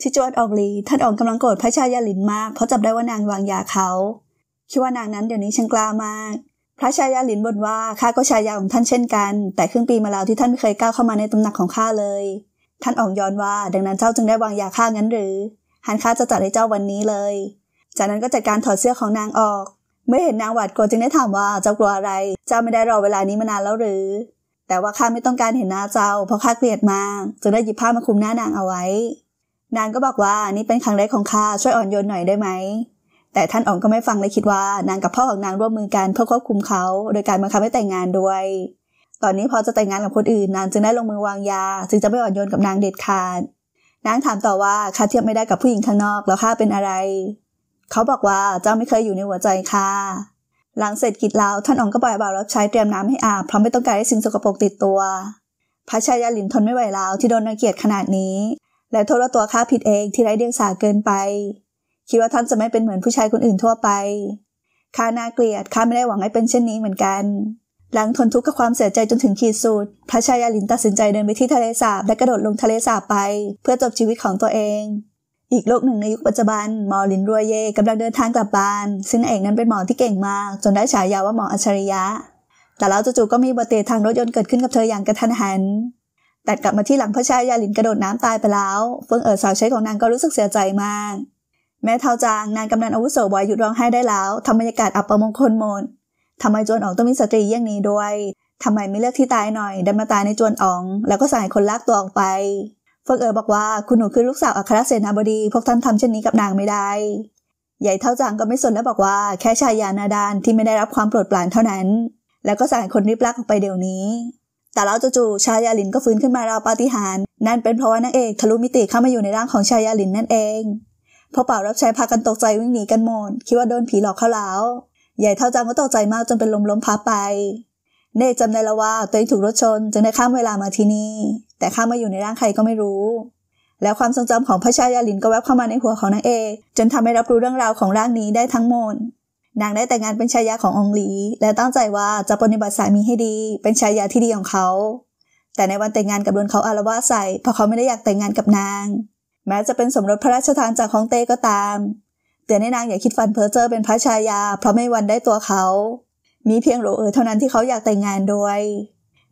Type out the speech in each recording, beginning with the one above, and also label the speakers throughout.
Speaker 1: ที่จวดอองลีท่านอองกำลังโกรธพระชายาลินมากเพราะจับได้ว่านางวางยาเขาคิดว่านางนั้นเดี๋ยวนี้ช่างกล้ามากพระชายาลินบ่นว่าข้าก็ชายาของท่านเช่น กันแต่ครึ่งปีมาแล้วที่ท่านไม่เคยก้าวเข้ามาในตาหนักของข้าเลย ท่านอองย้อนว่าดังนั้นเจ้าจึงได้วางยาข้างั้นหรือฮันข้าจะจัดให้เจ้าวันนี้เลย จากนั้นก็จัดการถอดเสื้อของนางออกเมื่อเห็นนางหวาดกลัวจึงได้ถามว่าเจ้ากลัวอะไร เจ้าไม่ได้รอเวลานี้มานานแล้วหรือ แต่ว่าข้าไม่ต้องการเห็นหน้าเจ้าเพราะข้าเกลียดมากจึงได้หยิบผ้ามาคลุมหน้านางเอาไว้นางก็บอกว่านี่เป็นครั้งแรกของข้าช่วยอ่อนโยนหน่อยได้ไหม แต่ท่านอ๋องก็ไม่ฟังเลยคิดว่านางกับพ่อของนางร่วมมือกันเพื่อควบคุมเขาโดยการบังคับให้แต่งงานด้วย ตอนนี้พอจะแต่งงานกับคนอื่นนางจึงได้ลงมือวางยาจึงจะไม่อ่อนโยนกับนางเด็ดขาด นางถามต่อว่าข้าเทียบไม่ได้กับผู้หญิงข้างนอกแล้วข้าเป็นอะไร เขาบอกว่าเจ้าไม่เคยอยู่ในหัวใจข้าหลังเสร็จกิจแล้วท่านอ๋องก็ปล่อยบ่าวรับใช้เตรียมน้ำให้อาบเพราะไม่ต้องการให้สิ่งสกปรกติดตัวพระชายาหลินทนไม่ไหวแล้วที่โดนนาเกียดขนาดนี้และโทษว่าตัวข้าผิดเองที่ไร้เดียงสาเกินไป คิดว่าท่านจะไม่เป็นเหมือนผู้ชายคนอื่นทั่วไปข้าน่าเกลียดข้าไม่ได้หวังให้เป็นเช่นนี้เหมือนกัน หลังทนทุกข์กับความเสียใจจนถึงขีดสุดพระชายาลินตัดสินใจเดินไปที่ทะเลสาบ และกระโดดลงทะเลสาบไปเพื่อจบชีวิตของตัวเอง อีกโลกหนึ่งในยุคปัจจุบัน มอลินรัวเยกำลังเดินทางกลับบ้าน ซึ่งเอกนั้นเป็นหมอที่เก่งมาก จนได้ฉายาว่าหมออัจฉริยะแต่แล้วจู่ๆก็มีบัติเหตุทางรถยนต์เกิดขึ้นกับเธออย่างกระทันหันแต่กลับมาที่หลังพระชายาลินกระโดดน้ำตายไปแล้วเฟิงเอ๋อสาวใช้ของนางก็รู้สึกเสียใจมาก แม้เทาจาง นางกำนันอาวุโสบอยหยุดร้องไห้ได้แล้วทำบรรยากาศอับประมงคลมนทำไมจวนอ๋องต้องมีสตรีเยี่ยงนี้ด้วยทำไมไม่เลือกที่ตายหน่อยดันมาตายในจวนอ๋อง แล้วก็สั่งคนลากตัวออกไปเฟิงเอ๋อบอกว่าคุณหนูคือลูกสาวอัครเสนาบดีพวกท่านทำเช่นนี้กับนางไม่ได้ ใหญ่เท่าจางก็ไม่สนและบอกว่าแค่ชายยานาดานที่ไม่ได้รับความโปรดปรานเท่านั้น แล้วก็สั่งคนรีบลักออกไปเดี๋ยวนี้แต่แล้วจู่ๆชายาลิน ก็ฟื้นขึ้นมาราวปาฏิหาริย์นั่นเป็นเพราะว่านางเอก ทะลุมิติเข้ามาอยู่ในร่างของชายาลิน นั่นเองพอเป่ารับใช้พากันตกใจวิ่งหนีกันหมด คิดว่าโดนผีหลอกเข้าแล้วใหญ่เท่าจังก็ตกใจมากจนเป็นลมล้มพับไป เนจจำได้แล้วว่าตัวเองถูกรถชนจึงได้ข้ามเวลามาที่นี่ แต่ข้ามาอยู่ในร่างใครก็ไม่รู้ แล้วความทรงจำของพระชายาลินก็แวบเข้ามาในหัวของนางเอกจนทำให้รับรู้เรื่องราวของร่างนี้ได้ทั้งหมดนางได้แต่งงานเป็นชายาขององลี และตั้งใจว่าจะปฏิบัติสามีให้ดี เป็นชายาที่ดีของเขา แต่ในวันแต่งงานกับโดนเขาอารวาสใส่ เพราะเขาไม่ได้อยากแต่งงานกับนาง แม้จะเป็นสมรสพระราชทานจากของเต้ก็ตามเตือนให้นางอย่าคิดฟันเพอเจอร์เป็นพระชายา เพราะไม่วันได้ตัวเขา มีเพียงโรเออเท่านั้นที่เขาอยากแต่งงานด้วย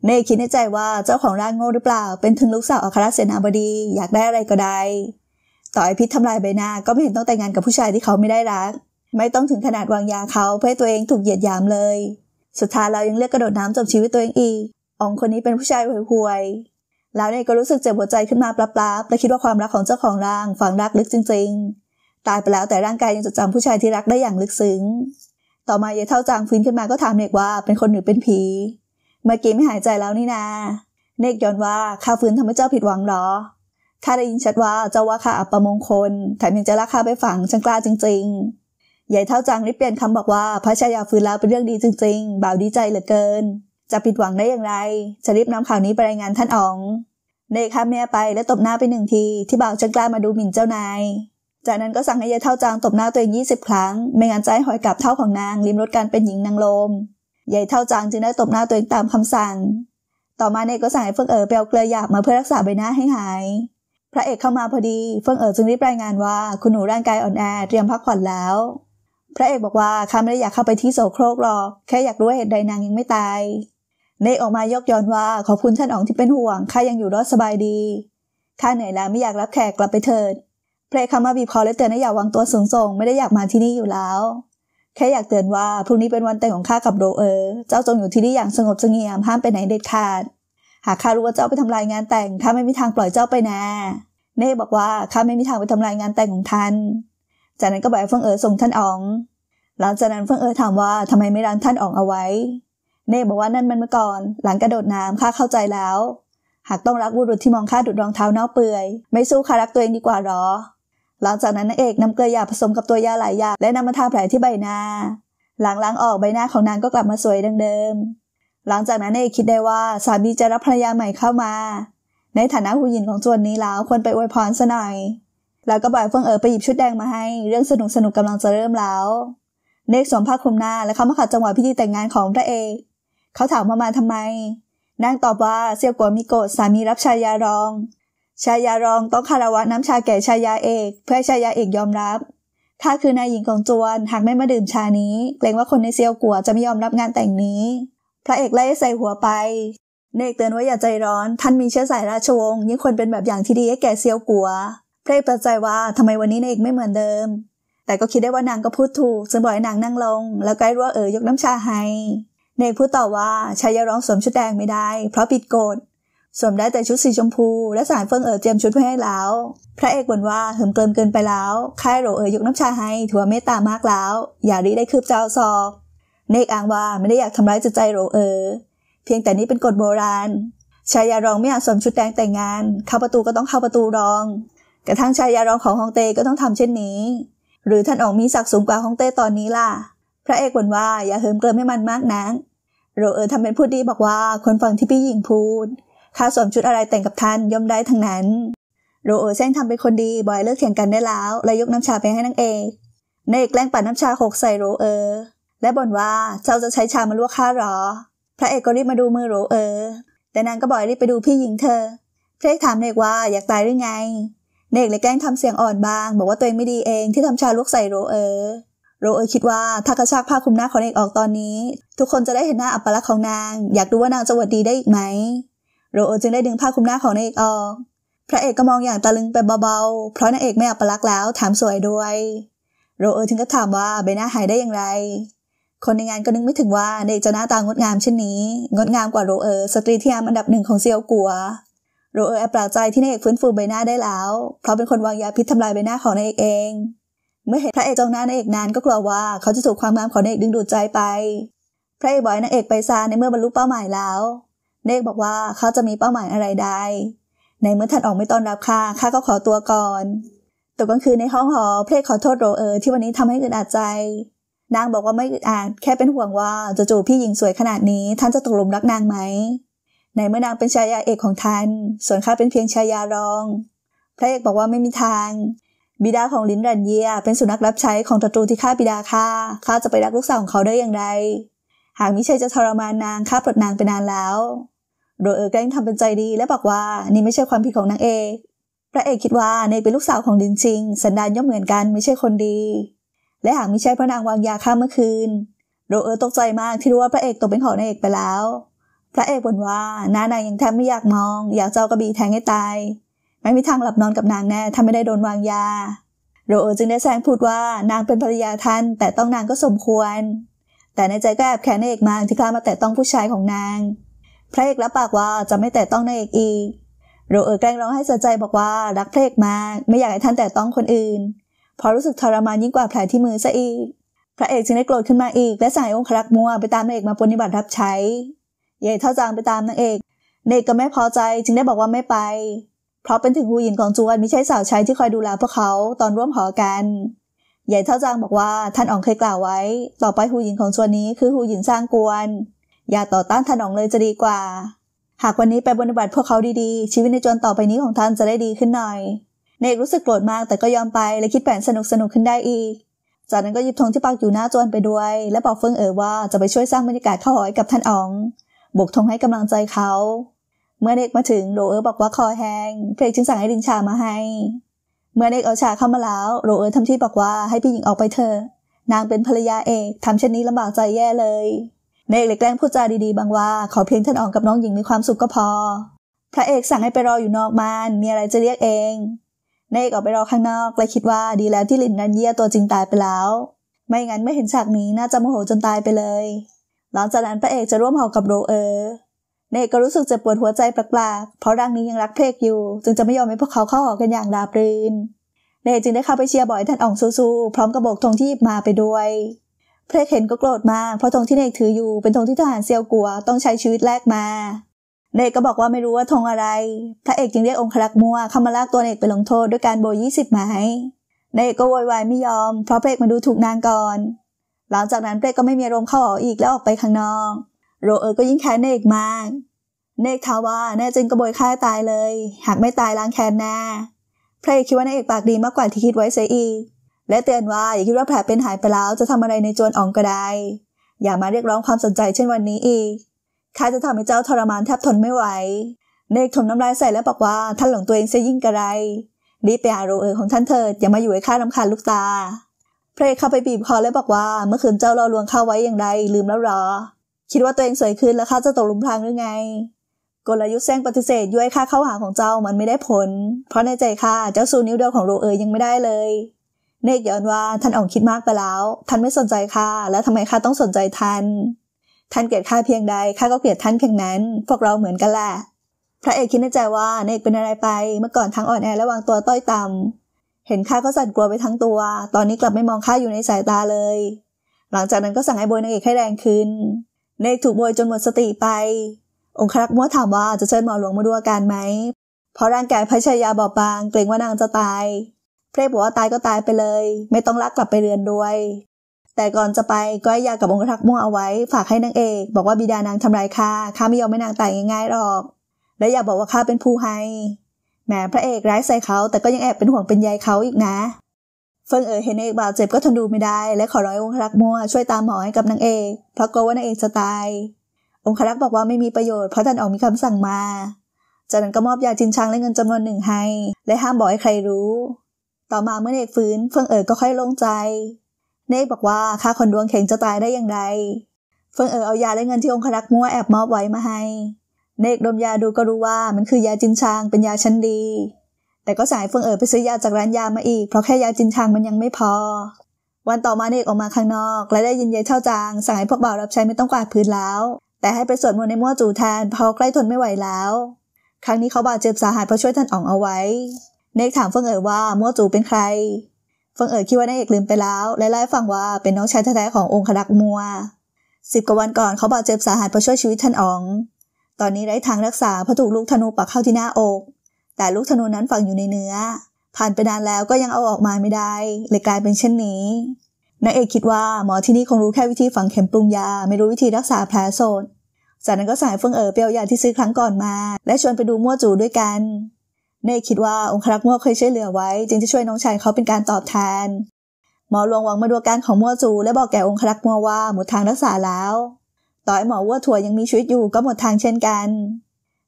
Speaker 1: เนยคิดในใจว่าเจ้าของร่างโง่หรือเปล่า เป็นถึงลูกสาวอัครเสนาบดีอยากได้อะไรก็ได้ ต่อไอพิษทำลายใบหน้าก็ไม่เห็นต้องแต่งงานกับผู้ชายที่เขาไม่ได้รักไม่ต้องถึงขนาดวางยาเขาเพื่อตัวเองถูกเหยียดหยามเลย สุดท้ายเรายังเลือกกระโดดน้ำจบชีวิตตัวเองอีก องคนนี้เป็นผู้ชายห่วยๆแล้วเนยก็รู้สึกเจ็บหัวใจขึ้นมาปลาๆแล่คิดว่าความรักของเจ้าของร่างฝังรักลึกจริงๆ ตายไปแล้วแต่ร่างกายยังจดจำผู้ชายที่รักได้อย่างลึกซึ้ง ต่อมายายเท่าจางฟื้นขึ้นมาก็ถามเนกว่าเป็นคนหรือเป็นผี เมื่อกี้ไม่หายใจแล้วนี่นาเนกย้อนว่าข้าฟื้นทำให้เจ้าผิดหวังหรอข้าได้ยินชัดว่าเจ้าว่าข้าอับประมงคลแถมยังจะลักข้าไปฝังฉันกล้าจริง ๆใหญ่เท่าจังได้เปลี่ยนคำบอกว่าพระชายาฟื้นแล้วเป็นเรื่องดีจริงๆบ่าวดีใจเหลือเกิน จะผิดหวังได้อย่างไร จะรีบนำข่าวนี้ไปรายงานท่านอ๋องเนคข้าเมยไปและตบหน้าไปหนึ่งที ที่บ่าวจังกล้ามาดูหมิ่นเจ้านายจากนั้นก็สั่งให้ยายเท่าจางตบหน้าตัวเองยี่สิบครั้ง ไม่งั้นจะให้หอยกลับเท่าของนางริมรถการเป็นหญิงนางลมยายเท่าจางจึงได้ตบหน้าตัวเองตามคำสั่ง ต่อมาเนคก็สั่งให้เฟิงเอ๋อไปเอาเกลือหยาบมาเพื่อรักษาใบหน้าให้หาย พระเอกเข้ามาพอดีเฟิงเอ๋อจึงรีบรายงานว่าคุณหนูร่างกายอ่อนแอเตรียมพักผ่อนแล้วพระเอกบอกว่าข้าไม่ได้อยากเข้าไปที่โสโครกหรอก แค่อยากรู้เหตุใดนางยังไม่ตาย เนกออกมายกย้อนว่าขอบคุณท่านอ๋องที่เป็นห่วงข้ายังอยู่รอดสบายดีข้าเหนื่อยแล้วไม่อยากรับแขกกลับไปเถิด เพลคำมาบีบคอและเตือนให้อย่าวางตัวสูงส่ง ไม่ได้อยากมาที่นี่อยู่แล้ว แค่อยากเตือนว่าพรุ่งนี้เป็นวันแต่งของข้ากับโรเออร์เจ้าจงอยู่ที่นี่อย่างสงบสงี่ยมห้ามไปไหนเด็ดขาด หากข้ารู้ว่าเจ้าไปทำลายงานแต่งข้าไม่มีทางปล่อยเจ้าไปนะเน่บอกว่าข้าไม่มีทางไปทำลายงานแต่งของท่านจากนั้นก็บอกเฟิงเอ๋อส่งท่านอ๋อง หลังจากนั้นเฟิงเอ๋อถามว่าทำไมไม่รังท่านอ๋องเอาไว้ เน่บอกว่านั่นมันเมื่อก่อน หลังกระโดดน้ำข้าเข้าใจแล้ว หากต้องรักบุรุษที่มองข้าดุดรองเท้าเน่าเปื่อย ไม่สู้ข้ารักตัวเองดีกว่าหรอ หลังจากนั้นนางเอกนำเกลือยาผสมกับตัวยาหลายอย่างและนำมาทาแผลที่ใบหน้า หลังล้างออกใบหน้าของนางก็กลับมาสวยดังเดิม หลังจากนั้นเอกคิดได้ว่าสามีจะรับภรรยาใหม่เข้ามา ในฐานะผู้หญิงของจวนนี้แล้วควรไปอวยพรซะหน่อยแล้วก็บ่ายเฟิงเอ๋อไปหยิบชุดแดงมาให้ เรื่องสนุกสนุกกำลังจะเริ่มแล้ว เนกสวมผ้าคลุมหน้าและเขามาขัดจังหวะพิธีแต่งงานของพระเอก เขาถามมามาทำไม นางตอบว่าเซียวกัวมิโกะสามีรับชายารอง ชายารองต้องคารวะน้ำชาแก่ชายาเอก เพื่อชายาเอกยอมรับ ถ้าคือนายหญิงของจวนหากไม่มาดื่มชานี้เกรงว่าคนในเซียวกัวจะไม่ยอมรับงานแต่งนี้ พระเอกไล่ใส่หัวไป เนกเตือนว่าอย่าใจร้อน ท่านมีเชื้อสายราชวงศ์ยิ่งควรเป็นแบบอย่างที่ดีให้แก่เซียวกัวพรงประใจว่าทำไมวันนี้นายเอกไม่เหมือนเดิม แต่ก็คิดได้ว่านางก็พูดถูกจึงบอกให้นางนั่งลง แล้วกล้รัวเอ๋ยยกน้ำชาให้นายเกพูดต่อว่าชายาร้องสวมชุดแดงไม่ได้ เพราะปิดโกธสวมได้แต่ชุดสีชมพู และสายเฟิงเอ๋อเตรียมชุดไว้ให้แล้ว พระเอกบ่นว่าเหิมเกินเกินไปแล้วค่ายโรเอ๋ยยกน้ำชาให้ถือว่าเมตตามากแล้วอย่ารีได้คืบเจ้าซอกเนกอ้างว่าไม่ได้อยากทำร้ายจิตใจโรเอ๋อเพียงแต่นี้เป็นกฎโบราณชายารองไม่อาจสวมชุดแดงแต่งงาน เข้าประตูก็ต้องเข้าประตูรองกระทั่งชายยารองของฮองเต้ก็ต้องทำเช่นนี้ หรือท่านอองมีศักดิ์สูงกว่าฮองเต้ตอนนี้ล่ะ พระเอกบ่นว่าอย่าเหิมเกลิมให้มันมากนักโรเออร์ทำเป็นพูดดีบอกว่าคนฟังที่พี่หญิงพูด ข้าสวมชุดอะไรแต่งกับท่านย่อมได้ทั้งนั้นโรเออร์แซงทำเป็นคนดีบอยเลิกเถียงกันได้แล้ว และยกน้ำชาไปให้นางเอกนางเอกแกล้งปัดน้ำชาหกใส่โรเออร์และบ่นว่าเจ้าจะใช้ชามาลวกข้าหรอ พระเอกก็รีบมาดูมือโรเออร์แต่นางก็บอยรีบไปดูพี่หญิงเธอเพลกถามนางเอกว่าอยากตายหรือไงเนกเลยแกล้งทำเสียงอ่อนบาง บอกว่าตัวเองไม่ดีเองที่ทำชาลวกใส่โรเออโรเออคิดว่าถ้ากระชากผ้าคลุมหน้าของเนกออกตอนนี้ ทุกคนจะได้เห็นหน้าอัปลักษณ์ของนาง อยากดูว่านางจะหวัดดีได้อีกไหมโรเออจึงได้ดึงผ้าคลุมหน้าของเอกออก พระเอกก็มองอย่างตะลึงไปเบาๆเพราะนางเอกไม่อัปลักษณ์แล้วถามสวยด้วย โรเออจึงก็ถามว่าใบหน้าหายได้อย่างไร คนในงานก็นึกไม่ถึงว่านเอกจะหน้าตางดงามเช่นนี้งดงามกว่าโรเออสตรีที่ามอันดับหนึ่งของเซียวกัวเรเออแอบปลกใจที่นายเอกฟื้นฟูใบหน้าได้แล้ว เพราะเป็นคนวางยาพิษทำลายใบหน้าของนายเอกเอง เมื่อเห็นพระเอกจ้องหน้านายเอกนานก็กลัวว่าเขาจะถูกความงามของนายเอกดึงดูดใจไปพระเอกบอกนางเอกไปซาในเมื่อบรรลุเป้าหมายแล้ว นายเอกบอกว่าเขาจะมีเป้าหมายอะไรได้ ในเมื่อท่านออกไม่ต้อนรับข้าข้าก็ขอตัวก่อนตกกลางคืนในห้องหอเพกขอโทษโรเออที่วันนี้ทำให้อึดอัดใจ นางบอกว่าไม่อึดอัดแค่เป็นห่วงว่าจะจูบพี่หญิงสวยขนาดนี้ ท่านจะตกหลุมรักนางไหมในเมื่อนางเป็นชายาเอกของท่าน ส่วนข้าเป็นเพียงชายารอง พระเอกบอกว่าไม่มีทาง บิดาของลินรันเยียเป็นสุนัขรับใช้ของตระกูลที่ข้าบิดาข้าข้าจะไปรักลูกสาวของเขาได้อย่างไร หากมิใช่จะทรมานนาง ข้าปลดนางไปนานแล้วโดยเออแกล้งทำเป็นใจดีและบอกว่านี่ไม่ใช่ความผิดของนางเอกพระเอกคิดว่าในเป็นลูกสาวของลินจริง สันดานย่อมเหมือนกันไม่ใช่คนดี และหากมิใช่พระนางวางยาข้าเมื่อคืนโดยเออตกใจมากที่รู้ว่าพระเอกตกเป็นของนางเอกไปแล้วพระเอกบ่นว่าน้านางยังแทบไม่อยากมอง อยากเจ้ากระบี่แทงให้ตาย ไม่มีทางหลับนอนกับนางแน่ ถ้าไม่ได้โดนวางยา โรเออจึงได้แซงพูดว่านางเป็นภรรยาท่าน แต่ต้องนางก็สมควร แต่ในใจก็แอบแค้นเอกมากที่กล้ามาแตะต้องผู้ชายของนาง พระเอกรับปากว่าจะไม่แตะต้องนางเอกอีกโรเออแกล้งร้องให้เสียใจบอกว่ารักพระเอกมาก ไม่อยากให้ท่านแตะต้องคนอื่นเพราะรู้สึกทรมานยิ่งกว่าแผลที่มือซะอีก พระเอกจึงได้โกรธขึ้นมาอีก และสั่งองครักษ์มัวไปตามนางเอกมาปฏิบัติรับใช้ยา่เท่าจางไปตามนางเอก เนกก็ไม่พอใจจึงได้บอกว่าไม่ไป เพราะเป็นถึงหูหยินของจวนมิใช่สาวใช้ที่คอยดูแลพวกเขาตอนร่วมหอกันใหญ่เท่าจางบอกว่าท่านอ๋องเคยกล่าวไว้ ต่อไปหูหยินของจวนนี้คือหูหยินสร้างกวน อย่าต่อต้านท่านอ๋องเลยจะดีกว่า หากวันนี้ไปบนิบัติพวกเขาดีๆ ชีวิตในจวนต่อไปนี้ของท่านจะได้ดีขึ้นหน่อยเนกรู้สึกโกรธมากแต่ก็ยอมไปและคิดแผนสนุกสนุกขึ้นได้อีก จากนั้นก็หยิบธงที่ปักอยู่หน้าจวนไปด้วย และบอกเฟิงเอ๋อว่าจะไปช่วยสร้างบรรยากาศเข้าหอยกับท่านอ๋องบุกทงให้กำลังใจเขา เมื่อเด็กมาถึงโรเออร์บอกว่าคอแห้งเพลงจึงสั่งให้ดินชามาให้ เมื่อเด็กเอาชาเข้ามาแล้ว โรเออร์ทำที่บอกว่าให้พี่หญิงออกไปเถอะนางเป็นภรรยาเอกทำเช่นนี้ลำบากใจแย่เลยเนกเล็กแกล้งพูดจาดี ๆบางว่า ขอเพียงท่านออกกับน้องหญิงมีความสุขก็พอ พระเอกสั่งให้ไปรออยู่นอกมานมีอะไรจะเรียกเองเนกออกไปรอข้างนอกและคิดว่าดีแล้วที่หลินนันเยี่ยตัวจริงตายไปแล้ว ไม่งั้นไม่เห็นฉากนี้น่าจะโมโหจนตายไปเลยหลังจากนั้นพระเอกจะร่วมหอกับโรเออเนกก็รู้สึกเจ็บปวดหัวใจแปลกๆเพราะรังนี้ยังรักเพกอยู่ จึงจะไม่ยอมให้พวกเขาเข้าหอกันอย่างดาบรืนเนกจึงได้เข้าไปเชียร์บอยท่านอ่องซูซูพร้อมกับโบกธงที่หยิบมาไปด้วย เพลกเห็นก็โกรธมากเพราะธงที่เนกถืออยู่เป็นธงที่ทหารเซียวกัวต้องใช้ชีวิตแลกมา เนกก็บอกว่าไม่รู้ว่าธงอะไร พระเอกจึงเรียกองครักมัวเข้ามาลากตัวเนกไปลงโทษด้วยการโบยี่สิบไม้เนกก็โวยวายไม่ยอมเพราะเพลกมาดูถูกนางก่อนหลังจากนั้นเป้ก็ไม่มีอารมณ์เข้าออกอีกแล้วออกไปข้างนอกโรเออร์ก็ยิ่งแค้นเนกมาก เนกท้าว่าแน่จริงกระโบยฆ่าตายเลย หากไม่ตายล้างแค้นแน่พระเอกคิดว่านาเอกปากดีมากกว่าที่คิดไว้เสียอีกและเตือนว่าอย่าคิดว่าแผลเป็นหายไปแล้วจะทำอะไรในจวนอองก็ได้ อย่ามาเรียกร้องความสนใจเช่นวันนี้อีกข้าจะทำให้เจ้าทรมานแทบทนไม่ไหวเนกถมน้ำลายใส่แล้วบอกว่าท่านหลงตัวเองเสียยิ่งกระไรรีบไปหาโรเออร์ของท่านเถิดอย่ามาอยู่ให้ข้ารำคาญลูกตาพระเอกเข้าไปบีบคอและบอกว่าเมื่อคืนเจ้าเราลวงข้าไว้อย่างไร ลืมแล้วหรอ คิดว่าตัวเองสวยขึ้นแล้วข้าจะตกลุมพรางหรือไงกลยุทธ์แซงปฏิเสธย้วยข้าเข้าหาของเจ้ามันไม่ได้ผล เพราะในใจข้า เจ้าซูนิ้วเดียวของโรเอยยังไม่ได้เลย เนกย้อนว่าท่านอ่องคิดมากไปแล้ว ท่านไม่สนใจข้าแล้วทำไมข้าต้องสนใจท่านท่านเกลียดข้าเพียงใดข้าก็เกลียดท่านเพียงนั้น พวกเราเหมือนกันแหละพระเอกคิดในใจว่าเนกเป็นอะไรไป เมื่อก่อนทั้งอ่อนแอและวางตัวต้อยต่ำเห็นข้าก็สั่นกลัวไปทั้งตัว ตอนนี้กลับไม่มองข้าอยู่ในสายตาเลย หลังจากนั้นก็สั่งให้โบยนางเอกให้แรงขึ้นนางเอกถูกโบยจนหมดสติไป องครักษ์มั่วถามว่าจะเชิญหมอหลวงมาดูอาการไหม เพราะร่างกายพระชายาบอบบางเกรงว่านางจะตาย เพรบอกว่าตายก็ตายไปเลย ไม่ต้องรักกลับไปเรือนด้วย แต่ก่อนจะไปก็ให้ยากับองครักษ์มั่วเอาไว้ ฝากให้นางเอก บอกว่าบิดานางทำลายข้า ข้าไม่ยอมให้นางตายง่ายๆหรอก และอยาบอกว่าข้าเป็นผู้ให้แมมพระเอกร้ายใส่เขาแต่ก็ยังแอบเป็นห่วงเป็นใยเขาอีกนะเฟิงเอ๋ยเห็นเอกบาดเจ็บก็ทนดูไม่ได้ และขอร้อยองครักษ์มัวช่วยตามหมอให้กับนางเอกเพราะกลัวว่านางเอกจะตายองครักษ์บอกว่าไม่มีประโยชน์เพราะท่านออกมีคำสั่งมาจากนั้นก็มอบยาจินชางและเงินจำนวนหนึ่งให้ และห้ามบอกให้ใครรู้ ต่อมาเมื่อเอกฟื้นเฟิงเอ๋ยก็ค่อยโล่งใจเนกบอกว่าข้าคนดวงแข็งจะตายได้อย่างไรเฟิงเอ๋อเอายาและเงินที่องครักษ์มัวแอบมอบไว้มาให้เนกดมยาดูก็รู้ว่ามันคือยาจินชางเป็นยาชั้นดี แต่ก็สายเฟิงเอ๋อไปซื้อยาจากร้านยามาอีกเพราะแค่ยาจินชางมันยังไม่พอ วันต่อมาเนกออกมาข้างนอก และได้ยินยายเช่าจางสั่งให้พวกบ่าวรับใช้ไม่ต้องกวาดพื้นแล้ว แต่ให้ไปสวดมนต์ในมั่วจู่แทน พอใกล้ทนไม่ไหวแล้ว ครั้งนี้เขาบาดเจ็บสาหัสเพราะช่วยท่านอ๋องเอาไว้เนกถามเฟิงเอ๋อว่ามั่วจู่เป็นใครเฟิงเอ๋อคิดว่าเนกลืมไปแล้ว และไล่ฟังว่าเป็นน้องชายแท้ๆขององค์คดักมัวสิบกว่าวันก่อนเขาบาดเจ็บสาหัสเพราะช่วยชีวิตท่านอ๋องตอนนี้ไร้ทางรักษาเพราะถูกลูกธนูปักเข้าที่หน้าอก แต่ลูกธนูนั้นฝังอยู่ในเนื้อ ผ่านไปนานแล้วก็ยังเอาออกมาไม่ได้เลยกลายเป็นเช่นนี้นายเอกคิดว่าหมอที่นี่คงรู้แค่วิธีฝังเข็มปรุงยาไม่รู้วิธีรักษาแผลสดจากนั้นก็สา่เฟิงเอ๋อเปียวยาที่ซื้อครั้งก่อนมา และชวนไปดูมั่วจูด้วยกันเนยคิดว่าองครักษ์มั่วเคยช่วยเหลือไว้ จึงจะช่วยน้องชายเขาเป็นการตอบแทน หมอหลวงหวังมาดูการของมั่วจูและบอกแก่องครักษ์มั่วว่าหมดทางรักษาแล้วต่อให้หมอวัวถั่วยังมีชีวิตอยู่ก็หมดทางเช่นกัน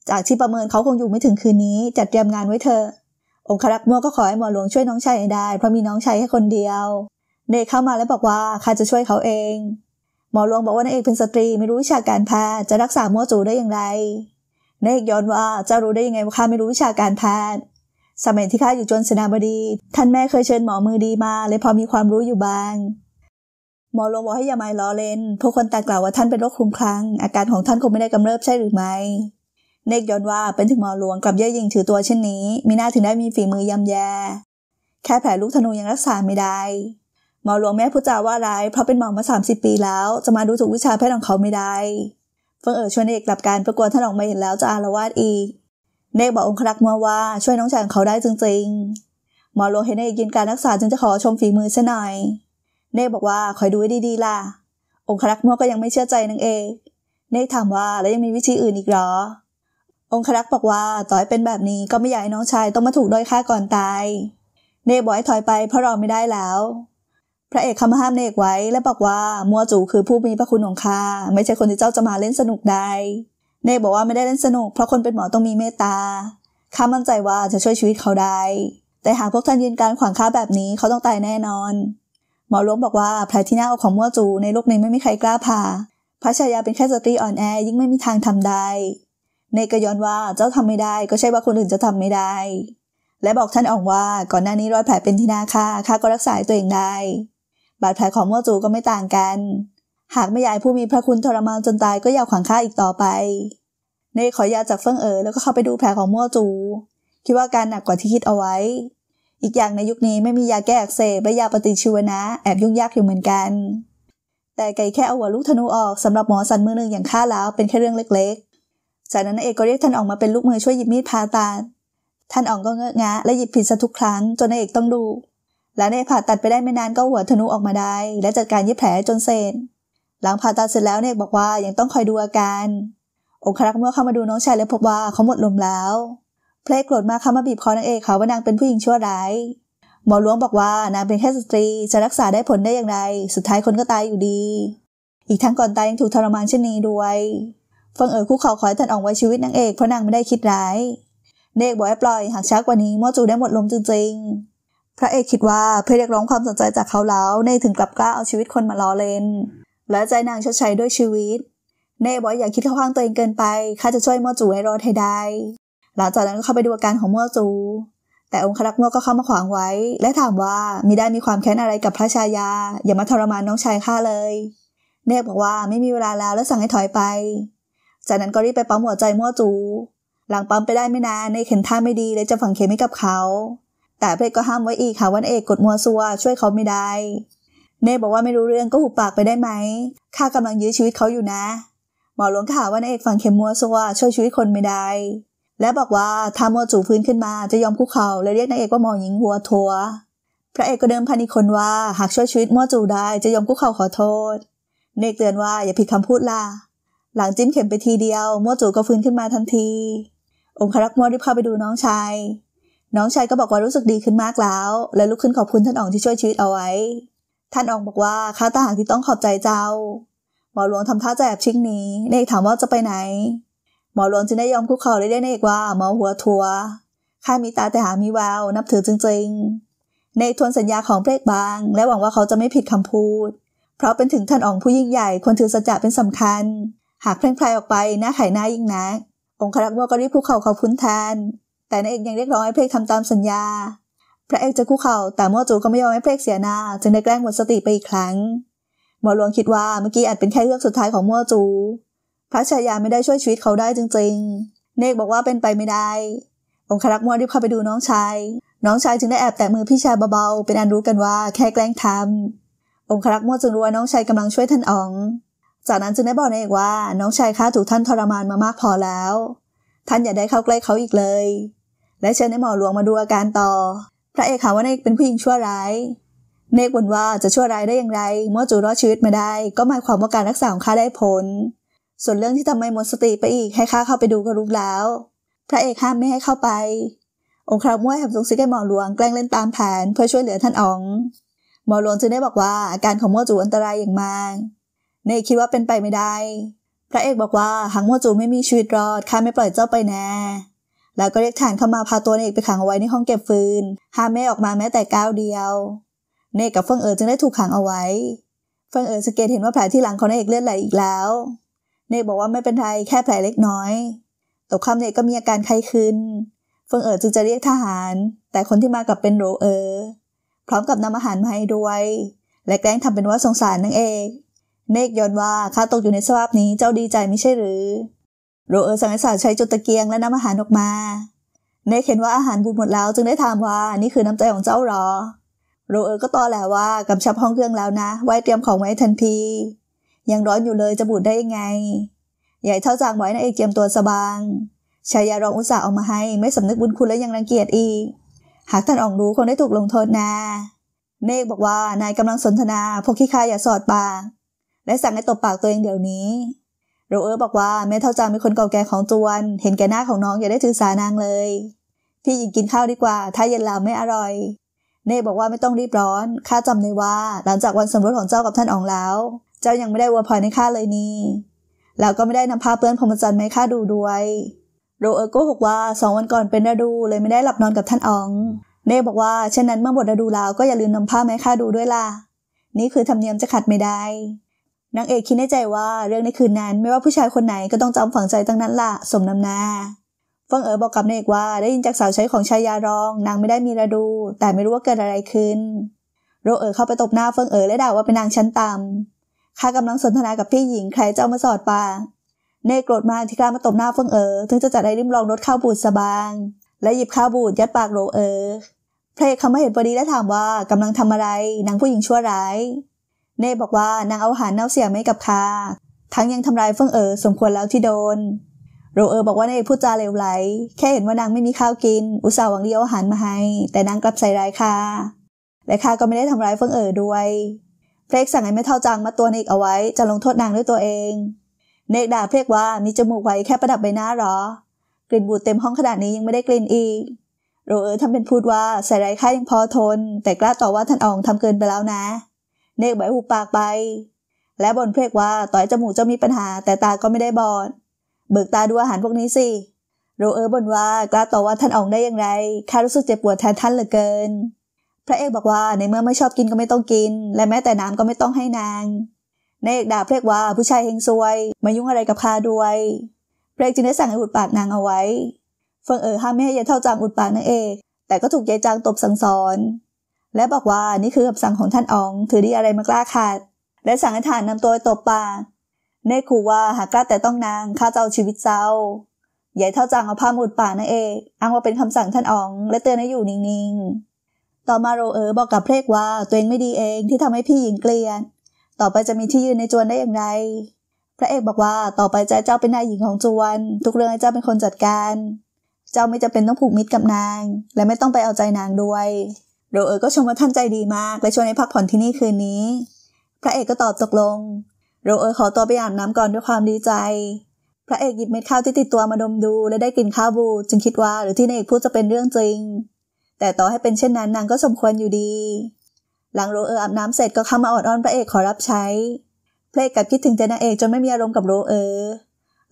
Speaker 1: จากที่ประเมินเขาคงอยู่ไม่ถึงคืนนี้จัดเตรียมงานไว้เถอะองครักษ์มัวก็ขอให้หมอหลวงช่วยน้องชายได้เพราะมีน้องชายแค่คนเดียว เนกเข้ามาแล้วบอกว่าข้าจะช่วยเขาเอง หมอหลวงบอกว่านายเอกเป็นสตรีไม่รู้วิชาการแพทย์จะรักษามัวจูได้อย่างไรนายเอกย้อนว่าจะรู้ได้ยังไงว่าข้าไม่รู้วิชาการแพทย์ สมัยที่ข้าอยู่จนสนาบดี ท่านแม่เคยเชิญหมอมือดีมาเลยพอมีความรู้อยู่บ้างหมอหลวงบอกให้ยาไมายล้อเล่น พวกคนตากล่าวว่าท่านเป็นโรคคลุมคลั่ง อาการของท่านคงไม่ได้กำเริบใช่หรือไม่ เนกย้อนว่าเป็นถึงหมอหลวงกลับเย่อหยิงถือตัวเช่นนี้ มีหน้าถึงได้มีฝีมือยำแย่ แค่แผลลูกธนูยังรักษาไม่ได้ หมอหลวงแม่พูดจาว่าร้ายเพราะเป็นหมอมา 30 ปีแล้วจะมาดูถูกวิชาแพทย์ของเขาไม่ได้เฟิงเอ๋อชวนเนกกลับการประกวดท่านออกมาเห็นแล้วจะอารวาสอีกเนกบอกองครักษ์มาว่าช่วยน้องชายของเขาได้จริงๆ หมอหลวงเห็นเนกยินการรักษาจึงจะขอชมฝีมือซะหน่อยเนกบอกว่าคอยดูให้ดี ๆล่ะ องครักษ์มั่วก็ยังไม่เชื่อใจนางเอกเนกถามว่าแล้วยังมีวิธีอื่นอีกหรอ องครักษ์บอกว่าต่อยเป็นแบบนี้ก็ไม่ใหญ่น้องชายต้องมาถูกด้อยค่าก่อนตาย เนกบอกให้ถอยไปเพราะรอไม่ได้แล้ว พระเอกคำห้ามเนกไว้และบอกว่า มัวจูคือผู้มีพระคุณของข้าไม่ใช่คนที่เจ้าจะมาเล่นสนุกได้ เนกบอกว่าไม่ได้เล่นสนุกเพราะคนเป็นหมอต้องมีเมตตาข้ามั่นใจว่าจะช่วยชีวิตเขาได้ แต่หากพวกท่านยืนการขวางข้าแบบนี้เขาต้องตายแน่นอนหมอหลวงบอกว่าแผลที่หน้าอกของมั่วจูในโลกนี้ไม่มีใครกล้าผ่าพระชายาเป็น แค่สตรีอ่อนแอยิ่งไม่มีทางทำได้ในกย้อนว่าเจ้าทำไม่ได้ก็ใช่ว่าคนอื่นจะทำไม่ได้ และบอกท่านอองว่าก่อนหน้านี้รอยแผลเป็นที่หน้าข้าข้าก็รักษาตัวเองได้บาดแผลของมั่วจูก็ไม่ต่างกัน หากไม่ยายผู้มีพระคุณทรมานจนตายก็อย่าขวางข้าอีกต่อไปเนกขอยาจากเฟิ่งเอ๋อแล้วก็เข้าไปดูแผลของมั่วจูคิดว่าการหนักกว่าที่คิดเอาไว้อีกอย่าง ในยุคนี้ไม่มียาแก้อักเสบและยาปฏิชีวนะ แอบยุ่งยากอยู่เหมือนกัน แต่ไก่แค่เอาหัวลูกธนูออกสำหรับหมอสันมือหนึ่งอย่างข้าแล้วเป็นแค่เรื่องเล็กๆจากนั้นเอกก็เรียกท่านออกมาเป็นลูกมือช่วยหยิบมีดพาตา ท่านอ๋องก็เงอะงะและหยิบผิดซะทุกครั้ง จนเอกต้องดู และในผ่าตัดไปได้ไม่นานก็หัวธนูออกมาได้ และจัดการเย็บแผลจนเซนหลังผ่าตัดเสร็จแล้วเอกบอกว่ายังต้องคอยดูอาการ องครักษ์เมื่อเข้ามาดูน้องชายและพบว่าเขาหมดลมแล้วเพลงโกรธมาเขามาบีบคอนางเอกเขาว่านางเป็นผู้หญิงชั่วร้ายหมอหลวงบอกว่านางเป็นแค่สตรีจะรักษาได้ผลได้อย่างไร สุดท้ายคนก็ตายอยู่ดี อีกทั้งก่อนตายยังถูกทรมานเช่นนี้ด้วยเฟิงเอ๋อคู่เขาขอให้ท่านออกไว้ชีวิตนางเอกเพราะนางไม่ได้คิดร้ายเนกบอกให้ปล่อยหากช้ากว่านี้มอจูได้หมดลมจริง ๆ พระเอกคิดว่าเพื่อเรียกร้องความสนใจจากเขาแล้วเนกถึงกลับกล้าเอาชีวิตคนมาล้อเล่นและใจนางชดใช้ด้วยชีวิตเนกบอกอย่าคิดเข้าข้างตัวเองเกินไปข้าจะช่วยมอจูให้รอดให้ได้หลังจากนั้นก็เข้าไปดูอาการของมั่วจู แต่องค์รัก์มั่วก็เข้ามาขวางไว้ และถามว่ามิได้มีความแค้นอะไรกับพระชายา อย่ามาทรมานน้องชายข้าเลย เนกบอกว่าไม่มีเวลาแล้วและสั่งให้ถอยไป จากนั้นก็รีบไปปั๊มหัวใจมั่วจู หลังปั๊มไปได้ไม่นานในเข็นท่าไม่ดีเลยจะฝังเข็มให้กับเขา แต่เพชรก็ห้ามไว้อีกค่ะวันเอกกดมัวซัวช่วยเขาไม่ได้ เนยบอกว่าไม่รู้เรื่องก็หุบปากไปได้ไหม ข้ากำลังยื้อชีวิตเขาอยู่นะ หมอหลวงก็หาว่านยเอกฝังเข็มมัวซัวช่วยชีวิตคนไม่ได้และบอกว่าถ้าโมจูฟื้นขึ้นมาจะยอมคุกเขาและเรียกนางเอกว่าหมอหญิงหัวทัว พระเอกก็เดิมพันอีกคนว่าหากช่วยชีวิตโมจูได้จะยอมคุกเขาขอโทษเนกเตือนว่าอย่าผิดคำพูดล่ะ หลังจิ้มเข็มไปทีเดียวโมจูก็ฟื้นขึ้นมาทันที องครักษ์มอรีบพาไปดูน้องชาย น้องชายก็บอกว่ารู้สึกดีขึ้นมากแล้ว และลุกขึ้นขอบคุณท่านอ๋องที่ช่วยชีวิตเอาไว้ ท่านอ๋องบอกว่าข้าตาหางที่ต้องขอบใจเจ้า หมอหลวงทำท่าจะแอบชิงหนีเนกถามว่าจะไปไหนหมอหลวงจึงได้ยอมคุกเข่าเรียกเนกว่าหมอหัวทัวข้ามีตาแต่หามีแววนับถือจริงๆ ในทวนสัญญาของเพลกบาง และหวังว่าเขาจะไม่ผิดคำพูด เพราะเป็นถึงท่านอองผู้ยิ่งใหญ่ควรถือสัจจะเป็นสำคัญ หากเพลงพลายออกไป หน้าไขหน้ายิ่งนักองครักษ์มัวก็รีบคุกเข่าเขาพุ้นแทน แต่นายเอกยังเรียกร้องให้เพลกทำาตามสัญญา พระเอกจะคุกเข่าแต่มัวจูก็ไม่ยอมให้เพลกเสียหน้าจึงได้แกล้งหมดสติไปอีกครั้งหมอหลวงคิดว่าเมื่อกี้อาจเป็นแค่เรื่องสุดท้ายของมัวจูพระชายาไม่ได้ช่วยชีวิตเขาได้จริงๆ เนกบอกว่าเป็นไปไม่ได้ องครักษ์มัวรีบเข้าไปดูน้องชาย น้องชายจึงได้แอบแตะมือพี่ชายเบาๆ เป็นอันรู้กันว่าแค่แกล้งทำองครักษ์มัวจึงรู้ว่าน้องชายกำลังช่วยท่านอ๋อง จากนั้นจึงได้บอกเนกว่าน้องชายข้าถูกท่านทรมานมามากพอแล้ว ท่านอย่าได้เข้าใกล้เขาอีกเลย และเชิญให้หมอหลวงมาดูอาการต่อ พระเอกหาว่าเนกเป็นผู้หญิงชั่วร้าย เนกบ่นว่าจะชั่วร้ายได้อย่างไร เมื่อจูรอดชีวิตมาได้ ก็หมายความว่าการรักษาของข้าได้ผลส่วนเรื่องที่ทำไมหมดสติไปอีกให้ข้าเข้าไปดูก็รู้แล้ว พระเอกห้ามไม่ให้เข้าไป องค์ครามว่วยแห่งรงสิกแกหมอหลวงแกล้งเล่นตามแผน เพื่อช่วยเหลือท่านอ๋องหมอหลวงจึงได้บอกว่าอาการของมัวจูอันตรายอย่างมากเนคิดว่าเป็นไปไม่ได้ พระเอกบอกว่าหางมัวจูไม่มีชีวิตรอด ข้าไม่ปล่อยเจ้าไปแน่ แล้วก็เรียกฐานเข้ามาพาตัวเอกไปขังเอาไว้ในห้องเก็บฟืน ห้ามไม่ออกมาแม้แต่ก้าวเดียว เนกกับเฟิงเอ๋อจึงได้ถูกขังเอาไว้เฟิงเอ๋อสังเกตเห็นว่าแผลที่หลังของเอกเลือดไหลอีกแล้วเนยบอกว่าไม่เป็นไร แค่แผลเล็กน้อยตกค่ำเนยก็มีอาการไข้ขึ้นเฟิงเอ๋อจึงจะเรียกทหาร แต่คนที่มากับเป็นโรเออพร้อมกับนำอาหารมาให้ด้วย และแกล้งทำเป็นว่าสงสารนางเอก เนกย้อนว่า ข้าตกอยู่ในสภาพนี้เจ้าดีใจไม่ใช่หรือ โรเออสังสารใช้จุดตะเกียงและนำอาหารออกมา เนกเห็นว่าอาหารบูดหมดแล้วจึงได้ถามว่านี่คือน้ำใจของเจ้าหรอ โรเออก็ตอแหละว่ากำชับห้องเครื่องแล้วนะ ไว้เตรียมของไว้ทันทียังร้อนอยู่เลย จะบูดได้ยังไง ใหญ่เท่าจางไว้นะเอกเจียมตัวสบางชายารองอุตส่าห์เอามาให้ ไม่สำนึกบุญคุณและยังรังเกียจอีก หากท่านอ่องรู้คงได้ถูกลงโทษนะเมฆบอกว่านายกำลังสนทนาพวกขี้ข้าอย่าสอดปาก และสั่งให้ตบปากตัวเองเดี๋ยวนี้โรเออร์บอกว่าแม่เท่าจางเป็นคนเก่าแก่ของจวนเห็นแก่หน้าของน้องอย่าได้ถือสานางเลย พี่หญิงกินข้าวดีกว่า ถ้าเย็นลาไม่อร่อย เน่บอกว่าไม่ต้องรีบร้อน ข้าจำได้ว่า หลังจากวันสมรสของเจ้ากับท่านอ๋องแล้วเจ้ายังไม่ได้วัวยอยในข้าเลยนี่ แล้วก็ไม่ได้นำผ้าเปื้อนพรมจันทร์ไหมข้าดูด้วย โรเออร์ก็หกว่าสองวันก่อนเป็นระดูเลยไม่ได้หลับนอนกับท่านอ๋องเน่บอกว่าเช่นนั้นเมื่อหมดะดูแล้วก็อย่าลืมนำผ้าไหมข้าดูด้วยล่ะ นี่คือธรรมเนียมจะขัดไม่ได้ นางเอกคิดในใจว่าเรื่องในคืนนั้นไม่ว่าผู้ชายคนไหนก็ต้องจำฝังใจตั้งนั้นละสมน้ำหน้าเฟิงเอ๋อบอกกับนางเอกว่าได้ยินจากสาวใช้ของชายยารอง นางไม่ได้มีระดู แต่ไม่รู้ว่าเกิดอะไรขึ้น โรเอ๋อเข้าไปตบหน้าเฟิงเอ๋อและด่าว่าเป็นนางชั้นต่ำข้ากำลังสนทนากับพี่หญิงใครจะเอามาสอดปาเน่โกรธมากที่ข้ามาตบหน้าเฟิงเอ๋อ ถึงจะจัดให้ริมลองรถข้าวบูดสบาง และหยิบข้าวบูดยัดปากโรเอ๋อพเพกเขามาเห็นพอดีและถามว่ากำลังทำอะไรนางผู้หญิงชั่วร้ายเน่บอกว่านางเอาอาหารเน่าเสียไม่กับคาทั้งยังทำร้ายเฟิงเอ๋อสมควรแล้วที่โดน โรเออบอกว่าเนยพูดจาเลวไหล แค่เห็นว่านางไม่มีข้าวกิน อุตส่าห์หวังเดียวอาหารมาให้ แต่นางกลับใส่ร้ายคาและคาก็ไม่ได้ทำร้ายเฟิงเอ๋อด้วยเพลกสั่งให้ไม่เท่าจังมาตัวเนกเอาไว้จะลงโทษนางด้วยตัวเอง เนกด่าเพลกว่ามีจมูกไว้แค่ประดับใบหน้าหรอ กลิ่นบูดเต็มห้องขนาดนี้ยังไม่ได้กลิ่นอีกโรเออทำเป็นพูดว่าใส่ไร้ค่ายังพอทน แต่กล้าต่อว่าท่านอองทำเกินไปแล้วนะ เนกใบหูปากไป และบ่นเพลกว่าต่อยจมูกเจ้ามีปัญหา แต่ตาก็ไม่ได้บอด เบิกตาดูอาหารพวกนี้สิโรเออบ่นว่ากล้าต่อว่าท่านอองได้อย่างไรข้ารู้สึกเจ็บปวดแทนท่านเหลือเกินพระเอกบอกว่าในเมื่อไม่ชอบกินก็ไม่ต้องกิน และแม้แต่น้ำก็ไม่ต้องให้นางนายเอกด่าเพลกว่าผู้ชายเฮงซวย มายุ่งอะไรกับข้าด้วย เพลกจึงได้สั่งให้อุดปากนางเอาไว้เฟิงเอ๋อห้ามไม่ให้ยายเท่าจางอุดปากนางเอกแต่ก็ถูกยายจางตบสั่งสอน และบอกว่านี่คือคำสั่งของท่านอ๋องถือดีอะไรมากล้าขาดและสั่งให้ทหารนำตัวไปตบปากเนคขู่ว่าหากกล้าแต่ต้องนางข้าจะเอาชีวิตเจ้ายายเท่าจางเอาผ้ามุดปากนางเอกอ้างว่าเป็นคำสั่งท่านอ๋องและเตือนให้อยู่นิ่งๆต่อมาโรเออบอกกับเพลกว่าตัวเองไม่ดีเองที่ทำให้พี่หญิงเกลียนต่อไปจะมีที่ยืนในจวนได้อย่างไร พระเอกบอกว่าต่อไปจะเจ้าเป็นนายหญิงของจวน ทุกเรื่องเจ้าเป็นคนจัดการ เจ้าไม่จำเป็นต้องผูกมิตรกับนาง และไม่ต้องไปเอาใจนางด้วย โรเออก็ชมว่าท่านใจดีมาก และชวนให้พักผ่อนที่นี่คืนนี้ พระเอกก็ตอบตกลง โรเออขอตัวไปอาบน้ำก่อนด้วยความดีใจ พระเอกหยิบเม็ดข้าวที่ติดตัวมาดมดูและได้กลิ่นข้าวบูจึงคิดว่าหรือที่นายเอกพูดจะเป็นเรื่องจริงแต่ต่อให้เป็นเช่นนั้น นางก็สมควรอยู่ดี หลังโรเอออาบน้ำเสร็จก็เข้ามาอดอ้อนพระเอกขอรับใช้ เพลกับคิดถึงแต่นางเอกจนไม่มีอารมณ์กับโรเออ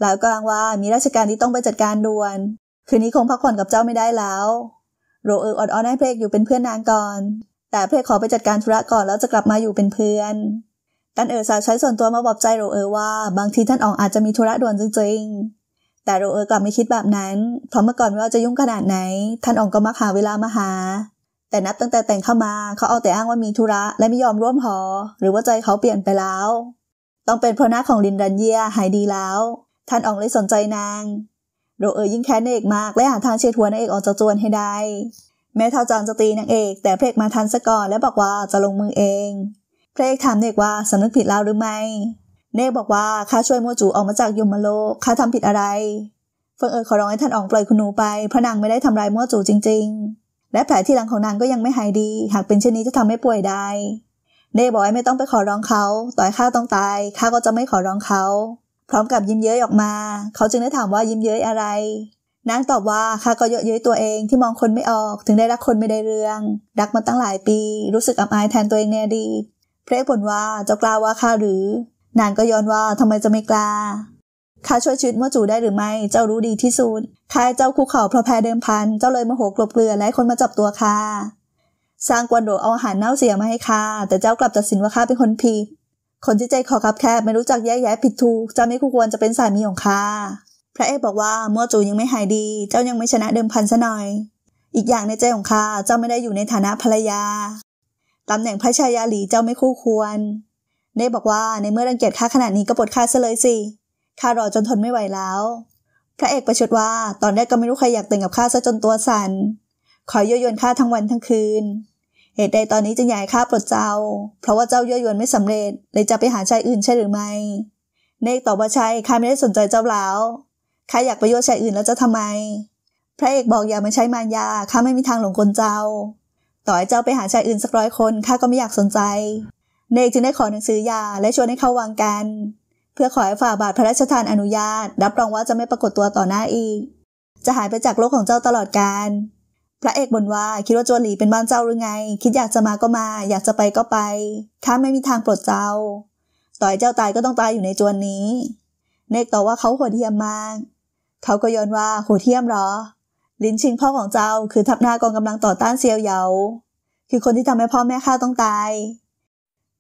Speaker 1: แล้วก็อ้างว่ามีราชการที่ต้องไปจัดการด่วน คืนนี้คงพักผ่อนกับเจ้าไม่ได้แล้ว โรเอออดอ้อนให้เพลกอยู่เป็นเพื่อนนางก่อน แต่เพลกขอไปจัดการธุระก่อนแล้วจะกลับมาอยู่เป็นเพื่อนกันเอ๋อสาวใช้ส่วนตัวมาบอกใจโรเออว่าบางทีท่านอองอาจจะมีธุระด่วนจริงๆแต่โรเออร์กลับไม่คิดแบบนั้นเพราะเมื่อก่อนว่าจะยุ่งขนาดไหน ท่านองก็มาหาเวลามาหา แต่นับตั้งแต่แต่งเข้ามาเขาเอาแต่อ้างว่ามีธุระ และไม่ยอมร่วมหอ หรือว่าใจเขาเปลี่ยนไปแล้ว ต้องเป็นเพราะหน้าของลินรันเยียหายดีแล้ว ท่านองเลยสนใจนางโรเออร์ยิ่งแค้นนางเอกมาก และหาทางเชิดหัวนางเอกออกจากจวนให้ได้ แม้เท่าจางจะตีนางเอก แต่เพลกมาทันซะก่อนและบอกว่าจะลงมือเอง เพลกถามนางเอกว่าสำนึกผิดแล้วหรือไม่เนกบอกว่าข้าช่วยมัวจูออกมาจากยมโลก ข้าทำผิดอะไร เฟิงเอ๋อขอร้องให้ท่านอ๋องปล่อยคุณหนูไป พระนางไม่ได้ทำร้ายมัวจูจริง ๆ และแผลที่หลังของนางก็ยังไม่หายดี หากเป็นเช่นนี้จะทำให้ป่วยได้ เนบอกให้ไม่ต้องไปขอร้องเขา ต่อยข้าต้องตาย ข้าก็จะไม่ขอร้องเขา พร้อมกับยิ้มเย้ยออกมา เขาจึงได้ถามว่ายิ้มเย้ยอะไร นางตอบว่าข้าก็เยอะเย้ยตัวเองที่มองคนไม่ออก ถึงได้รักคนไม่ได้เรื่องรักมาตั้งหลายปี รู้สึกอับอายแทนตัวเองในอดีตเพลบผนว่าเจ้ากล่าวว่าข้าหรือนางก็ย้อนว่าทำไมจะไม่กล้า ข้าช่วยชีวิตมัวจูได้หรือไม่ เจ้ารู้ดีที่สุดข้าเจ้าคุกเข่าเพราะแพ้เดิมพัน เจ้าเลยมโหกลบเกลือและคนมาจับตัวข้าสร้างกวนโดเอาอาหารเน่าเสียมาให้ข้า แต่เจ้ากลับตัดสินว่าข้าเป็นคนผิดคนที่ใจขอคับแคบ ไม่รู้จักแยกแยะผิดถูกจะไม่ควรจะเป็นสามีของข้า พระเอกบอกว่ามัวจูยังไม่หายดี เจ้ายังไม่ชนะเดิมพันซะหน่อย อีกอย่างในใจของข้าเจ้าไม่ได้อยู่ในฐานะภรรยาตำแหน่งพระชายาหลีเจ้าไม่คู่ควรเนบบอกว่าในเมื่อรังเกียจข้าขนาดนี้ก็ปลดข้าซะเลยสิ ข้ารอจนทนไม่ไหวแล้ว พระเอกประชดว่า ตอนแรกก็ไม่รู้ใครอยากแต่งกับข้าซะจนตัวสัน่นขอเย่อยวนข้าทั้งวันทั้งคืน เหตุใดตอนนี้จึงอยากให้ข้าปลดเจ้า เพราะว่าเจ้าเย่อยวนไม่สำเร็จเลยจะไปหาชายอื่นใช่หรือไม่เนกตอบว่าใช่ข้าไม่ได้สนใจเจ้าแล้ว ข้าอยากไปโยชายอื่นแล้วจะทำไม พระเอกบอกอย่ามาใช้มารยา ข้าไม่มีทางหลงกลเจ้า ต่อให้เจ้าไปหาชายอื่นสักร้อยคนข้าก็ไม่อยากสนใจเนกจึงได้ขอหนังสือยาและชวนให้เข้าวังกัน เพื่อขอให้ฝ่าบาทพระราชทานอนุญาต รับรองว่าจะไม่ปรากฏตัวต่อหน้าอีก จะหายไปจากโลกของเจ้าตลอดกาลพระเอกบ่นว่าคิดว่าจวนหลีเป็นบ้านเจ้าหรือไง คิดอยากจะมาก็มา อยากจะไปก็ไป ข้าไม่มีทางปลดเจ้า ต่อยเจ้าตายก็ต้องตายอยู่ในจวนนี้ เนกตอบว่าเขาโหดเหี้ยมมาก เขาก็ย้อนว่าโหดเหี้ยมหรอ ลินชิงพ่อของเจ้า คือทัพหน้ากองกำลังต่อต้านเซียวเหยาคือคนที่ทำให้พ่อแม่ข้าต้องตาย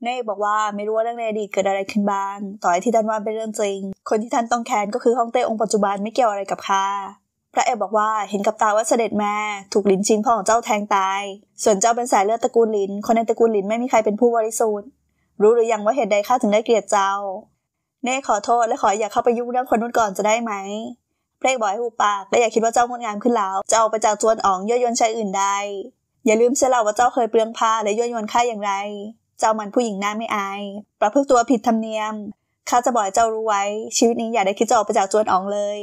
Speaker 1: น่บอกว่าไม่รู้ว่าเรื่องในอดีตเกิดอะไรขึ้นบ้าง ต่อให้ที่ท่านว่าเป็นเรื่องจริง คนที่ท่านต้องแค้นก็คือฮ่องเต้องค์ปัจจุบันไม่เกี่ยวอะไรกับข้า พระเอกบอกว่าเห็นกับตาว่าเสด็จแม่ถูกลินชิงพ่อของเจ้าแทงตาย ส่วนเจ้าเป็นสายเลือดตระกูลลิน คนในตระกูลลินไม่มีใครเป็นผู้บริสุทธิ์รู้หรือยังว่าเหตุใดข้าถึงได้เกลียดเจ้า เน่ขอโทษและขออย่าเข้าไปยุ่งเรื่องคนนู้นก่อนจะได้ไหม เพลกบอกให้หูปากและอย่าคิดว่าเจ้างดงามขึ้นแล้วจะเอาไปจากจวนอ๋องย่อยยนชายอื่นได้ อย่าลืมเสียเราว่าเจ้าเคยเปลืองผ้าและย่อยยนข้าอย่างไรเจ้ามันผู้หญิงหน้าไม่อาย ประพฤติตัวผิดธรรมเนียม ข้าจะบอกเจ้ารู้ไว้ ชีวิตนี้อย่าได้คิดจะออกไปจากจวนอ๋องเลย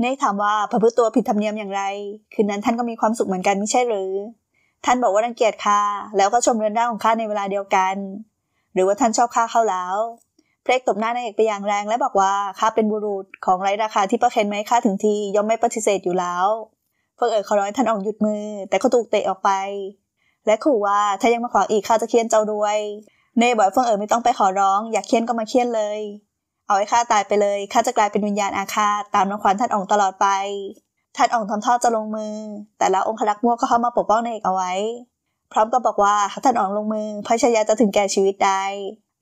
Speaker 1: เนยถามว่าประพฤติตัวผิดธรรมเนียมอย่างไร คืนนั้นท่านก็มีความสุขเหมือนกันไม่ใช่หรือ ท่านบอกว่ารังเกียจข้าแล้วก็ชมเรือนร่างของข้าในเวลาเดียวกัน หรือว่าท่านชอบข้าเข้าแล้ว เพลกตบหน้านายเอกไปอย่างแรง และบอกว่าข้าเป็นบุรุษของไร้ราคาที่ประเคนไหมข้าถึงทีย่อมไม่ปฏิเสธอยู่แล้วเฟิอเอ๋ยขอร้อยท่านออกหยุดมือ แต่ก็ถูกเตะออกไปและขู่ว่าถ้ายังมาขวางอีกข้าจะเคียนเจ้าด้วยเน่บอกเฟิงเอ๋อไม่ต้องไปขอร้องอยากเคียนก็มาเคียนเลย เอาไอ้ข้าตายไปเลยข้าจะกลายเป็นวิญญาณอาฆาต ตามน้องขวัญท่านองค์ตลอดไป ท่านองค์ทำท่าจะลงมือ แต่แล้วองค์คลักมั่วก็เข้ามาปกป้องนายเอกเอาไว้ พร้อมก็บอกว่าหากท่านองค์ลงมือพระชายาจะถึงแก่ชีวิตได้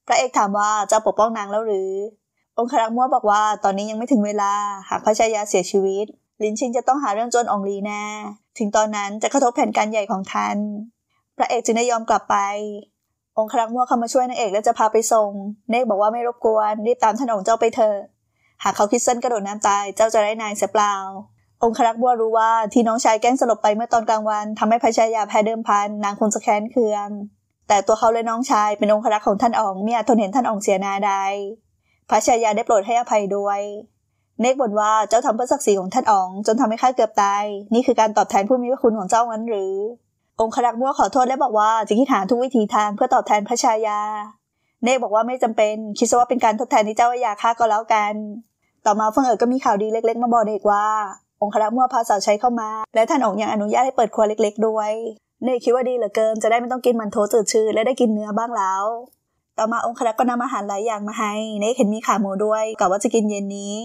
Speaker 1: พระเอกถามว่าจะปกป้องนางแล้วหรือ องค์คลักมั่วบอกว่า ตอนนี้ยังไม่ถึงเวลาหากพระชายาเสียชีวิต ลินชิงจะต้องหาเรื่องจนองลีแน่ถึงตอนนั้นจะกระทบแผนการใหญ่ของท่านพระเอกจึงได้ยอมกลับไป องครักษ์มั่วเข้ามาช่วยนางเอกและจะพาไปส่งเนกบอกว่าไม่รบกวนรีบตามท่านองค์เจ้าไปเถอะหากเขาคิดสั้นกระโดดน้ำตาย เจ้าจะได้นายเสียเปล่าองครักษ์บัวรู้ว่าที่น้องชายแกล้งสลบไปเมื่อตอนกลางวันทำให้พระชายาแพ้เดิมพันนางคงจะแค้นเคืองแต่ตัวเขาและน้องชายเป็นองครักษ์ของท่านองเมียทนเห็นท่านองเสียนาใดพระชายาได้โปรดให้อภัยด้วย เนกบ่นว่าเจ้าทำเพื่อศักดิ์ศรีของท่านอองจนทำให้ข้าเกือบตายนี่คือการตอบแทนผู้มีพระคุณของเจ้างั้นหรือองครัก์มั่วขอโทษและบอกว่าจะคิดหาทุกวิธีทางเพื่อตอบแทนพระชายา เนกบอกว่าไม่จำเป็นคิดซะว่าเป็นการทดแทนที่เจ้าอยาฆ่าก็แล้วกัน ต่อมาเฟิงเอ๋อก็มีข่าวดีเล็กๆมาบอกเนกว่าองครัก์มั่วพาสาวใช้เข้ามา และท่านองค์ยังอนุญาตให้เปิดครัวเล็ก ๆด้วยเนกคิดว่าดีเหลือเกิน จะได้ไม่ต้องกินมันโทจืดชืดและได้กินเนื้อบ้างแล้ว ต่อมาองครัก์ก็นำอาหารหลายอย่างมาให้เนกเห็นมีขาหมูด้วยกะว่าจะกินเย็นนี้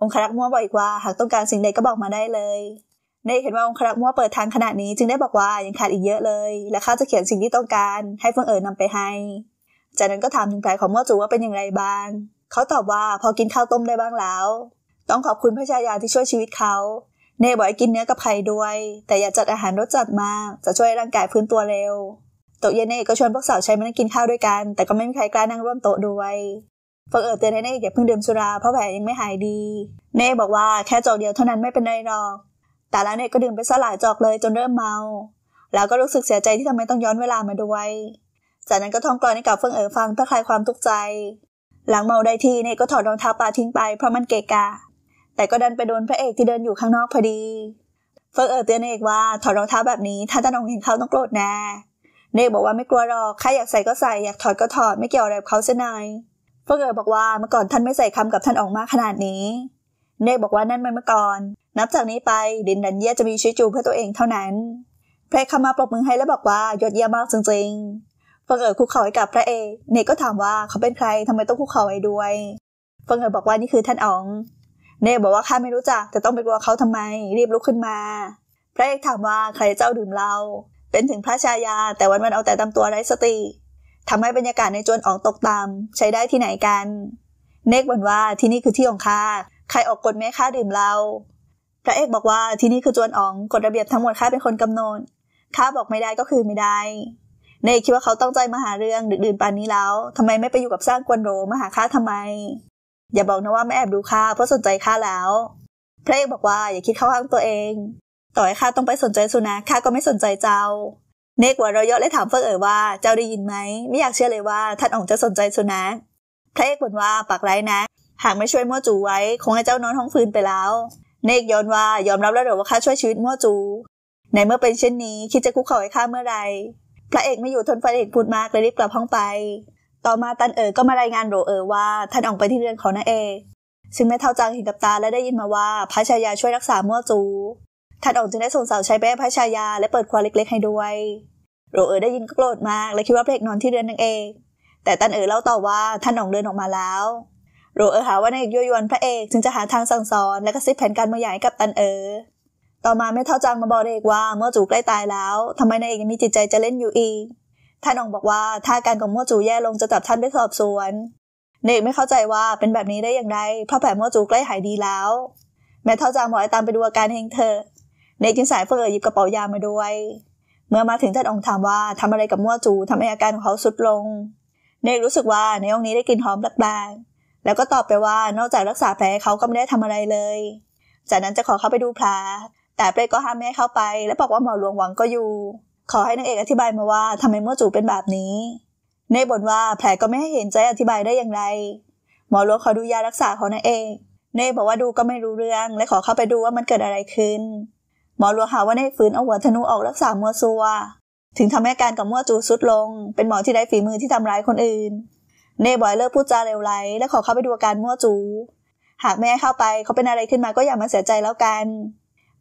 Speaker 1: องครัก์มั่วบอกอีกว่าหากต้องการสิ่งใดก็บอกมาได้เลยในเห็นว่า องครักมั่วเปิดทางขนาดนี้จึงได้บอกว่ายังขาดอีกเยอะเลย และข้าจะเขียนสิ่งที่ต้องการ ให้เฟิงเอ๋ญนำไปให้ จากนั้นก็ถามถึงแผลของมั่วจูว่าเป็นอย่างไรบ้าง เขาตอบว่าพอกินข้าวต้มได้บ้างแล้ว ต้องขอบคุณพระชายาที่ช่วยชีวิตเขา เน่บอกให้กินเนื้อกับไข่ด้วย แต่อย่าจัดอาหารรสจัดมากจะช่วยร่างกายฟื้นตัวเร็วตกเย็นเน่ก็ชวนพวกสาวใช้มานกินข้าวด้วยกัน แต่ก็ไม่มีใครกล้านั่งร่วมโต๊ะด้วยเฟิงเอ๋อเตือนให้เน่อย่าเพิ่งดื่มสุราเพราะแผลยังไม่หายดี เน่บอกว่าแค่จอกเดียวเท่านั้นไม่เป็นไรหรอกแต่แล้วเนี่ยก็ดื่มไปซะหลายจอกเลยจนเริ่มเมา แล้วก็รู้สึกเสียใจที่ทำไมต้องย้อนเวลามาด้วยจากนั้นก็ท่องกลอนให้กับเฟิงเอ๋อฟังเพื่อคลายความทุกข์ใจ หลังเมาได้ที่เนี่ยก็ถอดรองเท้าปลาทิ้งไปเพราะมันเกะกะ แต่ก็ดันไปโดนพระเอกที่เดินอยู่ข้างนอกพอดี เฟิงเอ๋อเตือนเอกว่าถอดรองเท้าแบบนี้ถ้าตานองเห็นเขาต้องโกรธแน่เนกบอกว่าไม่กลัวหรอกใครอยากใส่ก็ใส่อยากถอดก็ถอดไม่เกี่ยวอะไรกับเขาเสียนายเฟิงเอ๋อบอกว่าเมื่อก่อนท่านไม่ใส่คำกับท่านออกมาขนาดนี้เนกบอกว่านั่นมันเมื่อก่อน นับจากนี้ไปดินดันเย่จะมีชีวิตอยู่เพื่อตัวเองเท่านั้นพเพลคำมาปรบมือให้แล้วบอกว่ายอดเยี่ยมมากจริงๆฟังเอ๋คุกเข่าให้กับพระเอก เนกก็ถามว่าเขาเป็นใครทำไมต้องคุกเข่าให้ด้วยฟังเอ๋บอกว่านี่คือท่านอ๋อง เนกบอกว่าข้าไม่รู้จักแต่ต้องไปกลัวเขาทำไมรีบลุกขึ้นมา พระเอกถามว่าใครเจ้าดื่มเหล้าเป็นถึงพระชายาแต่วันวันเอาแต่ตำตัวไร้สติทำให้บรรยากาศในจวนอ๋องตกต่ำใช้ได้ที่ไหนกัน เนกบ่นว่าที่นี่คือที่ของข้าใครออกกฎไหมค่าดื่มเหล้าพระเอกบอกว่าที่นี่คือจวนอ๋องกฎระเบียบทั้งหมดข้าเป็นคนกำหนด ข้าบอกไม่ได้ก็คือไม่ได้ เนกคิดว่าเขาตั้งใจมาหาเรื่องดึกดื่นปานนี้แล้วทำไมไม่ไปอยู่กับสร้างกวนโรมาหาข้าทำไม อย่าบอกนะว่าไม่แอบดูข้าเพราะสนใจข้าแล้ว พระเอกบอกว่าอย่าคิดเข้าข้างตัวเอง ต่อให้ข้าต้องไปสนใจสุนัขข้าก็ไม่สนใจเจ้า เนกว่าเราเยอะเลยถามเฟิงเอ๋อว่าเจ้าได้ยินไหมไม่อยากเชื่อเลยว่าท่านอ๋องจะสนใจสุนัขพระเอกบ่นว่าปากไร้นะหากไม่ช่วยมั่วจูไว้ คงให้เจ้านอนห้องฟืนไปแล้ว เนกย้อนว่ายอมรับแล้วหรือว่าข้าช่วยชีวิตมั่วจู ในเมื่อเป็นเช่นนี้คิดจะคุกเข่าให้ข้าเมื่อไรพระเอกไม่อยู่ทนฟังเอกพูดมากเลยรีบกลับห้องไป ต่อมาตันเอ๋อก็มารายงานโรเอ๋อว่าท่านออกไปที่เรือนของนาเอกซึ่งแม่เท่าจางเห็นกับตาและได้ยินมาว่าพระชายาช่วยรักษามั่วจู ท่านออกจึงได้ส่งสาวใช้ไป้พระชายาและเปิดครัวเล็กๆให้ด้วยโรเอ๋อได้ยินก็โกรธมาก และคิดว่าพระเอกนอนที่เรือนนางเอกแต่ตันเอ๋อเล่าต่อว่าท่านอองเดินออกมาแล้วหรูเออหาว่านายเอกยั่วยวนพระเอกถึงจะหาทางสั่งสอน และกระซิบแผนการเมืองใหญ่กับตันเออต่อมาแม่เท่าจังมาบอกเอกว่าเมื่อจู่ใกล้ตายแล้วทำไมนายเอกยังมีจิตใจจะเล่นอยู่อีกท่านองบอกว่าถ้าการของเมื่อจู่แย่ลงจะจับท่านไปสอบสวนนายเอกไม่เข้าใจว่าเป็นแบบนี้ได้อย่างไรเพราะแผลมื่อจู่ใกล้หายดีแล้ว แม่เท่าจังบอกให้ตามไปดูอาการเฮงเธอเนกจึงสายเฟอหยิบกระเป๋ายามาด้วย เมื่อมาถึงท่านองถามว่าทำอะไรกับมั่วจูทำให้อาการของเขาสุดลงเนกรู้สึกว่าในห้องนี้ได้กลิ่นหอมแปลกแล้วก็ตอบไปว่านอกจากรักษาแผลเขาก็ไม่ได้ทำอะไรเลย จากนั้นจะขอเข้าไปดูแผลแต่เปรก็ห้ามไม่ให้เข้าไป และบอกว่าหมอหลวงหวังก็อยู่ ขอให้นางเอกอธิบายมาว่าทำไมมั่วจู่เป็นแบบนี้ในบทว่าแผลก็ไม่ให้เห็นใจอธิบายได้อย่างไร หมอหลวงขอดูยารักษาของนางเอก เน่บอกว่าดูก็ไม่รู้เรื่อง และขอเข้าไปดูว่ามันเกิดอะไรขึ้น หมอหลวงหาว่าเน่ฝืนเอาหัวธนูออกรักษามัวซัว ถึงทำให้การกับมั่วจูสุดลง เป็นหมอที่ได้ฝีมือที่ทำร้ายคนอื่นเนบอยเลิกพูดจาเร็วไร้และขอเข้าไปดูอาการมั่วจู หากแม่เข้าไปเขาเป็นอะไรขึ้นมาก็อย่ามาเสียใจแล้วกัน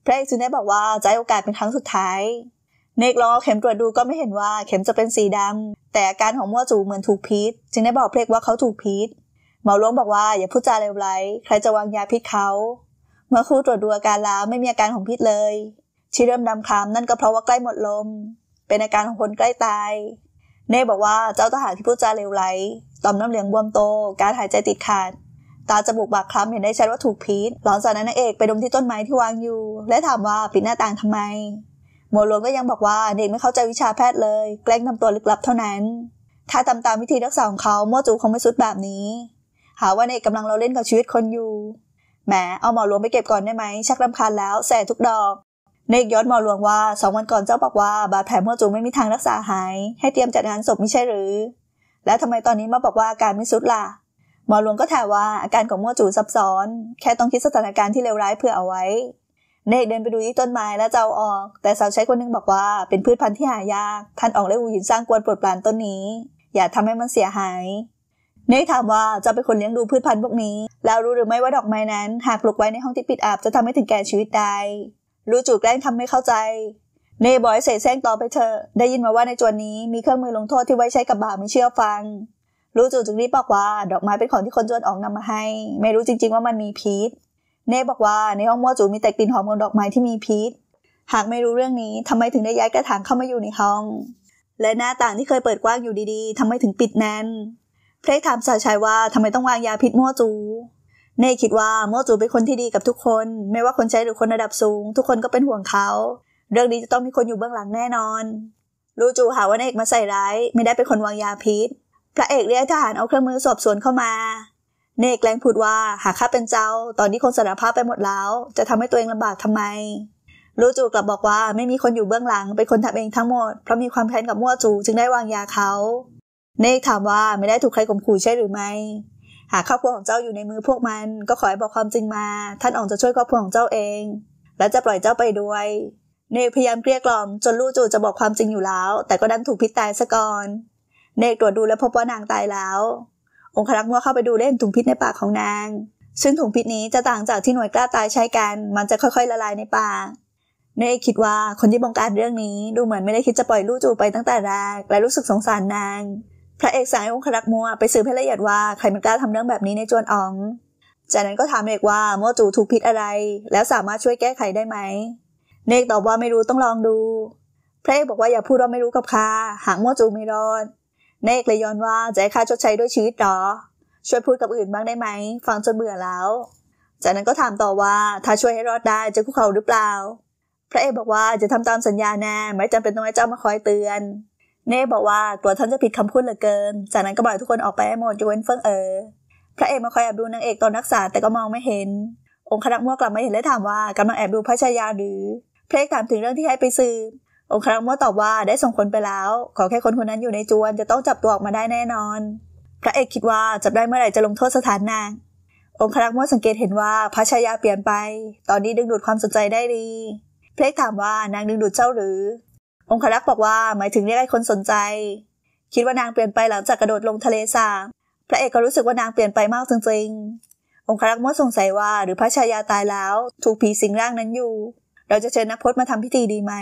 Speaker 1: พระเอกจูเน่บอกว่าจะให้โอกาสเป็นครั้งสุดท้ายเนกลองเอาเข็มตรวจดูก็ไม่เห็นว่าเข็มจะเป็นสีดำแต่อาการของมั่วจูเหมือนถูกพิษจึงได้บอกเพลกว่าเขาถูกพิษหมอหลวงบอกว่าอย่าพูดจาเร็วไร้ใครจะวางยาพิษเขาเมื่อครูตรวจดูอาการแล้วไม่มีอาการของพิษเลย ที่เริ่มดำคล้ำนั่นก็เพราะว่าใกล้หมดลม เป็นอาการของคนใกล้ตายเน่บอกว่าเจ้าทหารที่พูดจาเลวไรต่อมน้ำเหลืองบวมโต การหายใจติดขัดตาจมูกบากคล้ำเห็นได้ชัดว่าถูกพีดหลังจากนั้นนางเอกไปดมที่ต้นไม้ที่วางอยู่ และถามว่าปิดหน้าต่างทำไมหมอหลวงก็ยังบอกว่าเด็กไม่เข้าใจวิชาแพทย์เลย แกล้งทำตัวลึกลับเท่านั้น ถ้าตามตามวิธีรักษาของเขาโมจูคงไม่สุดแบบนี้ หาว่าเอกกำลังเราเล่นกับชีวิตคนอยู่แหมเอาหมอหลวงไปเก็บก่อนได้ไหมชักรำคาญแล้วแสทุกดอกเนกย้อนมอลวงว่าสองวันก่อนเจ้าบอกว่าบาดแผลมั่วจูไม่มีทางรักษาหาย ให้เตรียมจัดงานศพไม่ใช่หรือ แล้วทำไมตอนนี้มาบอกว่าอาการไม่สุดล่ะ มอหลวงก็แถมว่าอาการของมั่วจูซับซ้อน แค่ต้องคิดสถานการณ์ที่เลวร้ายเผื่อเอาไว้ เนกเดินไปดูที่ต้นไม้แล้วเจ้าออก แต่สาวใช้คนนึงบอกว่า เป็นพืชพันธุ์ที่หายากท่านออกเลวหูหินสร้างกวนปลดปลานต้นนี้ อย่าทำให้มันเสียหาย เนกถามว่าจะเป็นคนเลี้ยงดูพืชพันธุ์พวกนี้แล้วรู้หรือไม่ว่าดอกไม้นั้น หากปลูกไว้ในห้องที่ปิดอับจะทำให้ถึงแก่ชีวิตได้รู้จู่แกล้งทำไม่เข้าใจ เน่บอยเสแสร้งต่อไปเธอได้ยินมาว่าในจวนนี้มีเครื่องมือลงโทษที่ไว้ใช้กับบ่าวไม่เชื่อฟัง รู้จู่จึงรีบบอกว่าดอกไม้เป็นของที่คนจวนออกนำมาให้ ไม่รู้จริงๆว่ามันมีพิษเน่บอกว่า ในห้องมั่วจูมีแต่กลิ่นหอมของดอกไม้ที่มีพิษ หากไม่รู้เรื่องนี้ทำไมถึงได้ย้ายกระถางเข้ามาอยู่ในห้อง และหน้าต่างที่เคยเปิดกว้างอยู่ดีๆ ทำไมถึงปิดแน่นเพลถามสาชายว่าทำไมต้องวางยาพิษมั่วจูเน่คิดว่าโมจูเป็นคนที่ดีกับทุกคน ไม่ว่าคนใช้หรือคนระดับสูง ทุกคนก็เป็นห่วงเขา เรื่องนี้จะต้องมีคนอยู่เบื้องหลังแน่นอนรูจูหาว่าเนกมาใส่ร้าย ไม่ได้เป็นคนวางยาพิษพระเอกเรียกทหารเอาเครื่องมือสอบสวนเข้ามา เนกแรงพูดว่าหากข้าเป็นเจ้า ตอนนี้คงสารภาพไปหมดแล้ว จะทำให้ตัวเองลำบากทำไมรูจูกลับบอกว่าไม่มีคนอยู่เบื้องหลังเป็นคนทำเองทั้งหมดเพราะมีความแค้นกับมั่วจูจึงได้วางยาเขา เนกถามว่าไม่ได้ถูกใครข่มขู่ใช่หรือไม่หากครอบครัวของเจ้าอยู่ในมือพวกมันก็ขอให้บอกความจริงมา ท่านองค์จะช่วยครอบครัวของเจ้าเอง และจะปล่อยเจ้าไปด้วยเนกพยายามเกลี้ยกล่อมจนลู่จูจะบอกความจริงอยู่แล้ว แต่ก็ดันถูกพิษตายซะก่อนเนกตรวจดูแลวพบว่านางตายแล้ว องครักษ์เมื่อเข้าไปดูเล่นถุงพิษในปากของนาง ซึ่งถุงพิษนี้จะต่างจากที่หน่วยกล้าตายใช้กัน มันจะค่อยๆ ละลายในปากเนกคิดว่าคนที่บงการเรื่องนี้ดูเหมือนไม่ได้คิดจะปล่อยลู่จูไปตั้งแต่แรกและรู้สึกสงสารนางพระเอกสายองครักมัวไปสืบให้ละเอียดว่าใครมันกล้าทำเรื่องแบบนี้ในจวนอองจากนั้นก็ถามเนกว่ามวจูถูกพิษอะไร แล้วสามารถช่วยแก้ไขได้ไหมเนกตอบว่าไม่รู้ต้องลองดู พระเอกบอกว่าอย่าพูดว่าไม่รู้กับข้าหาโมวจูไม่รอดเนกเลยย้อนว่าจะให้ข้าชดใช้ด้วยชีวิตหรอช่วยพูดกับอื่นบ้างได้ไหมฟังจนเบื่อแล้วจากนั้นก็ถามต่อว่าถ้าช่วยให้รอดได้จะคุกเข่าหรือเปล่า พระเอกบอกว่าจะทำตามสัญญาแน่ไม่จำเป็นต้องให้เจ้ามาคอยเตือนเน่บอกว่าตัวท่านจะผิดคำพูดเหลือเกิน จากนั้นก็บอกทุกคนออกไปให้หมดยกเว้นเฟิงเออพระเอกมาคอยแอบดูนางเอกตอนรักษาแต่ก็มองไม่เห็น องค์คณะมั่วกลับมาเห็นและถามว่ากำลังแอบดูพระชายาหรือ เพลกถามถึงเรื่องที่ให้ไปซื้อ องค์คณะมั่วตอบว่าได้ส่งคนไปแล้ว ขอแค่คนคนนั้นอยู่ในจวนจะต้องจับตัวออกมาได้แน่นอน พระเอกคิดว่าจับได้เมื่อไหร่จะลงโทษสถานนาง องครักษ์มั่วสังเกตเห็นว่าพระชายาเปลี่ยนไป ตอนนี้ดึงดูดความสนใจได้ดี เพลกถามว่านางดึงดูดเจ้าหรือองครักษ์บอกว่าหมายถึงเรียกให้คนสนใจ คิดว่านางเปลี่ยนไปหลังจากกระโดดลงทะเลสาบพระเอกก็รู้สึกว่านางเปลี่ยนไปมากจริงๆองครักษ์มัวสงสัยว่าหรือพระชายาตายแล้ว ถูกผีสิงร่างนั้นอยู่ เราจะเชิญนักพจน์มาทำพิธีดีไหม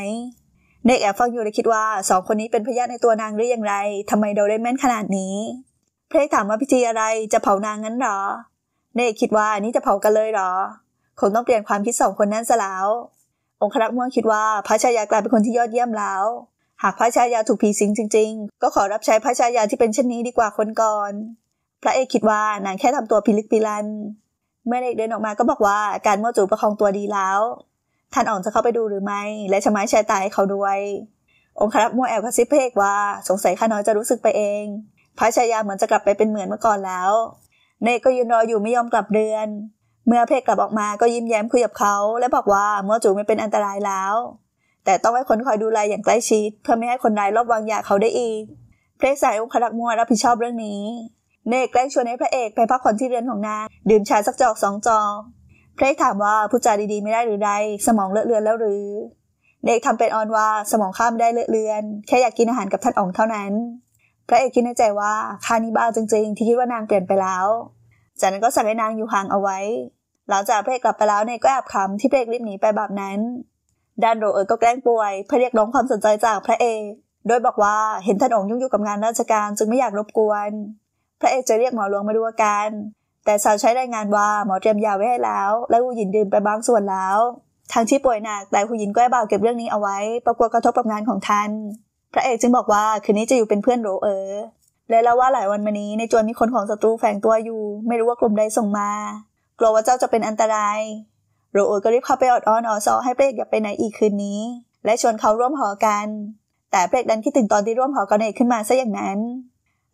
Speaker 1: เนกแอบฟังอยู่และคิดว่าสองคนนี้เป็นพญาในตัวนางหรืออย่างไร ทำไมเราได้แม่นขนาดนี้ เพลถามว่าพิธีอะไรจะเผานางงั้นหรอ เนกคิดว่านี่จะเผากันเลยหรอคงต้องเปลี่ยนความคิดสองคนนั้นซะแล้วองครักษ์ม่วงคิดว่าพระชายากลายเป็นคนที่ยอดเยี่ยมแล้ว หากพระชายาถูกผีสิงจริง ๆ ก็ขอรับใช้พระชายาที่เป็นเช่นนี้ดีกว่าคนก่อน พระเอกคิดว่านางแค่ทำตัวพิลึกพิลัน เมื่อเอกเดินออกมาก็บอกว่าการมั่วจูประคองตัวดีแล้ว ท่านอ่องจะเข้าไปดูหรือไม่และชะม้ชายตายให้เขาด้วย องครักษ์ม่วงแอบกระซิบพระเอกว่าสงสัยข้าน้อยจะรู้สึกไปเอง พระชายาเหมือนจะกลับไปเป็นเหมือนเมื่อก่อนแล้วเนกก็ยืนรออยู่ไม่ยอมกลับเดือนเมื่อเพกกลับออกมาก็ยิ้มแย้มคุยกับเขาและบอกว่าเมื่อจูไม่เป็นอันตรายแล้ว แต่ต้องให้คนคอยดูแลอย่างใกล้ชิดเพื่อไม่ให้คนร้ายรอบวางยาเขาได้อีกเพลกสายองค์ขรักมัวรับผิดชอบเรื่องนี้เนกแกล้งชวนให้พระเอกไปพักผ่อนที่เรือนของนางดื่มชาสักจอกสองจอกเพลกถามว่าผู้จาดีๆไม่ได้หรือใดสมองเลอะเลือนแล้วหรือเนกทำเป็นออนว่าสมองข้ามได้เลอะเลือนแค่อยากกินอาหารกับท่านอ๋องเท่านั้น พระเอกคิดในใจว่าคานิบ้าจริงๆ ที่คิดว่านางเปลี่ยนไปแล้วจากนั้นก็สั่งให้นางอยู่ห่างเอาไว้หลังจากเพกกลับไปแล้วเนยก็แอบขำที่เพกรีบหนีไปแบบนั้น ด้านโรเอิร์ก็แกล้งป่วยเพื่อเรียกร้องความสนใจจากพระเอกโดยบอกว่าเห็นท่านองค์ยุ่งอยู่กับงานราชการจึงไม่อยากรบกวน พระเอกจะเรียกหมอหลวงมาดูอาการ แต่สาวใช้ได้งานว่าหมอเตรียมยาไว้ให้แล้วและหูยินดื่มไปบางส่วนแล้ว ทางที่ป่วยหนักแต่หูยินก็ให้บ่าวเก็บเรื่องนี้เอาไว้ประกลัวกระทบกับงานของท่านพระเอกจึงบอกว่าคืนนี้จะอยู่เป็นเพื่อนโรเออและเล่าว่าหลายวันมานี้ในจวนมีคนของศัตรูแฝงตัวอยู่ไม่รู้ว่ากลุ่มใดส่งมากลัวว่าเจ้าจะเป็นอันตราย โรโอก็รีบเข้าไปอดอ้อนออซอให้เปรกอย่าไปไหนอีกคืนนี้ และชวนเขาร่วมหอกัน แต่เปรกดันคิดถึงตอนที่ร่วมหอกันเองขึ้นมาซะอย่างนั้น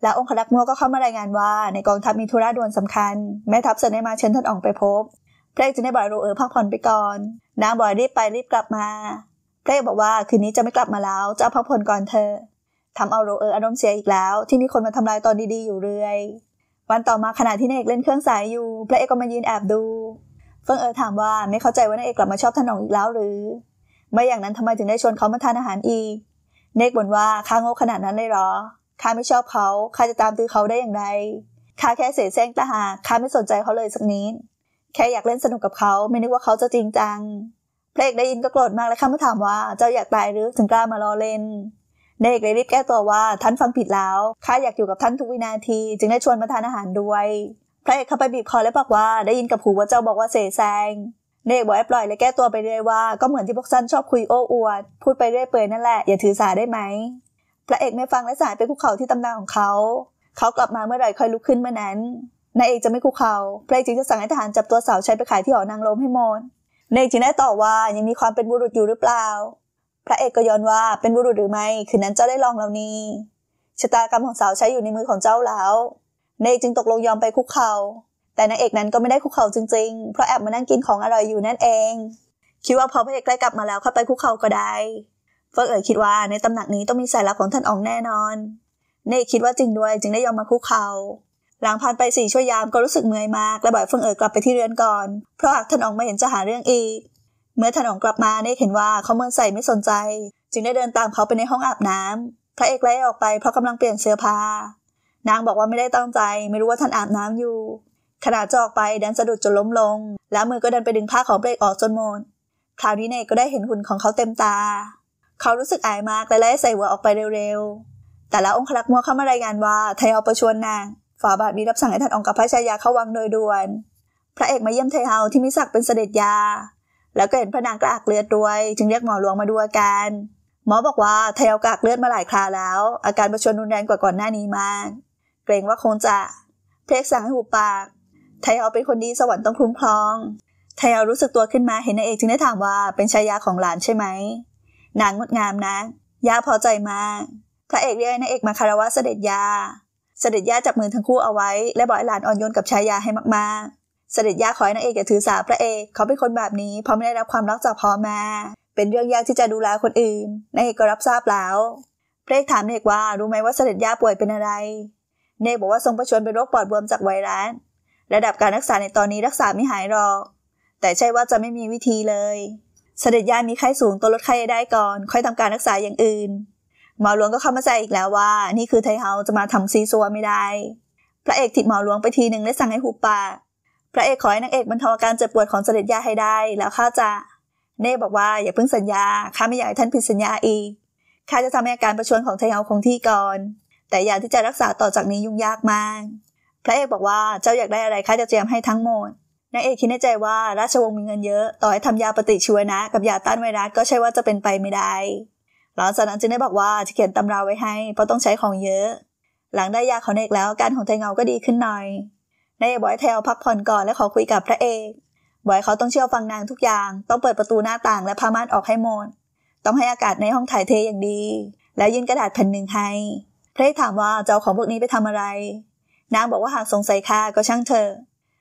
Speaker 1: แล้วองครักษ์มัวก็เข้ามารายงานว่า ในกองทัพมีธุระด่วนสำคัญ แม่ทัพเสนอมาเชิญท่านอองไปพบ เปรกจึงได้บอกโรเออพักผ่อนไปก่อน นางบอยรีบไปรีบกลับมา เปรกบอกว่าคืนนี้จะไม่กลับมาแล้วจะพักผ่อนก่อนเธอทำเอาโรเอออารมณ์เสียอีกแล้ว ที่มีคนมาทำลายตอนดีๆอยู่เรื่อยวันต่อมาขณะที่นายเอกเล่นเครื่องสายอยู่พระเอกก็มายืนแอบดูเฟิงเอ๋อถามว่าไม่เข้าใจว่านายเอกกลับมาชอบถนนองอีกแล้วหรือ ไม่อย่างนั้นทำไมถึงได้ชวนเขามาทานอาหารอีกเนกบ่นว่าข้าโง่ขนาดนั้นเลยหรอข้าไม่ชอบเขาข้าจะตามตื้อเขาได้อย่างไรข้าแค่เสแสร้งตาหาข้าไม่สนใจเขาเลยสักนิดแค่อยากเล่นสนุกกับเขาไม่นึกว่าเขาจะจริงจังพระเอกได้ยินก็โกรธมากเลยข้ามาถามว่าเจ้าอยากตายหรือถึงกล้ามารอเล่นเนกเลยรีบแก้ตัวว่าท่านฟังผิดแล้วข้าอยากอยู่กับท่านทุกวินาที จึงได้ชวนมาทานอาหารด้วย พระเอกเข้าไปบีบคอและบอกว่า ได้ยินกับหูว่าเจ้าบอกว่าเสแสร้งเนกบอกให้ปล่อยและแก้ตัวไปเรื่อยว่าก็เหมือนที่พวกสั้นชอบคุยโอ้อวด พูดไปเรื่อยเปื่อยนั่นแหละอย่าถือสาได้ไหมพระเอกไม่ฟังและสายไปคุกเข่าที่ตำนานของเขา เขากลับมาเมื่อไหร่ค่อยลุกขึ้นเมื่อนั้นนายเอกจะไม่คุกเขา่าพระเอกจึงจะสั่งให้ทหารจับตัวสาวใช้ไปขายที่หอนางลมให้หมดนายจึงได้ตอบว่ายังมีความเป็นบุรุษอยู่หรือเปล่าพระเอกก็ย้อนว่าเป็นบุรุษหรือไม่ คืนนั้นเจ้าได้ลองแล้วนี่ชะตากรรมของสาวใช้อยู่ในมือของเจ้าแล้วนายจึงตกลงยอมไปคุกเขา่า แต่นางเอกนั้นก็ไม่ได้คุกเข่าจริงๆ เพราะแอบมานั่งกินของอร่อยอยู่นั่นเอง คิดว่าพอพระเอกใกล้กลับมาแล้วเข้าไปคุกเข่าก็ได้ เฟิร์กเอ๋ยคิดว่าในตำหนักนี้ต้องมีสายลับของท่านอองแน่นอน เนยคิดว่าจริงด้วยจึงได้ยอมมาคุกเขา่าหลังผ่านไปสี่ชั่วยามก็รู้สึกเมื่อยมากและบ่อยเฟิงเอ๋ยกลับไปที่เรือนก่อน เพราะหากท่านอองม่เห็นจะหาเรื่องอีกเมื่อถนอมกลับมาได้เห็นว่าเขาเมินใส่ไม่สนใจ จึงได้เดินตามเขาไปในห้องอาบน้ำพระเอกไล่ออกไปเพราะกำลังเปลี่ยนเสื้อผ้านางบอกว่าไม่ได้ตั้งใจไม่รู้ว่าท่านอาบน้ำอยู่ขณะจะออกไปดันสะดุดจนล้มลง แล้วมือก็ดันไปดึงผ้าของพระเอกออกจนหมดคราวนี้เนคก็ได้เห็นหุ่นของเขาเต็มตาเขารู้สึกอายมากและไล่ใส่หัวออกไปเร็วๆ แต่ละองค์รักมัวเข้ามารายงานว่า ไทเอาประชวนนางฝาบาทมีรับสั่งให้ท่านองค์กับพระชายาเข้าวังโดยด่วนพระเอกมาเยี่ยมไทเอาที่มิสักเป็นเสด็จยาแล้วก็เห็นพนางกระอักเลือดด้วย จึงเรียกหมอหลวงมาดูอาการหมอบอกว่าเทลกากเลือดมาหลายคราแล้ว อาการประชวนรุนแรงกว่าก่อนหน้านี้มาก เกรงว่าคงจะเพลกสั่งให้หูปากไทเอาเป็นคนดีสวรรค์ต้องคุ้มครองไทเอารู้สึกตัวขึ้นมาเห็นนายเอกจึงได้ถามว่าเป็นชายาของหลานใช่ไหม นางงดงามนะย่าพอใจมากพระเอกเรียกนายเอกมาคารวะเสด็จยา เสด็จยาจับมือทั้งคู่เอาไว้และบอกหลานอ่อนโยนกับชายาให้มากๆเสด็จย่าขอให้นางเอกอย่าถือสาพระเอกเขาเป็นคนแบบนี้เพราะไม่ได้รับความรักจากพ่อแม่เป็นเรื่องยากที่จะดูแลคนอื่นนางเอกก็รับทราบแล้วพระเอกถามเนกว่ารู้ไหมว่าเสด็จย่าป่วยเป็นอะไรเนกบอกว่าทรงประชวรเป็นโรคปอดบวมจากไวรัสระดับการรักษาในตอนนี้รักษาไม่หายหรอกแต่ใช่ว่าจะไม่มีวิธีเลย เสด็จย่ามีไข้สูงตัวลดไข้ได้ก่อน ค่อยทำการรักษาอย่างอื่นหมอหลวงก็เข้ามาใจอีกแล้วว่า นี่คือไทเฮาจะมาทำซีซัวไม่ได้ พระเอกถิดหมอหลวงไปทีหนึ่งและสั่งให้หุบปากพระเอกขอให้นางเอกบรรเทาอาการเจ็บปวดของเสด็จย่าให้ได้ แล้วข้าจะ เน่บอกว่าอย่าเพิ่งสัญญาข้าไม่อยากให้ท่านผิดสัญญาอีกข้าจะทำให้อาการประชวนของเทเอาคงที่ก่อน แต่ยาที่จะรักษาต่อจากนี้ยุ่งยากมาก พระเอกบอกว่าเจ้าอยากได้อะไรข้าจะเตรียมให้ทั้งหมดนางเอกคิดในใจว่าราชวงศ์มีเงินเยอะต่อให้ทำยาปฏิชีวนะกับยาต้านไวรัสก็ใช่ว่าจะเป็นไปไม่ได้ หลังจากนั้นจึงได้บอกว่าจะเขียนตำราไว้ให้เพราะต้องใช้ของเยอะ หลังได้ยาของเอกแล้วการของเทเงาก็ดีขึ้นหน่อยนายบอยแทวพักผ่อนก่อนและขอคุยกับพระเอก บอยเขาต้องเชื่อฟังนางทุกอย่างต้องเปิดประตูหน้าต่างและผ้าม่านออกให้หมด ต้องให้อากาศในห้องถ่ายเทอย่างดี แล้วยื่นกระดาษแผ่นหนึ่งให้พระเอกถามว่าเจ้าของพวกนี้ไปทำอะไร นางบอกว่าหากสงสัยข้าก็ช่างเถอะ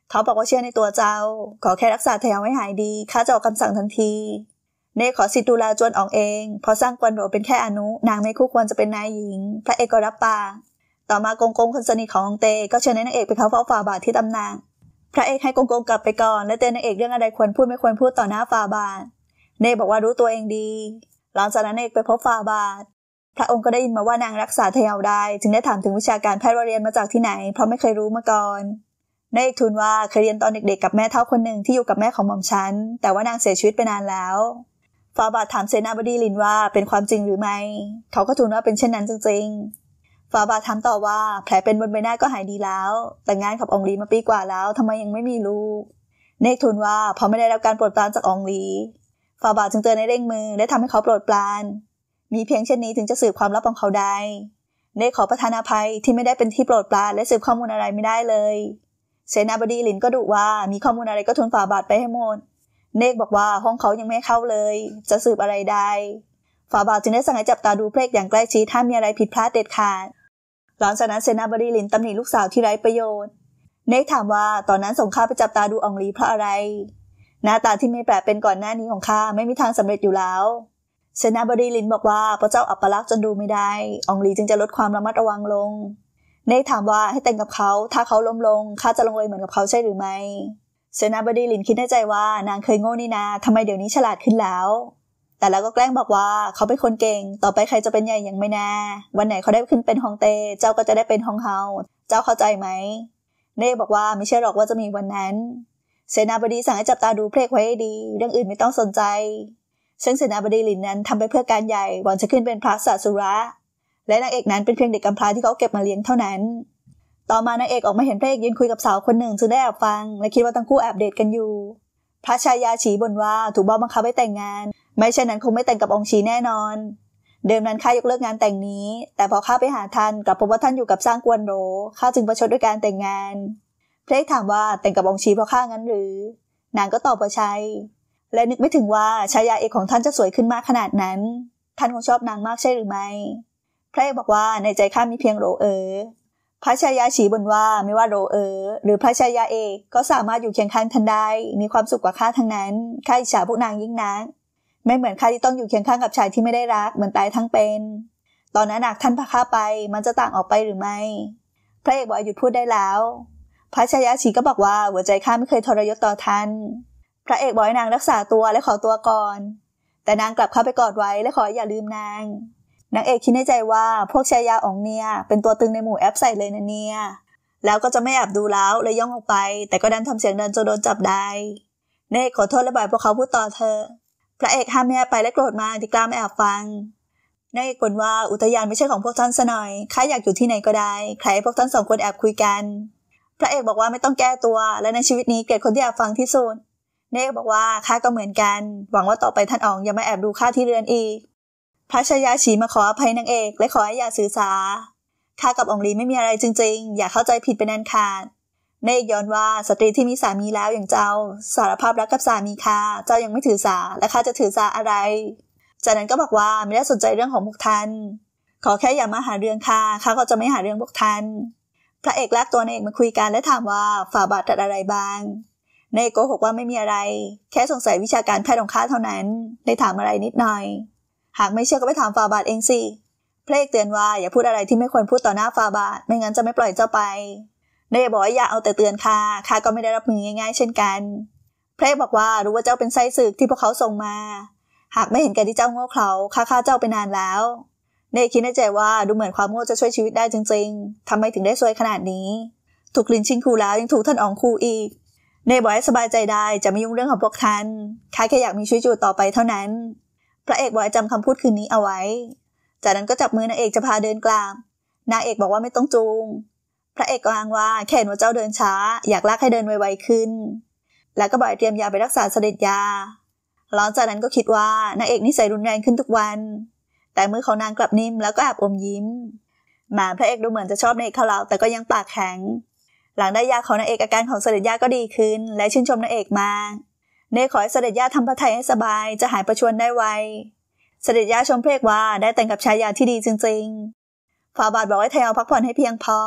Speaker 1: เขาบอกว่าเชื่อในตัวเจ้า ขอแค่รักษาแถวให้หายดีข้าจะออกคำสั่งทันทีเนขอสิทธิ์ดูแลจวนออกเองพอสร้างกวนโดเป็นแค่อนุนางไม่คู่ควรจะเป็นนายหญิง พระเอกก็รับปากต่อมากงกงคนสนิทขององเต้ก็เชิญนางเอกไปเข้าเฝ้าฝ่าบาทที่ตำนางพระเอกให้กงกงกลับไปก่อนและเตือนนางเอกเรื่องอะไรควรพูดไม่ควรพูดต่อหน้าฝ่าบาท เนบอกว่ารู้ตัวเองดี หลังจากนั้นเอกไปพบฝ่าบาท พระองค์ก็ได้ยินมาว่านางรักษาแถวได้จึงได้ถามถึงวิชาการแพทย์ว่าเรียนมาจากที่ไหนเพราะไม่เคยรู้มาก่อนนายเอกทูลว่าเคยเรียนตอนเด็กๆ กับแม่เท่าคนหนึ่งที่อยู่กับแม่ของหม่อมฉันแต่ว่านางเสียชีวิตไปนานแล้ว ฝ่าบาทถามเซนาบดีลินว่าเป็นความจริงหรือไม่เขาก็ทูลว่าเป็นเช่นนั้นจริงๆฟาบาถามต่อว่าแผลเป็นบนใบหน้าก็หายดีแล้ว แต่งานกับองลีมาปีกว่าแล้วทำไมยังไม่มีลูกเนกทูลว่าเพราะไม่ได้รับการโปรดปรานจากองลีฟาบาจึงเตือนในเร่งมือ และทำให้เขาโปรดปราน มีเพียงเช่นนี้ถึงจะสืบความลับของเขาได้เนกขอประธานาภัยที่ไม่ได้เป็นที่โปรดปรานและสืบข้อมูลอะไรไม่ได้เลยเสนาบดีหลินก็ดุว่ามีข้อมูลอะไรก็ทูลฝ่าบาทไปให้หมด เนกบอกว่าห้องเขายังไม่เข้าเลย จะสืบอะไรได้ฝ่าบาทจึงได้สั่งให้จับตาดูเพลกอย่างใกล้ชิดถ้ามีอะไรผิดพลาดเด็ดขาดลังจากนั้นเซนาบริลินตำหนิลูกสาวที่ไร้ประโยชน์ เนกถามว่าตอนนั้นส่งข้าไปจับตาดูองลีเพราะอะไร หน้าตาที่ไม่แปลเป็นก่อนหน้านี้ของข้าไม่มีทางสำเร็จอยู่แล้ว เซนาบรีลินบอกว่าพระเจ้าอัปลักษ์จนดูไม่ได้องลีจึงจะลดความระมัดระวังลง เนกถามว่าให้แต่งกับเขา ถ้าเขาล้มลงข้าจะลงเอยเหมือนกับเขาใช่หรือไม่ เซนาบดีลินคิดในใจว่า นางเคยโง่นี่นาทำไมเดี๋ยวนี้ฉลาดขึ้นแล้วแต่แล้วก็แกล้งบอกว่าเขาเป็นคนเก่ง ต่อไปใครจะเป็นใหญ่ยังไม่แน่ วันไหนเขาได้ขึ้นเป็นฮองเต้เจ้าก็จะได้เป็นฮองเฮา เจ้าเข้าใจไหม เน่บอกว่าไม่เชื่อหรอกว่าจะมีวันนั้นเสนาบดีสั่งให้จับตาดูเพลงไว้ให้ดีเรื่องอื่นไม่ต้องสนใจ ซึ่งเสนาบดีหลินนั้นทำไปเพื่อการใหญ่หวังจะขึ้นเป็นพระสัสุระ และนางเอกนั้นเป็นเพียงเด็กกำพร้าที่เขาเก็บมาเลี้ยงเท่านั้น ต่อมานางเอกออกมาเห็นพระเอกยืนคุยกับสาวคนหนึ่งจึงได้แอบฟังและคิดว่าทั้งคู่แอบเดทกันอยู่ พระชายาฉีบ่นว่าถูกบ้าบังคับให้แต่งงานไม่เช่นนั้นคงไม่แต่งกับองชีแน่นอน เดิมนั้นข้ายกเลิกงานแต่งนี้ แต่พอข้าไปหาท่านกลับพบว่าท่านอยู่กับสร้างกวนโรข้าจึงประชดด้วยการแต่งงาน เพลกถามว่าแต่งกับองชีเพราะข้างั้นหรือ นางก็ตอบว่าใช่และนึกไม่ถึงว่าชายาเอกของท่านจะสวยขึ้นมากขนาดนั้น ท่านคงชอบนางมากใช่หรือไม่พระเอกบอกว่าในใจข้ามีเพียงโรเออพระชายาฉีบนว่าไม่ว่าโรเออหรือพระชายาเอกก็สามารถอยู่เคียงข้างท่านได้ มีความสุขกว่าข้าทั้งนั้นข้าอิจฉาพวกนางยิ่งนักไม่เหมือนข้าที่ต้องอยู่เคียงข้างกับชายที่ไม่ได้รักเหมือนตายทั้งเป็น ตอนนั้นหนักท่านพาข้าไปมันจะต่างออกไปหรือไม่ พระเอกบอกหยุดพูดได้แล้ว พระชายาชีก็บอกว่าหัวใจข้าไม่เคยทรยศต่อท่าน พระเอกบอกให้นางรักษาตัวและขอตัวก่อน แต่นางกลับเข้าไปกอดไว้และขออย่าลืมนาง นางเอกคิดในใจว่าพวกชายาองเนียเป็นตัวตึงในหมู่แอปใส่เลยนะเนี่ยแล้วก็จะไม่แอบดูแล้วเลยย่องออกไป แต่ก็ดันทำเสียงเดินจนโดนจับได้ เนกขอโทษและบ่ายพวกเขาพูดต่อเธอพระเอกห้ามแม่ไปและโกรธมากที่กล้าไม่แอบฟังนายเอกบ่นว่าอุทยานไม่ใช่ของพวกท่านซะหน่อยข้าอยากอยู่ที่ไหนก็ได้ ใครพวกท่านสองคนแอบคุยกัน พระเอกบอกว่าไม่ต้องแก้ตัว และในชีวิตนี้เกลียดคนที่แอบฟังที่สุดนายเอกบอกว่าข้าก็เหมือนกัน หวังว่าต่อไปท่านอ๋อง อย่ามาแอบดูข้าที่เรือนอีก พระชายาฉีมาขออภัยนางเอก และขอให้อย่าสื่อสาข้ากับองลีไม่มีอะไรจริงๆ อย่าเข้าใจผิดไปนันขาดเนกย้อนว่าสตรีที่มีสามีแล้วอย่างเจ้า สารภาพรักกับสามีค่ะเจ้ายังไม่ถือสา และข้าจะถือสาอะไร จากนั้นก็บอกว่าไม่ได้สนใจเรื่องของพวกท่านขอแค่อย่ามาหาเรื่องค่ะข้าก็จะไม่หาเรื่องพวกท่าน พระเอกลากตัวนเอกมาคุยกันและถามว่าฝ่าบาทตัดอะไรบ้าง เนายโกหกว่าไม่มีอะไร แค่สงสัยวิชาการแพทย์ของข้าเท่านั้นได้ถามอะไรนิดหน่อย หากไม่เชื่อก็ไปถามฝ่าบาทเองสิพระเอกเตือนว่าอย่าพูดอะไรที่ไม่ควรพูดต่อหน้าฝ่าบาท ไม่งั้นจะไม่ปล่อยเจ้าไปเน่บอกอย่าเอาแต่เตือนค่ะค่าก็ไม่ได้รับมือง่าย ๆเช่นกันเพลบอกว่ารู้ว่าเจ้าเป็นไส้ศึกที่พวกเขาส่งมา หากไม่เห็นกันที่เจ้าโง่เขลาค่าค่าเจ้าไปนานแล้ว เน่คิดในใจว่าดูเหมือนความโง่จะช่วยชีวิตได้จริงๆทำไมถึงได้ซวยขนาดนี้ ถูกลินชิงคูแล้วยังถูกท่านอองคูอีก เน่บอกให้สบายใจได้จะไม่ยุ่งเรื่องของพวกท่านค่าแค่อยากมีชีวิตอยู่ต่อไปเท่านั้น พระเอกบอกจำคำพูดคืนนี้เอาไว้ จากนั้นก็จับมือนางเอกจะพาเดินกลางนางเอกบอกว่าไม่ต้องจูงพระเอกก็อ้างว่าแขนว่าเจ้าเดินช้าอยากลากให้เดินไวๆขึ้น แล้วก็บ่อยเตรียมยาไปรักษาเสด็จยาหลังจากนั้นก็คิดว่านางเอกนิสัยรุนแรงขึ้นทุกวัน แต่มือเขานางกลับนิ่มแล้วก็แอบอมยิ้มหมาพระเอกดูเหมือนจะชอบนางเอกเขาแล้ว แต่ก็ยังปากแข็ง หลังได้ยาของนางเอกอาการของเสด็จยาก็ดีขึ้น และชื่นชมนางเอกมากเนขอให้เสด็จยาทำพระไทยให้สบายจะหายประชวนได้ไวเสด็จยาชมเพลกว่าได้แต่งกับชายาที่ดีจริงๆฟาบาทบอกให้ไทยเอาพักผ่อนให้เพียงพอ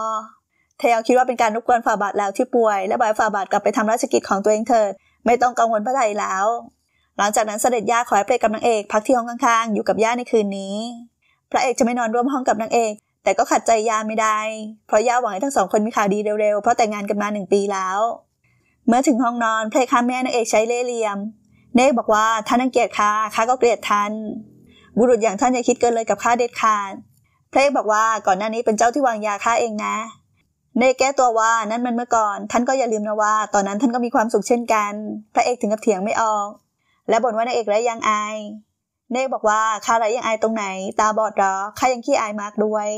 Speaker 1: เทลคิดว่าเป็นการรบกวนฝ่าบาทแล้วที่ป่วยและบอยฝ่าบาทกลับไปทำราชกิจของตัวเองเถิด ไม่ต้องกังวลพระไทยแล้ว หลังจากนั้นเสด็จย่าขอให้เปรตกับนางเอกพักที่ห้องข้างๆ อยู่กับย่าในคืนนี้พระเอกจะไม่นอนร่วมห้องกับนางเอกแต่ก็ขัดใจย่าไม่ได้ เพราะย่าหวังให้ทั้งสองคนมีข่าวดีเร็วๆ เพราะแต่งงานกันมาหนึ่งปีแล้วเมื่อถึงห้องนอนเพลค้าแม่นางเอกใช้เล่เหลี่ยมเนกบอกว่าท่านนังเกียิค่ะข้าก็เกลียดท่าน บุรุษอย่างท่านอย่าคิดเกินเลยกับข้าเด็ดขาดเพลคบอกว่าก่อนหน้านี้เป็นเจ้าที่วางยาข้าเองนะเนยแก้ตัวว่า นั่นมันเมื่อก่อน ท่านก็อย่าลืมนะว่า ตอนนั้นท่านก็มีความสุขเช่นกัน พระเอกถึงกับเถียงไม่ออก และบ่นว่านางเอกไร้ยังอาย เนยบอกว่าข้าไร้ยังอายตรงไหน ตาบอดหรอข้ายังขี้อายมากด้วย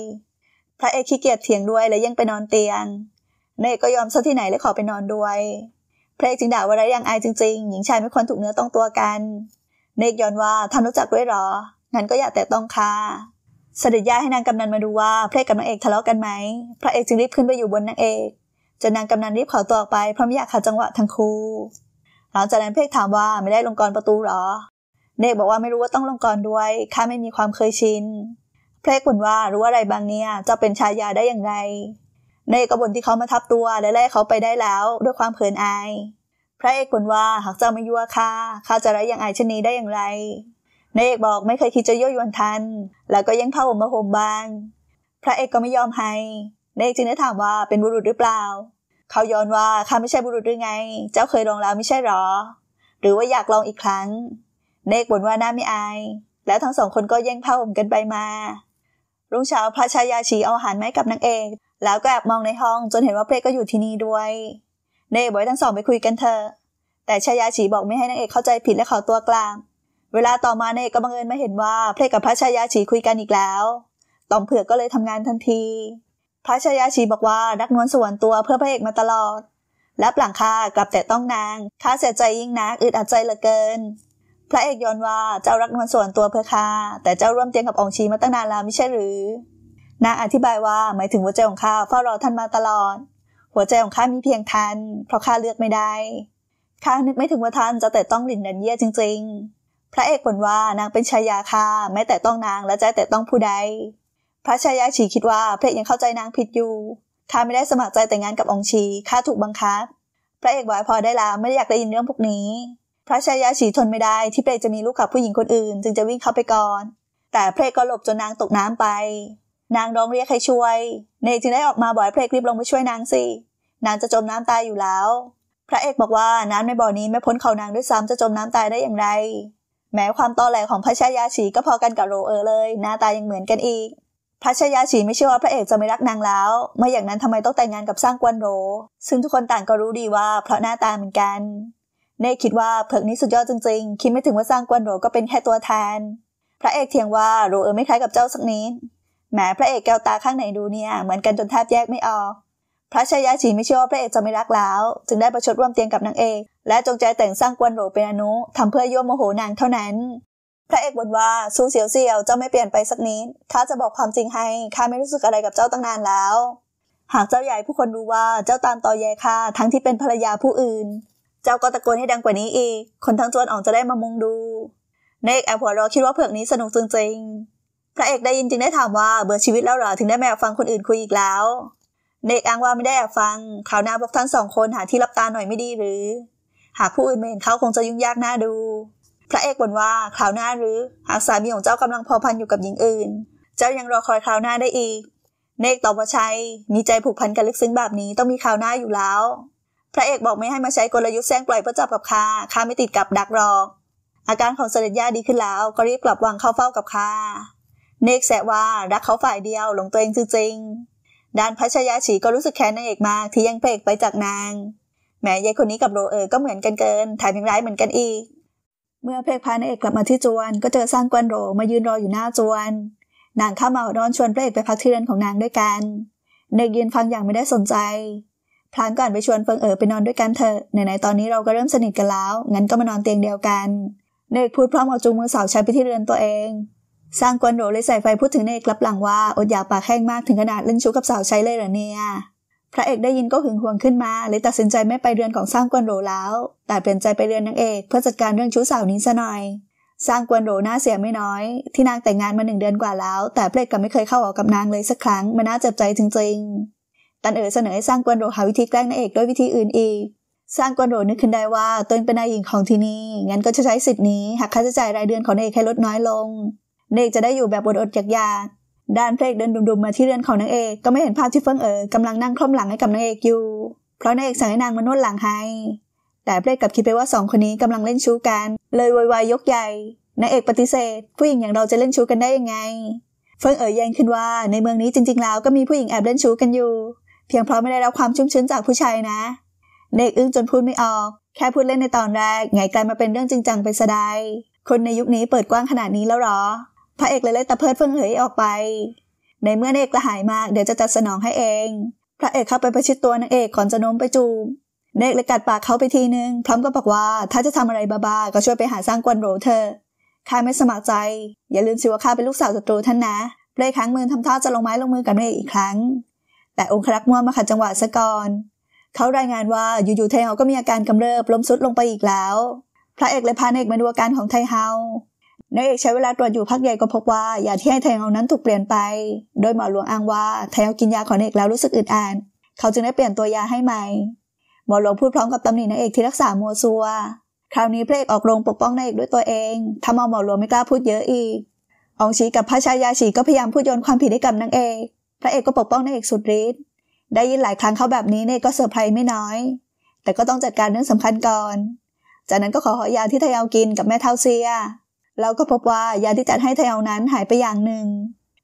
Speaker 1: พระเอกขี้เกียจเถียงด้วยและยังไปนอนเตียง เนยก็ยอมซะที่ไหนและขอไปนอนด้วยพระเอกจึงด่าว่าไร้ยังอายจริงๆ หญิงชายไม่ควรถูกเนื้อต้องตัวกัน เนกย้อนว่า ท่านรู้จักด้วยหรอ งั้นก็อย่าแต่ต้องค่าเสด็จย่าให้นางกำนันมาดูว่าพระเอกกับนางเอกทะเลาะกันไหม พระเอกจึงรีบขึ้นไปอยู่บนนางเอกจนนางกำนันรีบขอตัวออกไปเพราะไม่อยากขัดจังหวะทั้งคู่หลังจากนั้นเพกถามว่าไม่ได้ลงกรประตูหรอ เนกบอกว่าไม่รู้ว่าต้องลงกรด้วย ข้าไม่มีความเคยชินเพลกบ่นว่ารู้อะไรบางเนี่ยจะเป็นชายาได้อย่างไรเนกก็บ่นที่เขามาทับตัวและไล่เขาไปได้แล้วด้วยความเผินอายพระเอกบ่นว่าหากเจ้าไม่ยั่วข้าข้าจะไร้อย่างอายเช่นนี้ได้อย่างไรนายเอกบอกไม่เคยคิดจะย่อยวนทัน แล้วก็ยังผาผมมาโฮมบาง พระเอกก็ไม่ยอมให้นายเอกจึงได้ถามว่าเป็นบุรุษหรือเปล่า เขาย้อนว่าข้าไม่ใช่บุรุษหรือไง เจ้าเคยลองแล้วไม่ใช่หรอ หรือว่าอยากลองอีกครั้ง เนกบ่นว่าหน้าไม่อาย แล้วทั้งสองคนก็แย่งผ้าห่มกันไปมา รุ่งเช้าพระชายาชีเอาอาหารไม้กับนางเอก แล้วก็แอบมองในห้องจนเห็นว่าเพลก็อยู่ที่นี่ด้วย เนกบอกทั้งสองไปคุยกันเถอะ แต่ชายาชีบอกไม่ให้นางเอกเข้าใจผิดและขอตัวกลางเวลาต่อมาเนกก็บังเอิญมาเห็นว่าเพลกับพระชายาชีคุยกันอีกแล้วตอมเผือกก็เลยทำงานทันที พระชายาชีบอกว่ารักนวลสวนตัวเพื่อพระเอกมาตลอด และหลังค่ากลับแต่ต้องนางข้าเสียใจยิ่งนักอึดอัดใจเหลือเกิน พระเอกย้อนว่าเจ้ารักนวลสวนตัวเพื่อข้า แต่เจ้าร่วมเตียงกับองชีมาตั้งนานแล้วไม่ใช่หรือ นางอธิบายว่าหมายถึงหัวใจของข้าเฝ้ารอท่านมาตลอด หัวใจของข้ามีเพียงท่านเพราะข้าเลือกไม่ได้ ข้านึกไม่ถึงว่าท่านจะแต่ต้องหลินนันเย่จริง ๆพระเอกบ่นว่านางเป็นชายาค่ะแม้แต่ต้องนางและใจแต่ต้องผู้ใด พระชายาฉีคิดว่าพระเอกยังเข้าใจนางผิดอยู่ข้าไม่ได้สมัครใจแต่งงานกับองชีข้าถูกบังคับ พระเอกบอยพอได้ลาไม่ได้อยากได้ยินเรื่องพวกนี้ พระชายาฉีทนไม่ได้ที่พระเอกจะมีลูกกับผู้หญิงคนอื่น จึงจะวิ่งเข้าไปก่อน แต่พระเอกก็หลบจนนางตกน้ำไป นางร้องเรียกให้ช่วยเนยจึงได้ออกมาบ่อยพระเอกรีบลงไปช่วยนางสิ นางจะจมน้ำตายอยู่แล้ว พระเอกบอกว่าน้ำในบ่อนี้ไม่พ้นเขานางด้วยซ้ำจะจมน้ำตายได้อย่างไรแม้ความตอแหลของพระชายาฉีก็พอกันกับโรเออเลย หน้าตายังเหมือนกันอีกพระชายาฉีไม่เชื่อว่าพระเอกจะไม่รักนางแล้วไม่อย่างนั้นทำไมต้องแต่งงานกับสร้างกวนโร ซึ่งทุกคนต่างก็รู้ดีว่าเพราะหน้าตาเหมือนกัน เน่คิดว่า เพิกนี้สุดยอดจริงๆ คิดไม่ถึงว่าสร้างกวนโรก็เป็นแค่ตัวแทนพระเอกเถียงว่าโรเออไม่คล้ายกับเจ้าสักนิดแม้พระเอกแก้วตาข้างไหนดูเนี่ยเหมือนกันจนแทบแยกไม่ออกพระชายาฉีไม่เชื่อว่าพระเอกจะไม่รักแล้ว จึงได้ประชดร่วมเตียงกับนางเอกและจงใจแต่งสร้างกวนโหรเป็นอนุทำเพื่อย่่วโมโหนางเท่านั้น พระเอกบ่นว่าสู้เสียวเสียวเจ้าไม่เปลี่ยนไปสักนิดข้าจะบอกความจริงให้ข้าไม่รู้สึกอะไรกับเจ้าตั้งนานแล้ว หากเจ้าใหญ่ผู้คนรู้ว่าเจ้าตามต่อแยข้าทั้งที่เป็นภรรยาผู้อื่น เจ้าก็ตะโกนให้ดังกว่านี้อีก คนทั้งจวนออกจะได้มามุงดูเนกแอบหัวเราะคิดว่าเผือกนี้สนุกจริงๆพระเอกได้ยินจึงได้ถามว่าเบื่อชีวิตแล้วเหรอถึงได้มาฟังคนอื่นคุยอีกแล้วเด็กอ้างว่าไม่ได้อบฟังข่าวหน้าพวกท่านสองคนหาที่รับตาหน่อยไม่ดีหรือ หากผู้อื่นเห็นเขาคงจะยุ่งยากหน้าดู พระเอกบ่นว่าข่าวหน้าหรือ หากสามีของเจ้ากำลังพอพันอยู่กับหญิงอื่น เจ้ายังรอคอยข่าวหน้าได้อีก เนกตอบว่าใช่มีใจผูกพันกันลึกซึ้งแบบนี้ต้องมีข่าวหน้าอยู่แล้ว พระเอกบอกไม่ให้มาใช้กลยุทธ์แซงปล่อยเพื่อจับกับข้าข้าไม่ติดกับดักรอก อาการของเสด็จย่าดีขึ้นแล้วก็รีบกลับวังเข้าเฝ้ากับข้าเนกแสว่ารักเขาฝ่ายเดียวหลงตัวเองจริงๆด้านพัชยาชีก็รู้สึกแค้นนางเอกมากที่ยังเพลกไปจากนาง แม้ยายคนนี้กับโรเออร์ก็เหมือนกันเกินแถมยังร้ายเหมือนกันอีกเมื่อเพลกพานางเอกกลับมาที่จวน ก็เจอสร้างกวนโรมายืนรออยู่หน้าจวน นางเข้ามาหอนชวนเพลกไปพักที่เรือนของนางด้วยกันเนกยืนฟังอย่างไม่ได้สนใจพลานก่อนไปชวนเฟิงเอ๋อไปนอนด้วยกันเถอะไหนๆตอนนี้เราก็เริ่มสนิทกันแล้ว งั้นก็มานอนเตียงเดียวกันเนกพูดพร้อมกับจูงมือสาวใช้ไปที่เรือนตัวเองสร้างกวนโหนเลยใส่ไฟพูดถึงในเอกลับหลังว่าอดอยากปากแห้งมากถึงขนาดเล่นชู้กับสาวใช้เลยเหรอเนี่ยพระเอกได้ยินก็หึงหวงขึ้นมาเลยตัดสินใจไม่ไปเรือนของสร้างกวนโหนแล้ว แต่เปลี่ยนใจไปเรือนนางเอกเพื่อจัดการเรื่องชู้สาวนี้ซะหน่อย สร้างกวนโหนน่าเสียไม่น้อย ที่นางแต่งงานมาหนึ่งเดือนกว่าแล้ว แต่พระเอกก็ไม่เคยเข้าออกกับนางเลยสักครั้งมันน่าเจ็บใจจริงจริง ตันเอ๋อเสนอให้สร้างกวนโหนหาวิธีแกล้งนางเอกด้วยวิธีอื่นอีกสร้างกวนโดนึกขึ้นได้ว่าตนเป็นนายหญิงของที่นี่งั้นก็จะใช้สิทธิ์นี้หักค่าใช้จ่ายรายเดือนของนางเอกให้ลดน้อยลงนางเอกจะได้อยู่แบบอดอดอยากาด้านพระเอกเดินดุมๆ มาที่เรือนของนางเอก ก็ไม่เห็นภาพที่เฟิงเอ๋อกำลังนั่งคล่อมหลังให้กับนางเอกอยู่ เพราะนางเอกสั่งให้นางมานวดหลังให้ แต่พระเอกกลับคิดไปว่าสองคนนี้กำลังเล่นชู้กัน เลยวอยวายยกใหญ่ นางเอกปฏิเสธ ผู้หญิงอย่างเราจะเล่นชู้กันได้ยังไงเฟิงเอ๋อแยังขึ้นว่า ในเมืองนี้จริง ๆแล้วก็มีผู้หญิงแอบเล่นชู้กันอยู่ เพียงเพราะไม่ได้รับความชุ่มชื้นจากผู้ชายนะเด็กอึ้งจนพูดไม่ออก แค่พูดเล่นในตอนแรก ไงกลายมาเป็นเรื่องจริงจังไปซะได้คนในยุคนี้เปิดกว้างขนาดนี้แล้วหรอพระเอกเลยเลยตะเพิดเฟื่องเหยออกไป ในเมื่อนเอกละหายมากเดี๋ยวจะจัดสนองให้เอง พระเอกเข้าไปประชิดตัวนางเอกก่อนจะโน้มไปจูบนเอกเลยกัดปากเขาไปทีนึงพร้อมกับบอกว่าถ้าจะทำอะไรบ้าๆก็ช่วยไปหาสร้างกวนโรเธอข้าไม่สมัครใจ อย่าลืมสิว่าข้าเป็นลูกสาวศัตรูท่านนะเรยครั้งมือทำท่าจะลงไม้ลงมือกับนางเอกอีกครั้ง แต่องครักษ์มั่วมาขัดจังหวะซะก่อน เขารายงานว่าอยู่ๆไทเฮาก็มีอาการกำเริบล้มซุดลงไปอีกแล้ว พระเอกเลยพาเอกมาดูอาการของไทเฮานายเอกใช้เวลาตรวจอยู่พักใหญ่ก็พบว่ายาที่ให้ไทเอานั้นถูกเปลี่ยนไป โดยหมอหลวงอ้างว่าไทเฮากินยาของนายเอกแล้วรู้สึกอึดอัดเขาจึงได้เปลี่ยนตัวยาให้ใหม่ หมอหลวงพูดพร้อมกับตำหนินายเอกที่รักษาโมซัว คราวนี้พระเอกออกโรงปกป้องนายเอกด้วยตัวเองทำเอาหมอหลวงไม่กล้าพูดเยอะอีก องชีกับพระชายาชีก็พยายามพูดโยนความผิดให้กับนางเอก พระเอกก็ปกป้องนายเอกสุดฤทธิ์ ได้ยินหลายครั้งเขาแบบนี้เนก็เซอร์ไพรส์ไม่น้อย แต่ก็ต้องจัดการเรื่องสำคัญก่อน จากนั้นก็ขอหอยาที่ไทยเอากินกับแม่เท่าเซียแล้วก็พบว่ายาที่จัดให้ไทเฮานั้นหายไปอย่างหนึ่ง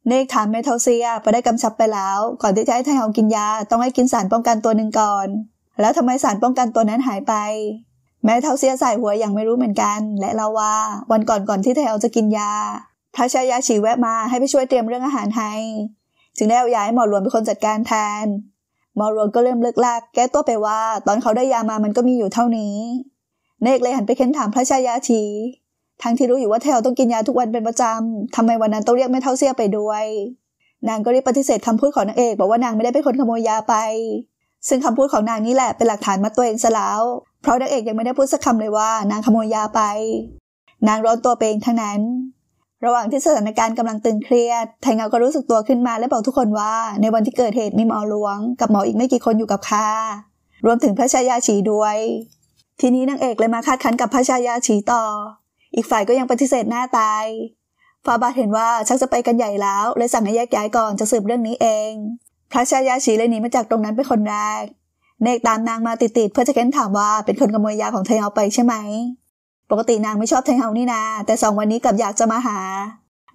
Speaker 1: เนกถามเมทาลเซียไปได้กำชับไปแล้ว ก่อนที่จะให้ไทเฮากินยาต้องให้กินสารป้องกันตัวหนึ่งก่อน แล้วทำไมสารป้องกันตัวนั้นหายไป แม้เทาเซียใส่หัวอย่างไม่รู้เหมือนกัน และเล่าว่าวันก่อนก่อนที่ไทเาจะกินยาท้าชายาฉีแวะมาให้ไปช่วยเตรียมเรื่องอาหารให้จึงได้เอายาให้หมอรลวนเป็นคนจัดการแทนหมอรลวนก็เริ่มเลิกลากแก้ตัวไปว่า ตอนเขาได้ยามามันก็มีอยู่เท่านี้เนกเลยหันไปเค้นถามพระชายาฉีทั้งที่รู้อยู่ว่าเทลต้องกินยาทุกวันเป็นประจำ ทำไมวันนั้นต้องเรียกแม่เท่าเสียไปด้วย นางก็รีบปฏิเสธคำพูดของนางเอกบอกว่านางไม่ได้เป็นคนขโมยยาไป ซึ่งคำพูดของนางนี่แหละเป็นหลักฐานมาตัวเองซะแล้ว เพราะนางเอกยังไม่ได้พูดสักคำเลยว่า นางขโมยยาไป นางร้อนตัวเองทั้งนั้น ระหว่างที่สถานการณ์กำลังตึงเครียดไทเงาก็รู้สึกตัวขึ้นมาและบอกทุกคนว่า ในวันที่เกิดเหตุมีหมอหลวง กับหมออีกไม่กี่คนอยู่กับข้ารวมถึงพระชายาฉีด้วย ทีนี้นางเอกเลยมาคาดคั้นกับพระชายาฉีต่ออีกฝ่ายก็ยังปฏิเสธหน้าตาย ฟาบาทเห็นว่าชักจะไปกันใหญ่แล้ว เลยสั่งให้แยกย้ายก่อนจะสืบเรื่องนี้เอง พระชายาชีเลยหนีมาจากตรงนั้นเป็นคนแรก เนกตามนางมาติดๆเพื่อจะเค้นถามว่าเป็นคนขโมยยาของเทเฮาไปใช่ไหม ปกตินางไม่ชอบเทเฮานี่นา แต่สองวันนี้กลับอยากจะมาหา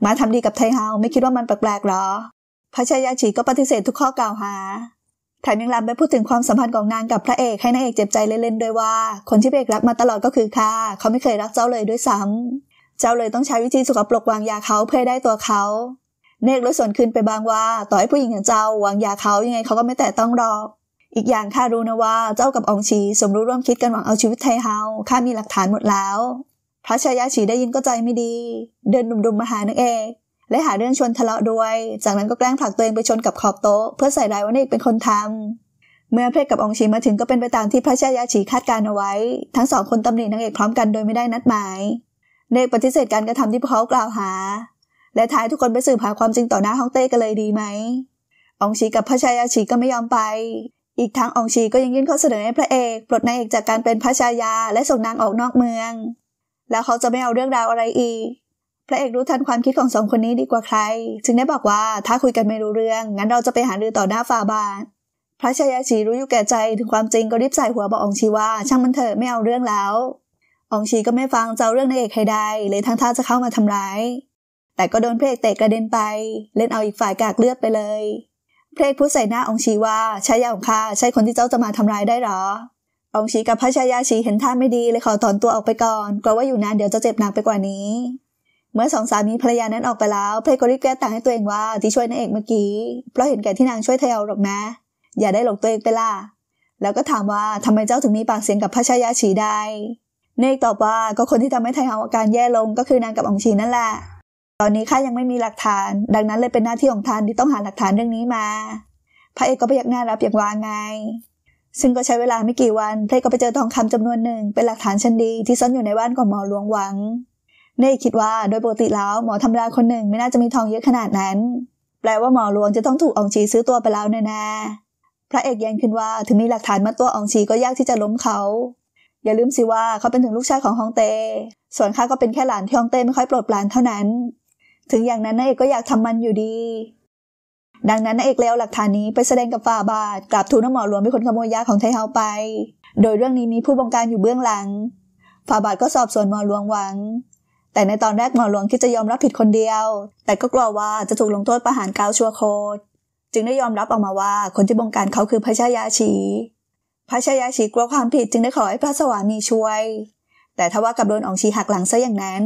Speaker 1: มาทำดีกับเทเฮาไม่คิดว่ามันแปลกๆหรอ พระชายาชีก็ปฏิเสธทุกข้อกล่าวหาแถมยังลามไปพูดถึงความสัมพันธ์ของนางกับพระเอกให้นางเอกเจ็บใจเล่นๆด้วยว่า คนที่พระเอกรักมาตลอดก็คือข้าเขาไม่เคยรักเจ้าเลยด้วยซ้ำเจ้าเลยต้องใช้วิธีสุขปลกวางยาเขาเพื่อได้ตัวเขาเนกลดส่วนคืนไปบางว่าต่อให้ผู้หญิงอย่างเจ้าวางยาเขายังไงเขาก็ไม่แต่ต้องรอกอีกอย่างข้ารู้นะว่า เจ้ากับองชีสมรู้ร่วมคิดกันหวังเอาชีวิตไทเฮาข้ามีหลักฐานหมดแล้ว พระชายาฉีได้ยินก็ใจไม่ดี เดินดุมๆมาหานางเอกและหาเรื่องชวนทะเลาะด้วย จากนั้นก็แกล้งผลักตัวเองไปชนกับขอบโต๊ะเพื่อใส่ร้ายว่านี่เป็นคนทำเมื่อเพศกับองชีมาถึงก็เป็นไปตามที่ พระชายาฉีคาดการ เอาไว้ ทั้งสองคนตำหนินางเอกพร้อมกัน โดยไม่ได้นัดหมายเนกปฏิเสธการกระทำที่พวกเขากล่าวหา และท้ายทุกคนไปสืบหาความจริงต่อ หน้าฮ่องเต้กันเลยดีไหม องชีกับพระชายาฉีก็ไม่ยอมไป อีกทางองชีก็ยังยื่นข้อเสนอให้พระเอกปลดนายเอกจากการเป็นพระชายาและส่งนางออกนอกเมือง แล้วเขาจะไม่เอาเรื่องราวอะไรอีกพระเอกรู้ทันความคิดของสองคนนี้ดีกว่าใคร จึงได้บอกว่าถ้าคุยกันไม่รู้เรื่อง งั้นเราจะไปหารือต่อหน้าฝาบาท พระชายาชีรู้อยู่แก่ใจถึงความจริงก็รีบใส่หัวบอกองชีว่า ช่างมันเถอะไม่เอาเรื่องแล้ว องชีก็ไม่ฟังเจ้าเรื่องนายเอกให้ได้เลยทั้งท่าจะเข้ามาทำร้าย แต่ก็โดนพระเอกเตะกระเด็นไป เล่นเอาอีกฝ่ายกากเลือดไปเลย พระเอกพูดใส่หน้าองชีว่าชายาของข้าใช่คนที่เจ้าจะมาทำร้ายได้หรอ องชีกับพระชายาชีเห็นท่าไม่ดีเลยขอถอนตัวออกไปก่อนกลัวว่าอยู่นานเดี๋ยวจะเจ็บหนักไปกว่านี้เมื่อสองสามีภรรยานั้นออกไปแล้ว เพลก็รีบแก้ต่างให้ตัวเองว่าที่ช่วยนางเอกเมื่อกี้ เพราะเห็นแก่ที่นางช่วยเธอาหรอกนะ อย่าได้หลงตัวเองไปล่ะแล้วก็ถามว่าทำไมเจ้าถึงมีปากเสียงกับพระชายาฉีได้เนกตอบว่าก็คนที่ทำให้ไทเฮาอาการแย่ลงก็คือนางกับองชีนั่นแหละ ตอนนี้ข้ายังไม่มีหลักฐาน ดังนั้นเลยเป็นหน้าที่ของท่านที่ต้องหาหลักฐานเรื่องนี้มาพระเอกก็พยักหน้ารับอย่างวางไงซึ่งก็ใช้เวลาไม่กี่วันเพลก็ไปเจอทองคำจำนวนหนึ่งเป็นหลักฐานชั้นดี ที่ซ่อนอยู่ในบ้านของหมอหลวงหวังเน่คิดว่าโดยปกติแล้ว หมอธรรมดาคนหนึ่งไม่น่าจะมีทองเยอะขนาดนั้น แปลว่าหมอหลวงจะต้องถูกองชีซื้อตัวไปแล้วแน่ๆพระเอกยังขึ้นว่าถึงมีหลักฐานมาตัวองชีก็ยากที่จะล้มเขา อย่าลืมสิว่าเขาเป็นถึงลูกชายของฮองเต้ ส่วนข้าก็เป็นแค่หลานที่ฮองเต้ไม่ค่อยโปรดปรานเท่านั้น ถึงอย่างนั้นนายเอกก็อยากทำมันอยู่ดี ดังนั้นนายเอกเล้วหลักฐานนี้ไปแสดงกับฝ่าบาท กราบทูลหมอหลวงเป็นคนขโมยยาของไทเฮาไป โดยเรื่องนี้มีผู้บงการอยู่เบื้องหลัง ฝ่าบาทก็สอบสวนหมอหลวงหวังแต่ในตอนแรกหมอหลวงคิดจะยอมรับผิดคนเดียว แต่ก็กลัวว่าจะถูกลงโทษประหารกาวชัวโคตจึงได้ยอมรับออกมาว่าคนที่บงการเขาคือพระชายาชีพระชายาชีกลัวความผิดจึงได้ขอให้พระสวามีช่วย แต่ทว่ากับโดนอองชีหักหลังซะอย่างนั้น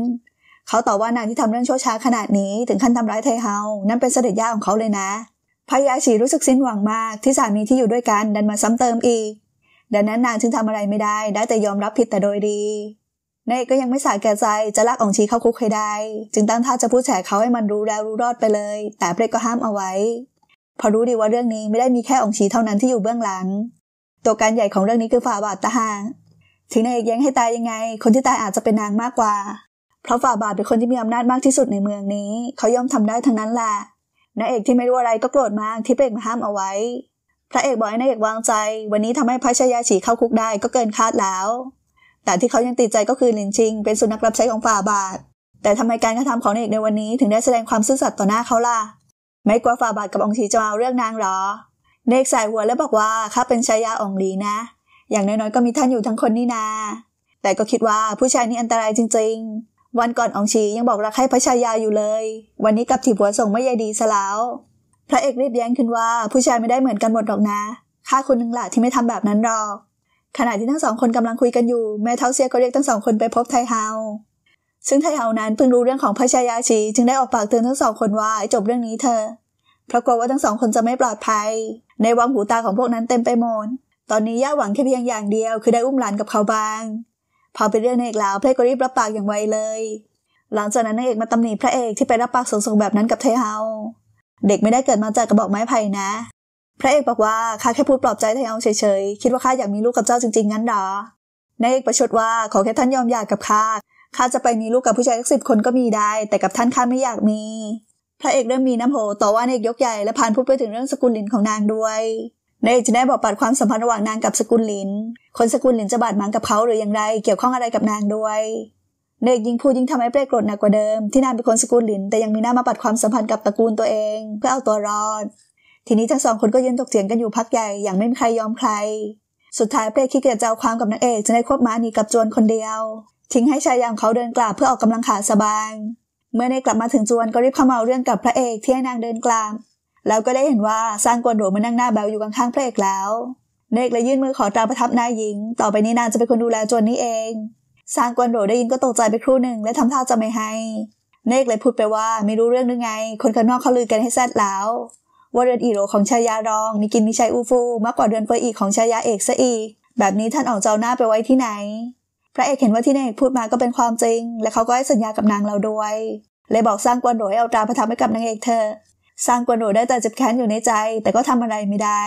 Speaker 1: เขาตอบว่านางที่ทำเรื่องชั่วช้าขนาดนี้ถึงขั้นทำร้ายไทเฮานั่นเป็นเสด็จย่าของเขาเลยนะ พระยาชีรู้สึกสิ้นหวังมากที่สามีที่อยู่ด้วยกันดันมาซ้ำเติมอีก ดังนั้นนางจึงทำอะไรไม่ได้ ได้แต่ยอมรับผิดแต่โดยดีเนยก็ยังไม่สาแก่ใจจะลากองชีเข้าคุกให้ได้ จึงตั้งท่าจะพูดแฉเขาให้มันรู้แล้วรู้รอดไปเลย แต่เปรกก็ห้ามเอาไว้ พอรู้ดีว่าเรื่องนี้ไม่ได้มีแค่องชีเท่านั้นที่อยู่เบื้องหลัง ตัวการใหญ่ของเรื่องนี้คือฝ่าบาทตาหาถึงนายเอกยังให้ตายยังไง คนที่ตายอาจจะเป็นนางมากกว่า เพราะฝ่าบาทเป็นคนที่มีอำนาจมากที่สุดในเมืองนี้เขาย่อมทำได้ทั้งนั้นแหละนายเอกที่ไม่รู้อะไรก็โกรธมากที่เปรกมาห้ามเอาไว้ พระเอกบอกให้นายเอกวางใจ วันนี้ทำให้พระชายาฉีเข้าคุกได้ก็เกินคาดแล้วแต่ที่เขายังติดใจก็คือลินชิง เป็นสุนัขรับใช้ของฝ่าบาท แต่ทำไมการกระทำของเอกในวันนี้ถึงได้แสดงความซื่อสัตย์ต่อหน้าเขาล่ะ ไม่กลัวฝ่าบาทกับองค์ชีจะเอาเรื่องนางหรอเนกสายหัวแล้วบอกว่าข้าเป็นชายาองลีนะ อย่างน้อยๆก็มีท่านอยู่ทั้งคนนี่นา แต่ก็คิดว่าผู้ชายนี่อันตรายจริง ๆ วันก่อนองชียังบอกรักให้พระชายาอยู่เลย วันนี้กลับถีบหัวส่งไม่ใยดีซะแล้วพระเอกรีบแย้งขึ้นว่า ผู้ชายไม่ได้เหมือนกันหมดหรอกนะข้าคนหนึ่งแหละที่ไม่ทำแบบนั้นหรอกขณะที่ทั้งสองคนกำลังคุยกันอยู่แม่เท้าเสียก็เรียกทั้งสองคนไปพบไทเฮาซึ่งไทเฮานั้นเพิ่งรู้เรื่องของพระชายาชีจึงได้ออกปากเตือนทั้งสองคนว่าจบเรื่องนี้เธอเพราะกลัวว่าทั้งสองคนจะไม่ปลอดภัย ในวังหูตาของพวกนั้นเต็มไปหมดตอนนี้ย่าหวังแค่เพียงอย่างเดียว คือได้อุ้มหลานกับเขาบ้างพอไปเรื่องนางเอกแล้วพเพกก็รีบรับปากอย่างไวเลย หลังจากนั้นนางเอกมาตำหนิพระเอกที่ไปรับปากสง่งแบบนั้นกับไทเฮาเด็กไม่ได้เกิดมาจากกระบอกไม้ไผ่นะพระเอกบอกว่าข้าแค่พูดปลอบใจานยองเฉยๆ คิดว่าข้าอยากมีลูกกับเจ้าจริงๆ งั้นหรอนายเอกประชดว่าขอแค่ท่านยอมหย่ากกับข้า ข้าจะไปมีลูกกับผู้ชายสักสิบคนก็มีได้ แต่กับท่านข้าไม่อยากมี พระเอกเริ่มมีน้ำโหต่อว่านายเอกยกใหญ่และพานพูดไปถึงเรื่องสกุลหลินของนางด้วยนายเอกจะได้บอกปัดความสัมพันธ์ระหว่างนางกับสกุลหลิน คนสกุลหลินจะบาดหมางกับเขาหรืออย่างไร เกี่ยวข้องอะไรกับนางด้วยนายเอกยิ่งพูดยิ่งทำให้เปรกโกรธหนักกว่าเดิมที่นางเป็นคนสกุลหลินแต่ยังมีหน้ามาปัดความสัมพันธ์กับตระกูลตัวเองเพื่อเอาตัวรอดทีนี้ทั้งสองคนก็ยืนตกเถียงกันอยู่พักใหญ่ อย่างไม่มีใครยอมใคร สุดท้ายเปรคิดเกียจเจ้าความกับนางเอกจะได้ควบม้าหนีกับจวนคนเดียว ทิ้งให้ชายยางเขาเดินกลับเพื่อออกกำลังขาสบายเมื่อได้กลับมาถึงจวนก็รีบเข้ามาเรื่องกับพระเอกที่ให้นางเดินกลับแล้วก็ได้เห็นว่าสร้างกวนโดมานั่งหน้าแบลอยู่ข้างๆพระเอกแล้ว เนกเลยยื่นมือขอตราประทับนายหญิง ต่อไปนี้นางจะเป็นคนดูแลจวนนี้เองสร้างกวนโดได้ยินก็ตกใจไปครู่หนึ่งและทำาท่าจะไม่ให้ เนกเลยพูดไปว่าไม่รู้เรื่องหรือไง คนข้างนอกเขาลือกันให้แซดแล้วว่าเดือนอีโรของชายารองนิกินมิชัยอูฟูมากกว่าเดือนเฟออีของชายาเอกซะอีกแบบนี้ท่านออกเจ้าหน้าไปไว้ที่ไหน พระเอกเห็นว่าที่นายเอกพูดมาก็เป็นความจริง และเขาก็ให้สัญญากับนางเราด้วยเลยบอกสร้างกวนโดให้เอาตราประทับให้กับนางเอกเธอสร้างกวนโดได้แต่จ็บแค้นอยู่ในใจ แต่ก็ทำอะไรไม่ได้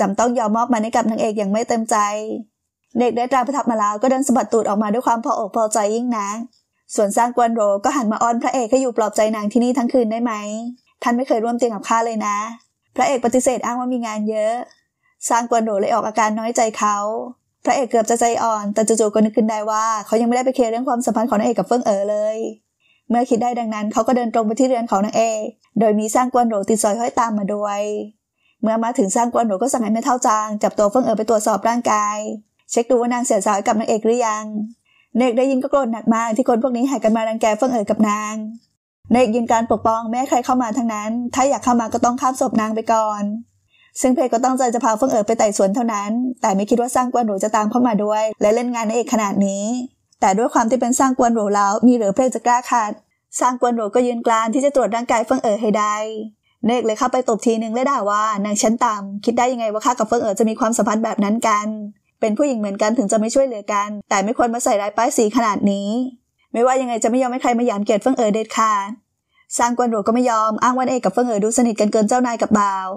Speaker 1: จำต้องยอมมอบมันให้กับนางเอกอย่างไม่เต็มใจเด็กได้ตราประทับมาแล้วก็เดินสะบัดตูดออกมาด้วยความพออกพอใจยิ่งนักส่วนสร้างกวนโรก็หันมาอ้อน พระเอกให้อยู่ปลอบใจนางที่นี่ทั้งคืนได้ไหมท่านไม่เคยร่วมเตียงกับข้าเลยนะ พระเอกปฏิเสธอ้างว่ามีงานเยอะซางกวนโดเลยออกอาการน้อยใจเขา พระเอกเกือบจะใจอ่อน แต่จู่ๆก็นึกขึ้นได้ว่าเขายังไม่ได้ไปเคลียร์เรื่องความสัมพันธ์ของนางเอกกับเฟิงเอ๋อเลย เมื่อคิดได้ดังนั้นเขาก็เดินตรงไปที่เรือนของนางเอก โดยมีซางกวนโดติดซอยห้อยตามมาด้วย เมื่อมาถึงซางกวนโดก็สั่งให้แม่เท่าจางจับตัวเฟิงเอ๋อไปตรวจสอบร่างกาย เช็คดูว่านางเสียสาวกับนางเอกหรือยังเนกได้ยินก็โกรธหนักมากที่คนพวกนี้หายกันมารังแกเฟิงเอ๋อกับนางในยืนการปกป้องแม้ใครเข้ามาทั้งนั้น ถ้าอยากเข้ามาก็ต้องข้ามศพนางไปก่อน ซึ่งเพลก็ต้องใจจะพาเฟิงเอ๋อไปไต่สวนเท่านั้น แต่ไม่คิดว่าสร้างกวนหรูจะตามเข้ามาด้วย และเล่นงานในเอกขนาดนี้ แต่ด้วยความที่เป็นสร้างกวนหรูแล้ว มีเหลือเพลจะกล้าขาดสร้างกวนหรูก็ยืนกลานที่จะตรวจร่างกายเฟิงเอ๋อให้ได้เนกเลยเข้าไปตบทีหนึ่งและด่าว่านางชั้นต่ำคิดได้ยังไงว่าข้ากับเฟิงเอ๋อจะมีความสัมพันธ์แบบนั้นกัน เป็นผู้หญิงเหมือนกันถึงจะไม่ช่วยเหลือกัน แต่ไม่ควรมาใส่ร้ายป้ายสีขนาดนี้ไม่ว่ายังไงจะไม่ยอมให้ใครมาหยามเกียรติเฟิงเอ๋อเด็ดขาดสร้างกวนหลวงก็ไม่ยอม อ้างวันเอกกับเฟิงเอ๋อดูสนิทกันเกินเจ้านายกับบ่าว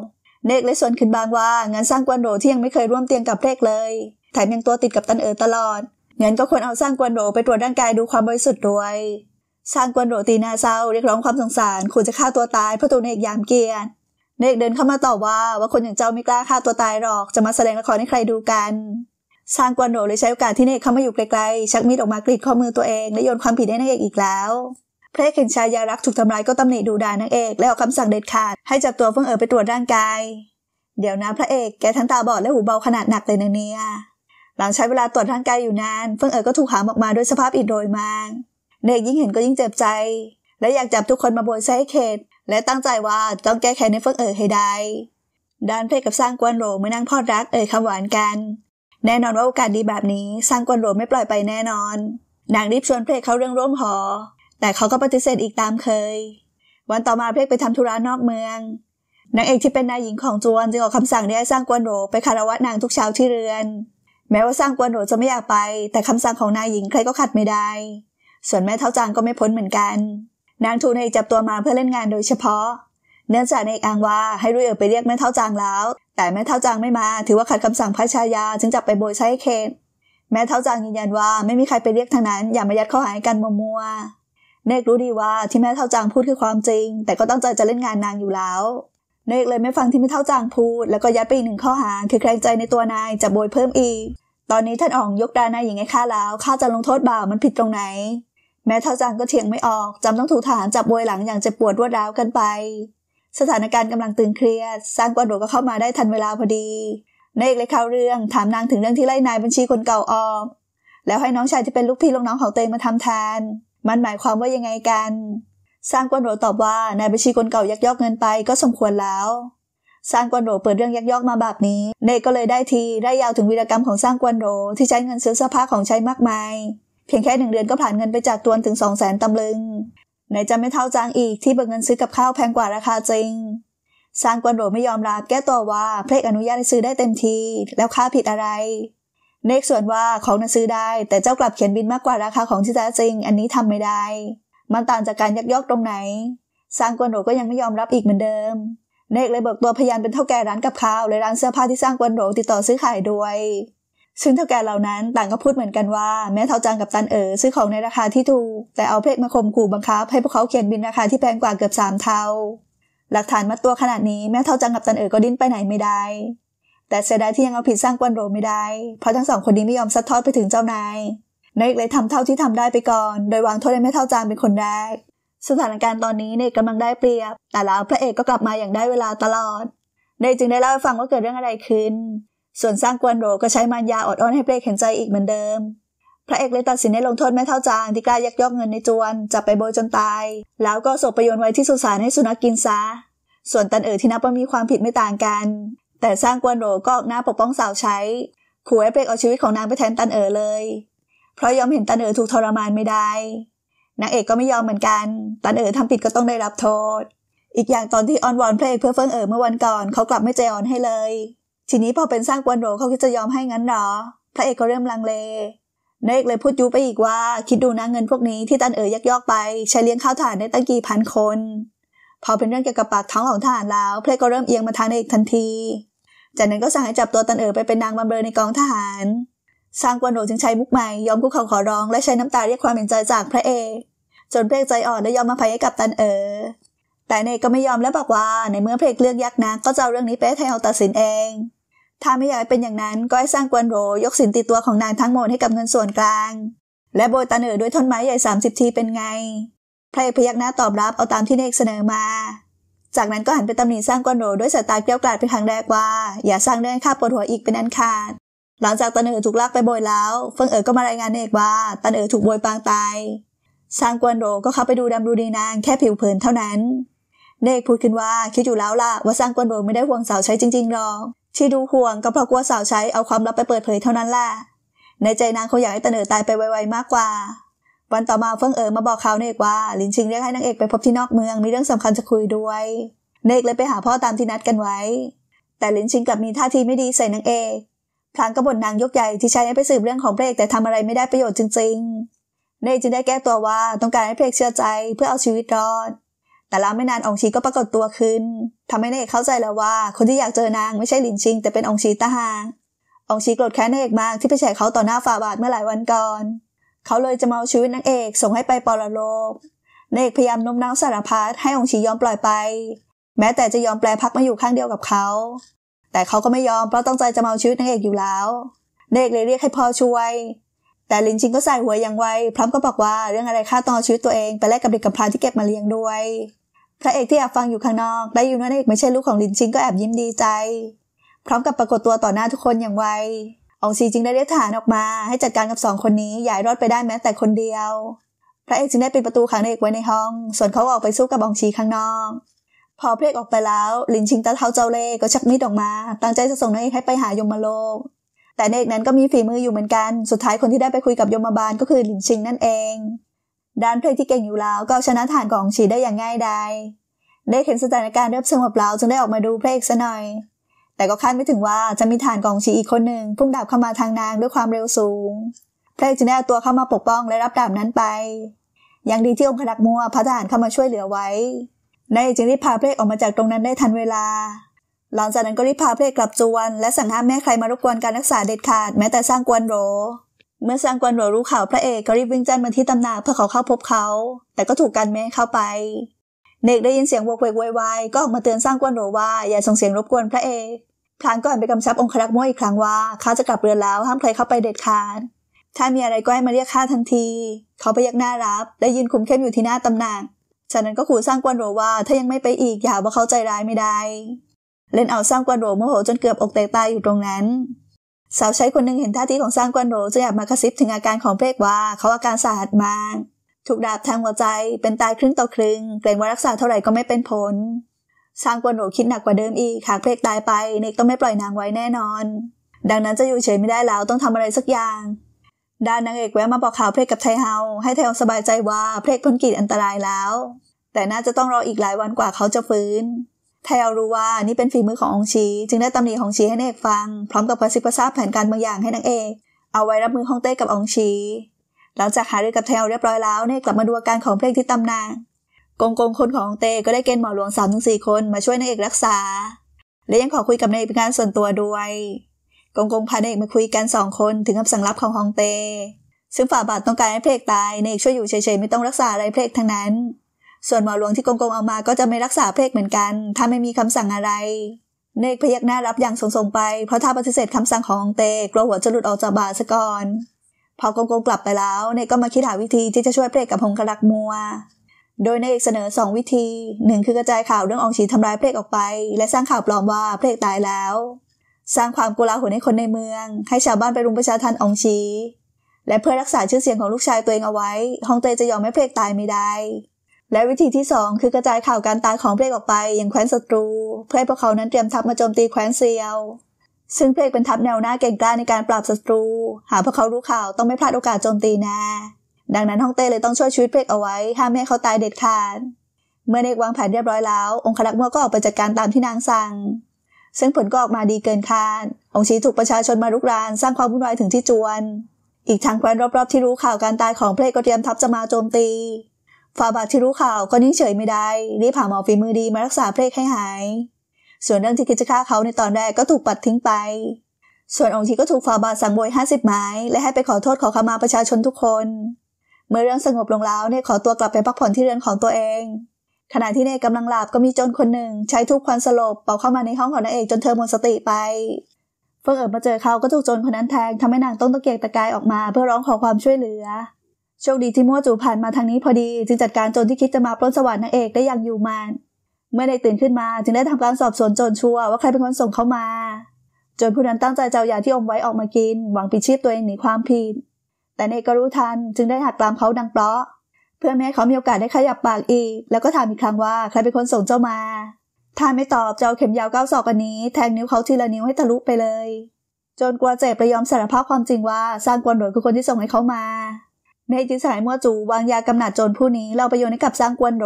Speaker 1: เนกเลยส่วนขึ้นบางว่างั้นสร้างกวนโหลที่ยังไม่เคยร่วมเตียงกับเพลกเลย แถมยังตัวติดกับตันเอ๋อตลอดงั้นก็ควรเอาสร้างกวนโหลไปตรวจร่างกายดูความบริสุทธิ์ด้วย สร้างกวนโหลตีนาเศร้าเรียกร้องความสงสารควรจะฆ่าตัวตาย เพราะตัวเนกยามเกียรติ เนกเดินเข้ามาต่อว่าว่าคนอย่างเจ้าไม่กล้าฆ่าตัวตายหรอกจะมาแสดงละครให้ใครดูกันซางกวนโหนเลยใช้โอกาสที่เนกเข้ามาอยู่ไกลๆชักมีดออกมากรีดข้อมือตัวเอง และโยนความผิดให้นางเอกอีกแล้วพระเอกเห็นชายยารักถูกทำร้ายก็ตำหนิดูดานางเอก และออกคำสั่งเด็ดขาดให้จับตัวเฟิงเอ๋อไปตรวจร่างกาย เดี๋ยวนะพระเอกแกทั้งตาบอดและหูเบาขนาดหนักเลยนะเนี่ยหลังใช้เวลาตรวจร่างกายอยู่นานเฟิงเอ๋อก็ถูกหามออกมาด้วยสภาพอิดโรยมากเนกยิ่งเห็นก็ยิ่งเจ็บใจ และอยากจับทุกคนมาโบยใส้เขต และตั้งใจว่าต้องแก้แค้นในเฟิงเอ๋อให้ได้ ด้านเพศกับสร้างกวนโหลเมื่อนั่งพอดรักเอ่ยคำหวานกันแน่นอนว่าโอกาสดีแบบนี้ สร้างกวนโรไม่ปล่อยไปแน่นอน นางรีบชวนเพลกเขาเรื่องร่วมหอ แต่เขาก็ปฏิเสธอีกตามเคย วันต่อมาเพลกไปทำธุระนอกเมืองนางเอกที่เป็นนายหญิงของจวนจึงออกคำสั่งให้สร้างกวนโรไปคารวะนางทุกเช้าที่เรือน แม้ว่าสร้างกวนโรจะไม่อยากไป แต่คำสั่งของนายหญิงใครก็ขัดไม่ได้ ส่วนแม่เท้าจางก็ไม่พ้นเหมือนกัน นางทูนเอกจับตัวมาเพื่อเล่นงานโดยเฉพาะ เนื่องจากนายเอกอ้างว่าให้รุ่ยเอ๋อไปเรียกแม่เท้าจางแล้วแต่แม่เท้าจางไม่มาถือว่าขัดคำสั่งพระชายา จึงจับไปโบยใช้เคนแม่เท้าจางยืนยันว่าไม่มีใครไปเรียกทางนั้น อย่ามายัดข้อหากันมัวมัวเนกรู้ดีว่าที่แม่เท้าจางพูดคือความจริงแต่ก็ตั้งใจจะเล่นงานนางอยู่แล้วเนกเลยไม่ฟังที่แม่เท้าจางพูดแล้วก็ยัดไปอีกหนึ่งข้อหา คือแคลงใจในตัวนายจะโบยเพิ่มอีก ตอนนี้ท่านอ๋องยกดานายหญิงให้ข้าแล้วข้าจะลงโทษบ่าวมันผิดตรงไหน แม่เท้าจางก็เถียงไม่ออกจำต้องถูกทหารจับโบยหลังอย่างเจ็บปวดรวดร้าวกันไปสถานการณ์กำลังตึงเครียด สร้างกวนโดก็เข้ามาได้ทันเวลาพอดีนายเอกเลยเข้าเรื่องถามนางถึงเรื่องที่ไล่นายบัญชีคนเก่าออก แล้วให้น้องชายที่เป็นลูกพี่ลูกน้องของเตงมาทำแทน มันหมายความว่ายังไงกัน สร้างกวนโดตอบว่านายบัญชีคนเก่ายักยอกเงินไปก็สมควรแล้ว สร้างกวนโดเปิดเรื่องยักยอกมาแบบนี้เนกก็เลยได้ทีได้ยาวถึงวีรกรรมของสร้างกวนโดที่ใช้เงินซื้อเสื้อผ้าของใช้มากมาย เพียงแค่หนึ่งเดือนก็ผ่านเงินไปจากตัวถึงสองแสนตำลึงไหนจะไม่เท่าจางอีกที่เบิกเงินซื้อกับข้าวแพงกว่าราคาจริงซางกวนโดไม่ยอมรับแก้ตัวว่าเพลกอนุญาตให้ซื้อได้เต็มทีแล้วค่าผิดอะไรเนกส่วนว่าของนั้นซื้อได้แต่เจ้ากลับเขียนบินมากกว่าราคาของที่แท้จริง อันนี้ทำไม่ได้มันต่างจากการยักยอกตรงไหนซางกวนโดก็ยังไม่ยอมรับอีกเหมือนเดิมเนกเลยเบิกตัวพยานเป็นเท่าแก่ร้านกับข้าวและร้านเสื้อผ้าที่สร้างกวนโดติดต่อซื้อขายด้วยซึ่งเท่าแก่เหล่านั้นต่างก็พูดเหมือนกันว่าแม้เท่าจังกับตันเอ๋อซื้อของในราคาที่ถูก แต่เอาเพรมาข่มขู่บังคับ ให้พวกเขาเขียนบินราคาที่แพงกว่าเกือบสามเท่า หลักฐานมัดตัวขนาดนี้แม้เท่าจังกับตันเอ๋อก็ดิ้นไปไหนไม่ได้ แต่เสียดายที่ยังเอาผิดสร้างกวนโรไม่ได้เพราะทั้งสองคนนี้ไม่ยอมซัดทอดไปถึงเจ้านายนายเอกเลยทำเท่าที่ทำได้ไปก่อนโดยวางโทษให้แม่เท่าจางเป็นคนแรกสถานการณ์ตอนนี้เนกกำลังได้เปรียบ แต่แล้วพระเอกก็กลับมาอย่างได้เวลาตลอดเนกจึงได้เล่าให้ฟังว่าเกิดเรื่องอะไรขึ้นส่วนสร้างกวนโรก็ใช้มารยาอดอ้อนให้เปรกเห็นใจอีกเหมือนเดิม พระเอกเลยตัดสินให้ลงโทษแม่เท่าจางที่กล้ายักยอกเงินในจวนจับไปโบยจนตาย แล้วก็ศพไปโยนไว้ที่สุสานให้สุนัขกกินซะ ส่วนตันเอ๋อที่นับว่ามีความผิดไม่ต่างกัน แต่สร้างกวนโรก็ออกหน้าปกป้องสาวใช้ขู่ให้เปรกเอาชีวิตของนางไปแทนตันเอ๋อเลย เพราะยอมเห็นตันเอ๋อถูกทรมานไม่ได้ นางเอกก็ไม่ยอมเหมือนกัน ตันเอ๋อทำผิดก็ต้องได้รับโทษ อีกอย่างตอนที่ออนวอนเพลงเเพื่อเฟิงเอ๋อเมื่อวันก่อนเขากลับไม่ใจอ่อนให้เลยทีนี้พอเป็นสร้างกวนโรเขาคิดจะยอมให้งั้นหรอ พระเอกก็เริ่มลังเลนายเอกเลยพูดยุไปอีกว่า คิดดูนะเงินพวกนี้ที่ตันเอ๋ยยักยอกไป ใช้เลี้ยงข้าวทหารได้ตั้งกี่พันคน พอเป็นเรื่องเกี่ยวกับปากท้องของทหารแล้ว เพลก็เริ่มเอียงมาทางนายเอกทันทีจากนั้นก็สั่งให้จับตัวตันเอ๋ยไปเป็นนางบำเรอในกองทหารสร้างกวนโรจึงใช้มุกใหม่ยอมคุกเข่าขอร้องและใช้น้ำตาเรียกความเห็นใจจากพระเอก จนเพลกใจอ่อนและยอมมาภัยให้กับตันเอ๋ยแต่เนกก็ไม่ยอมและบอกว่าในเมื่อเพลกเลือกยักนะกก็จะเอาเรื่องนี้ไปให้ทเอาตัดสินเองถ้าไม่อยากเป็นอย่างนั้น ก็ให้สร้างกวนโรยกสินติดตัวของนางทั้งหมดให้กับเงินส่วนกลาง และโบยตาเหนือด้วยท่อนไม้ใหญ่ 30 ทีเป็นไงพระเอกพยักหน้าตอบรับเอาตามที่เนกเสนอมา จากนั้นก็หันไปตำหนิสร้างกวนโรด้วยสายตาเกลียวกลาดเป็นครั้งแรกว่า อย่าสร้างเรื่องข้าปวดหัวอีกเป็นอันขาด หลังจากตาเหนือถูกลากไปโบยแล้วเฟิงเอ๋อก็มารายงานเนกว่าตาเหนือถูกโบยปางตายสร้างกวนโรก็เข้าไปดูดำดูดีนางแค่ผิวเผินเท่านั้นเนกพูดขึ้นว่าคิดอยู่แล้วล่ะ ว่าสร้างกวนโรไม่ได้ห่วงสาวใช้จริงๆหรอกที่ดูห่วงก็เพราะกลัวสาวใช้เอาความลับไปเปิดเผยเท่านั้นแหละ ในใจนางเขาอยากให้ตะเนอตายไปไวๆมากกว่า วันต่อมาเฟิงเอ๋อมาบอกเขาเนกว่าลินชิงเรียกให้นางเอกไปพบที่นอกเมืองมีเรื่องสำคัญจะคุยด้วย เนกเลยไปหาพ่อตามที่นัดกันไว้ แต่ลินชิงกลับมีท่าทีไม่ดีใส่นางเอกพลางกบฏนางยกใหญ่ที่ใช้ให้ไปสืบเรื่องของเพลกแต่ทำอะไรไม่ได้ประโยชน์จริงๆเนกจึงได้แก้ตัวว่าต้องการให้เพลกเชื่อใจ เพื่อเอาชีวิตรอดแต่แล้วไม่นานองชีก็ปรากฏตัวขึ้น ทำให้นายเอกเข้าใจแล้วว่า คนที่อยากเจอนางไม่ใช่ลินชิงแต่เป็นองชีตาหางองชีโกรธแค้นนายเอกมากที่ไปแฉเขาต่อหน้าฝ่าบาทเมื่อหลายวันก่อน เขาเลยจะเมาชีวิตนางเอกส่งให้ไปปรโลกนายเอกพยายามโน้มน้าวสารพัดให้องชียอมปล่อยไป แม้แต่จะยอมแปลพักมาอยู่ข้างเดียวกับเขา แต่เขาก็ไม่ยอมเพราะต้องใจจะเมาชีวิตนางเอกอยู่แล้วนายเอกเลยเรียกให้พ่อช่วย แต่ลินชิงก็ใส่หัวอย่างไวพร้อมก็บอกว่าเรื่องอะไรค่าต่อชีวิตตัวเองไปแลกกับเด็กกำพร้าที่เก็บมาเลี้ยงด้วยพระเอกที่แอบฟังอยู่ข้างนอกได้ยินว่าเอกไม่ใช่ลูกของลินชิงก็แอบยิ้มดีใจ พร้อมกับปรากฏตัวต่อหน้าทุกคนอย่างไวองซีจึงได้เรียกทหารออกมา ให้จัดการกับสองคนนี้หย่ายรอดไปได้แม้แต่คนเดียว พระเอกจึงได้ปิดประตูขังเอกไว้ในห้อง ส่วนเขาออกไปสู้กับองซีข้างนอก พอพระเอกออกไปแล้วลินชิงตาเท้าเจ้าเล่ก็ชักมีดออกมาตั้งใจจะส่งนายเอกให้ไปหายมโลกแต่เอกนั้นก็มีฝีมืออยู่เหมือนกัน สุดท้ายคนที่ได้ไปคุยกับยมบาลก็คือลินชิงนั่นเองด้านเพลงที่เก่งอยู่แล้วก็ชนะฐานของฉีได้อย่างง่ายดาย ได้เห็นสถานการณ์เรียบสงบแล้วจึงได้ออกมาดูเพลงซะหน่อย แต่ก็คาดไม่ถึงว่าจะมีฐานกองฉีอีกคนหนึ่งพุ่งดาบเข้ามาทางนางด้วยความเร็วสูง เพลงจึงได้ตัวเข้ามาปกป้องและรับดาบนั้นไป ยังดีที่องค์ขักมัวพระทหารเข้ามาช่วยเหลือไว้นายจึงรีบพาเพลงออกมาจากตรงนั้นได้ทันเวลา หลังจากนั้นก็รีบพาเพลงกลับจวน และสั่งห้ามแม่ใครมารบกวนการรักษาเด็ดขาดแม้แต่สร้างกวนโรเมื่อซางกวนหลัวรู้ข่าวพระเอกก็รีบวิ่งแจ้งมาที่ตำหนักเพื่อขอเข้าพบเขา แต่ก็ถูกกันไม่เข้าไป เนกได้ยินเสียงวกเวกวายก็ออกมาเตือนสร้างกวนหลัวว่า อย่าส่งเสียงรบกวนพระเอกพลางก็อ่านไปกำชับองครักษ์ม่วอีกครั้งว่า ข้าจะกลับเรือนแล้วห้ามใครเข้าไปเด็ดขาด ถ้ามีอะไรก็ให้มาเรียกข้าทันที เขาไปยักหน้ารับได้ยินคุมเข้มอยู่ที่หน้าตำหนัก ฉะนั้นก็ขู่สร้างกวนโรว่า ถ้ายังไม่ไปอีกอย่าว่าเขาใจร้ายไม่ได้ เล่นเอาสร้างกวนโรโมโหจนเกือบอกแตกตายอยู่ตรงนั้นสาวใช้คนหนึ่งเห็นท่าทีของซางกวนโหจึงแอบมากระซิบถึงอาการของเพกว่าเขาอาการสาหัสมากถูกดาบทางหัวใจ เป็นตายครึ่งต่อครึ่งเกรงว่ารักษาเท่าไหร่ก็ไม่เป็นผลซางกวนโหคิดหนักกว่าเดิมอีกหากเพกตายไปเนกต้องไม่ปล่อยนางไว้แน่นอน ดังนั้นจะอยู่เฉยไม่ได้แล้วต้องทำอะไรสักอย่างด้านนางเอกแวะมาบอกข่าวเพลกกับไทเฮาให้ไทเฮาสบายใจว่าเพลกพ้นกีดอันตรายแล้ว แต่น่าจะต้องรออีกหลายวันกว่าเขาจะฟื้นไทเอารู้ว่านี่เป็นฝีมือขององชี จึงได้ตำหนิของชีให้นางเอกฟัง พร้อมกับประสิบกระาบแผนการบางอย่างให้นางเอก เอาไว้รับมือฮ่องเต้กับองชีหลังจากหารือกับไทเอาเรียบร้อยแล้วเนี่ยกลับมาดูอาการของเพลงที่ตำนางกงกงคนของเต้ก็ได้เกณฑ์หมอหลวงสามถึงสี่คนมาช่วยนางเอกรักษา และยังขอคุยกับนางเอกเป็นการส่วนตัวด้วย กงกงพานางเอกมาคุยกันสองคน ถึงคำสั่งลับของฮองเต้ซึ่งฝ่าบาทต้องการให้เพลกตายนางเอกช่วยอยู่เฉยๆไม่ต้องรักษาอะไรเพลกทั้งนั้นส่วนหมอหลวงที่กงกงเอามาก็จะไม่รักษาเพลกเหมือนกัน ถ้าไม่มีคำสั่งอะไร เนกพยักหน้ารับอย่างสงสงไป เพราะถ้าปฏิเสธคำสั่งของเตกลัวหัวจะหลุดออกจากบาสะก่อน พอกงกงกลับไปแล้ว เนกก็มาคิดหาวิธีที่จะช่วยเพลกกับหงกรักมัว โดยเนกเสนอ 2 วิธีหนึ่งคือกระจายข่าวเรื่ององชีทำร้ายเพลกออกไป และสร้างข่าวปลอมว่าเพลกตายแล้ว สร้างความกลลาหัวให้คนในเมือง ให้ชาวบ้านไปรุมประชาทันองชีและเพื่อรักษาชื่อเสียงของลูกชายตัวเองเอาไว้ฮองเตยจะยอมให้เพลกตายไม่ได้และวิธีที่ 2 คือกระจายข่าวการตายของเพลกออกไปอย่างแคว้นศัตรู เพื่อให้พวกเขานั้นเตรียมทัพมาโจมตีแคว้นเซียว ซึ่งเพลกเป็นทัพแนวหน้าเก่งกล้าในการปราบศัตรู หากพวกเขารู้ข่าวต้องไม่พลาดโอกาสโจมตีแน่ ดังนั้นฮ่องเต้เลยต้องช่วยชีวิตเพลกเอาไว้ห้ามให้เขาตายเด็ดขาด เมื่อเนกวางแผนเรียบร้อยแล้ว องครัก์มั่วก็ออกไปจัดการตามที่นางสั่ง ซึ่งผลก็ออกมาดีเกินคาด องค์ชีถูกประชาชนมารุกราน สร้างความวุ่นวายถึงที่จวน อีกทางแคว้นรอบๆที่รู้ข่าวการตายของเพลกก็เตรียมทัพจะมาโจมตีฝาบาทที่รู้ข่าวก็นิ่งเฉยไม่ได้รีบหาหมอฝีมือดีมารักษาเพลกให้หาย ส่วนเรื่องที่คิดจะฆ่าเขาในตอนแรกก็ถูกปัดทิ้งไป ส่วนองค์ชีก็ถูกฝาบาทสั่งบวยห้าสิบไม้ และให้ไปขอโทษขอขมาประชาชนทุกคน เมื่อเรื่องสงบลงแล้วเนี่ยขอตัวกลับไปพักผ่อนที่เรือนของตัวเอง ขณะที่เนกำลังหลับก็มีโจรคนหนึ่งใช้ทุบควันสลบเป่าเข้ามาในห้องของนางเอกจนเธอหมดสติไปเฟิงเอิบมาเจอเขาก็ถูกโจรคนนั้นแทงทำให้นางต้องตะเกียกตะกายออกมา เพื่อร้องขอความช่วยเหลือโชคดีที่มั่วจู่ผ่านมาทางนี้พอดีจึงจัดการโจรที่คิดจะมาปล้นสวรรค์นางเอกได้อย่างอยู่มาน เมื่อได้ตื่นขึ้นมาจึงได้ทำการสอบสวนโจรชัวว่าใครเป็นคนส่งเขามา จนผู้นั้นตั้งใจเจ้ายาที่อมไว้ออกมากินหวังปิดชีพตัวเองหนีความผิด แต่เนก็รู้ทันจึงได้หักกลามเขาดังเปราะ เพื่อไม่ให้เขามีโอกาสได้ขยับปากอีกแล้วก็ถามอีกครั้งว่าใครเป็นคนส่งเจ้ามา ถ้าไม่ตอบจะเอาเข็มยาวก้าวศอกอันนี้แทงนิ้วเขาทีละนิ้วให้ทะลุไปเลยจนกลัวเจ็บเลยยอมสารภาพความจริงว่าสร้างกวนโดยคือคนที่ส่งให้เขามาในจิสายมั่วจูวางยากำหนัดโจรผู้นี้เราประโยชน์ให้กับซางกวนโร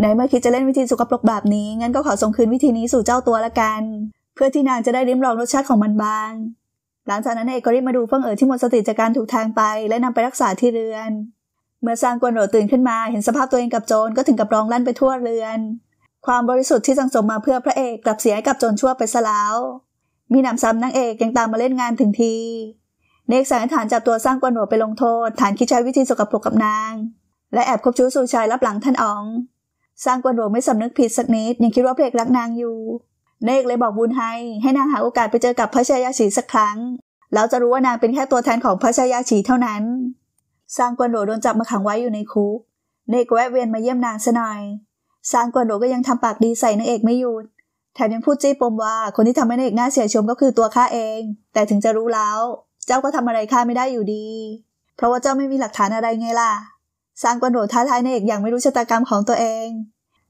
Speaker 1: ในเมื่อคิดจะเล่นวิธีสุกปรกแบบนี้ งั้นก็ขอส่งคืนวิธีนี้สู่เจ้าตัวละกัน เพื่อที่นางจะได้ริมลองรสชาติของมันบ้าง หลังจากนั้นเอกรีบมาดูเฟื่องเอ๋อที่หมดสติจากการถูกแทงไป และนำไปรักษาที่เรือน เมื่อซางกวนโรตื่นขึ้นมา เห็นสภาพตัวเองกับโจรก็ถึงกับร้องลั่นไปทั่วเรือน ความบริสุทธิ์ที่สังสมมาเพื่อพระเอกกลับเสียให้กับโจรชั่วไปซะแล้ว มีหนำซ้ำนางเอกยังตามมาเล่นงานถึงทีเนกสั่ฐานจับตัวสร้างกวนหัวไปลงโทษ ฐานคิดใช้วิธีสกปรกกับนาง และแอบคบชู้สู่ชายรับหลังท่านอ๋องสร้างกวนหัวไม่สำนึกผิดสักนิด ยังคิดว่าเพลกรักนางอยู่ เนกเลยบอกบุญให้ ให้นางหาโอกาสไปเจอกับพระชายาฉีสักครั้ง เราจะรู้ว่านางเป็นแค่ตัวแทนของพระชายาฉีเท่านั้น สร้างกวนหัวโดนจับมาขังไว้อยู่ในคุกเนกแวะเวียนมาเยี่ยมนางซะหน่อย สร้างกวนหัวก็ยังทำปากดีใส่นางเอกไม่หยุด แถมยังพูดจี้ปมว่าคนที่ทำให้นางเอกน่าเสียชมก็คือตัวข้าเอง แต่ถึงจะรู้แล้วเจ้าก็ทำอะไรข้าไม่ได้อยู่ดี เพราะว่าเจ้าไม่มีหลักฐานอะไรไงล่ะ สร้างกวนโดดท้าทายนายเอกอย่างไม่รู้ชะตากรรมของตัวเอง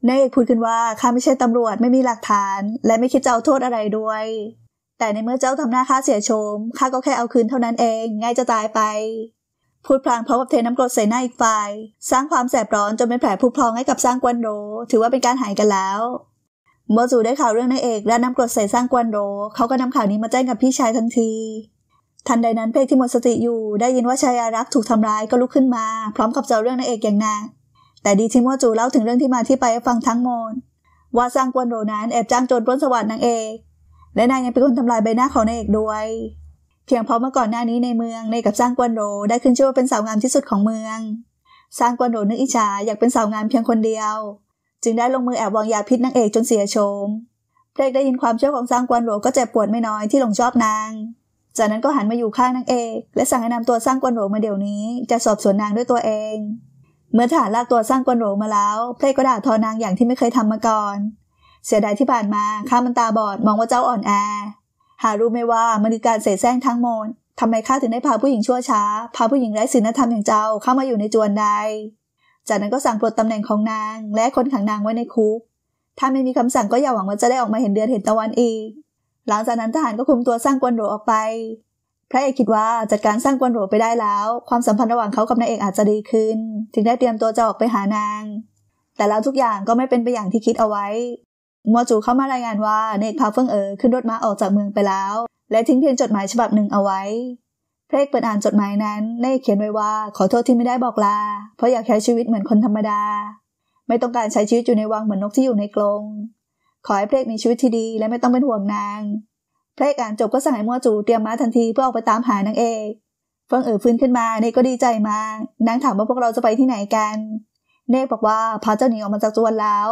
Speaker 1: นายเอกพูดขึ้นว่าข้าไม่ใช่ตำรวจไม่มีหลักฐาน และไม่คิดจะเอาโทษอะไรด้วย แต่ในเมื่อเจ้าทำหน้าข้าเสียชมข้าก็แค่เอาคืนเท่านั้นเอง ง่ายจะตายไป พูดพลางพร้อมกับเทน้ำกรดใส่หน้าอีกฝ่าย สร้างความแสบร้อนจนเป็นแผลผุพองให้กับสร้างกวนโดถือว่าเป็นการหายกันแล้ว เมื่อจูได้ข่าวเรื่องนายเอกและน้ำกรดใส่สร้างกวนโดเขาก็นำข่าวนี้มาแจ้งกับพี่ชายทันทีทันใดนั้นพเพกที่หมดสติอยู่ได้ยินว่าชายอารักถูกทำร้ายก็ลุกขึ้นมา พร้อมกับเจ้าเรื่องนางเอกอย่างหนักแต่ดีทิโมจูเล่าถึงเรื่องที่มาที่ไปให้ฟังทั้งหมดว่าสร้างกวนโรนั้นแอบจ้างโจรปล้นสวัสดนางเอก และนายยังเป็นคนทำลายใบหน้าของนางเอกด้วย เพียงเพราะเมื่อก่อนหน้านี้ในเมืองในกับสร้างกวนโรได้ขึ้นชื่อว่าเป็นสาวงามที่สุดของเมือง สร้างกวนโรนึกอิจฉาอยากเป็นสาวงามเพียงคนเดียว จึงได้ลงมือแอบวางยาพิษนางเอกจนเสียโฉมเพ็กได้ยินความเชื่อของสร้างกวนโรก็เจ็บปวดไม่น้อยที่หลงชอบนางจากนั้นก็หันมาอยู่ข้างนางเอกและสั่งให้นำตัวสร้างกวนโหรมาเดี๋ยวนี้ จะสอบสวนนางด้วยตัวเอง เมื่อทหารลากตัวสร้างกวนโหรมาแล้วเพลก็ด่าทอนางอย่างที่ไม่เคยทำมาก่อน เสียดายที่ผ่านมา ข้ามันตาบอดมองว่าเจ้าอ่อนแอหารู้ไม่ว่ามันคือการเสแสร้งทั้งหมดทำไมข้าถึงได้พาผู้หญิงชั่วช้าพาผู้หญิงไร้ศีลธรรมอย่างเจ้าเข้ามาอยู่ในจวนใดจากนั้นก็สั่งปลดตำแหน่งของนาง และคนขังนางไว้ในคุก ถ้าไม่มีคำสั่งก็อย่าหวังว่าจะได้ออกมาเห็นเดือนเห็นตะวันอีกหลังจากนั้นทหารก็คุมตัวสร้างกวนโหออกไป พระเอกคิดว่าจัดการสร้างกวนโหไปได้แล้ว ความสัมพันธ์ระหว่างเขากับนายเอกอาจจะดีขึ้นจึงได้เตรียมตัวจะออกไปหานาง แต่แล้วทุกอย่างก็ไม่เป็นไปอย่างที่คิดเอาไว้ มัวจูเข้ามารายงานว่าเนกพาเฟิงเอ๋อขึ้นรถม้าออกจากเมืองไปแล้ว และทิ้งเพียงจดหมายฉบับหนึ่งเอาไว้พระเอกเปิดอ่านจดหมายนั้นเนกเขียนไว้ว่าขอโทษที่ไม่ได้บอกลา เพราะอยากใช้ชีวิตเหมือนคนธรรมดา ไม่ต้องการใช้ชีวิตอยู่ในวังเหมือนนกที่อยู่ในกรงขอให้เพลกมีชีวิตที่ดีและไม่ต้องเป็นห่วงนางเพลกอ่านจบก็สั่งให้มัวจูเตรียมม้าทันทีเพื่อออกไปตามหานางเอกฟังเอ๋อฟื้นขึ้นมาเนก็ดีใจมากนางถามว่าพวกเราจะไปที่ไหนกัน เนกบอกว่าพาเจ้าหนีออกมาจากจวนแล้ว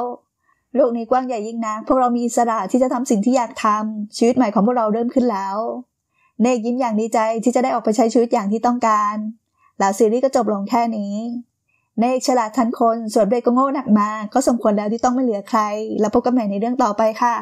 Speaker 1: โลกนี้กว้างใหญ่ยิ่งนักพวกเรามีสระที่จะทำสิ่งที่อยากทำชีวิตใหม่ของพวกเราเริ่มขึ้นแล้วเนกยิ้มอย่างดีใจที่จะได้ออกไปใช้ชีวิตอย่างที่ต้องการแล้วซีรีส์ก็จบลงแค่นี้ในเอกฉลาดทันคน ส่วนเบรกโง่หนักมา ก็สมควรแล้วที่ต้องไม่เหลือใคร แล้วพบกันใหม่ในเรื่องต่อไปค่ะ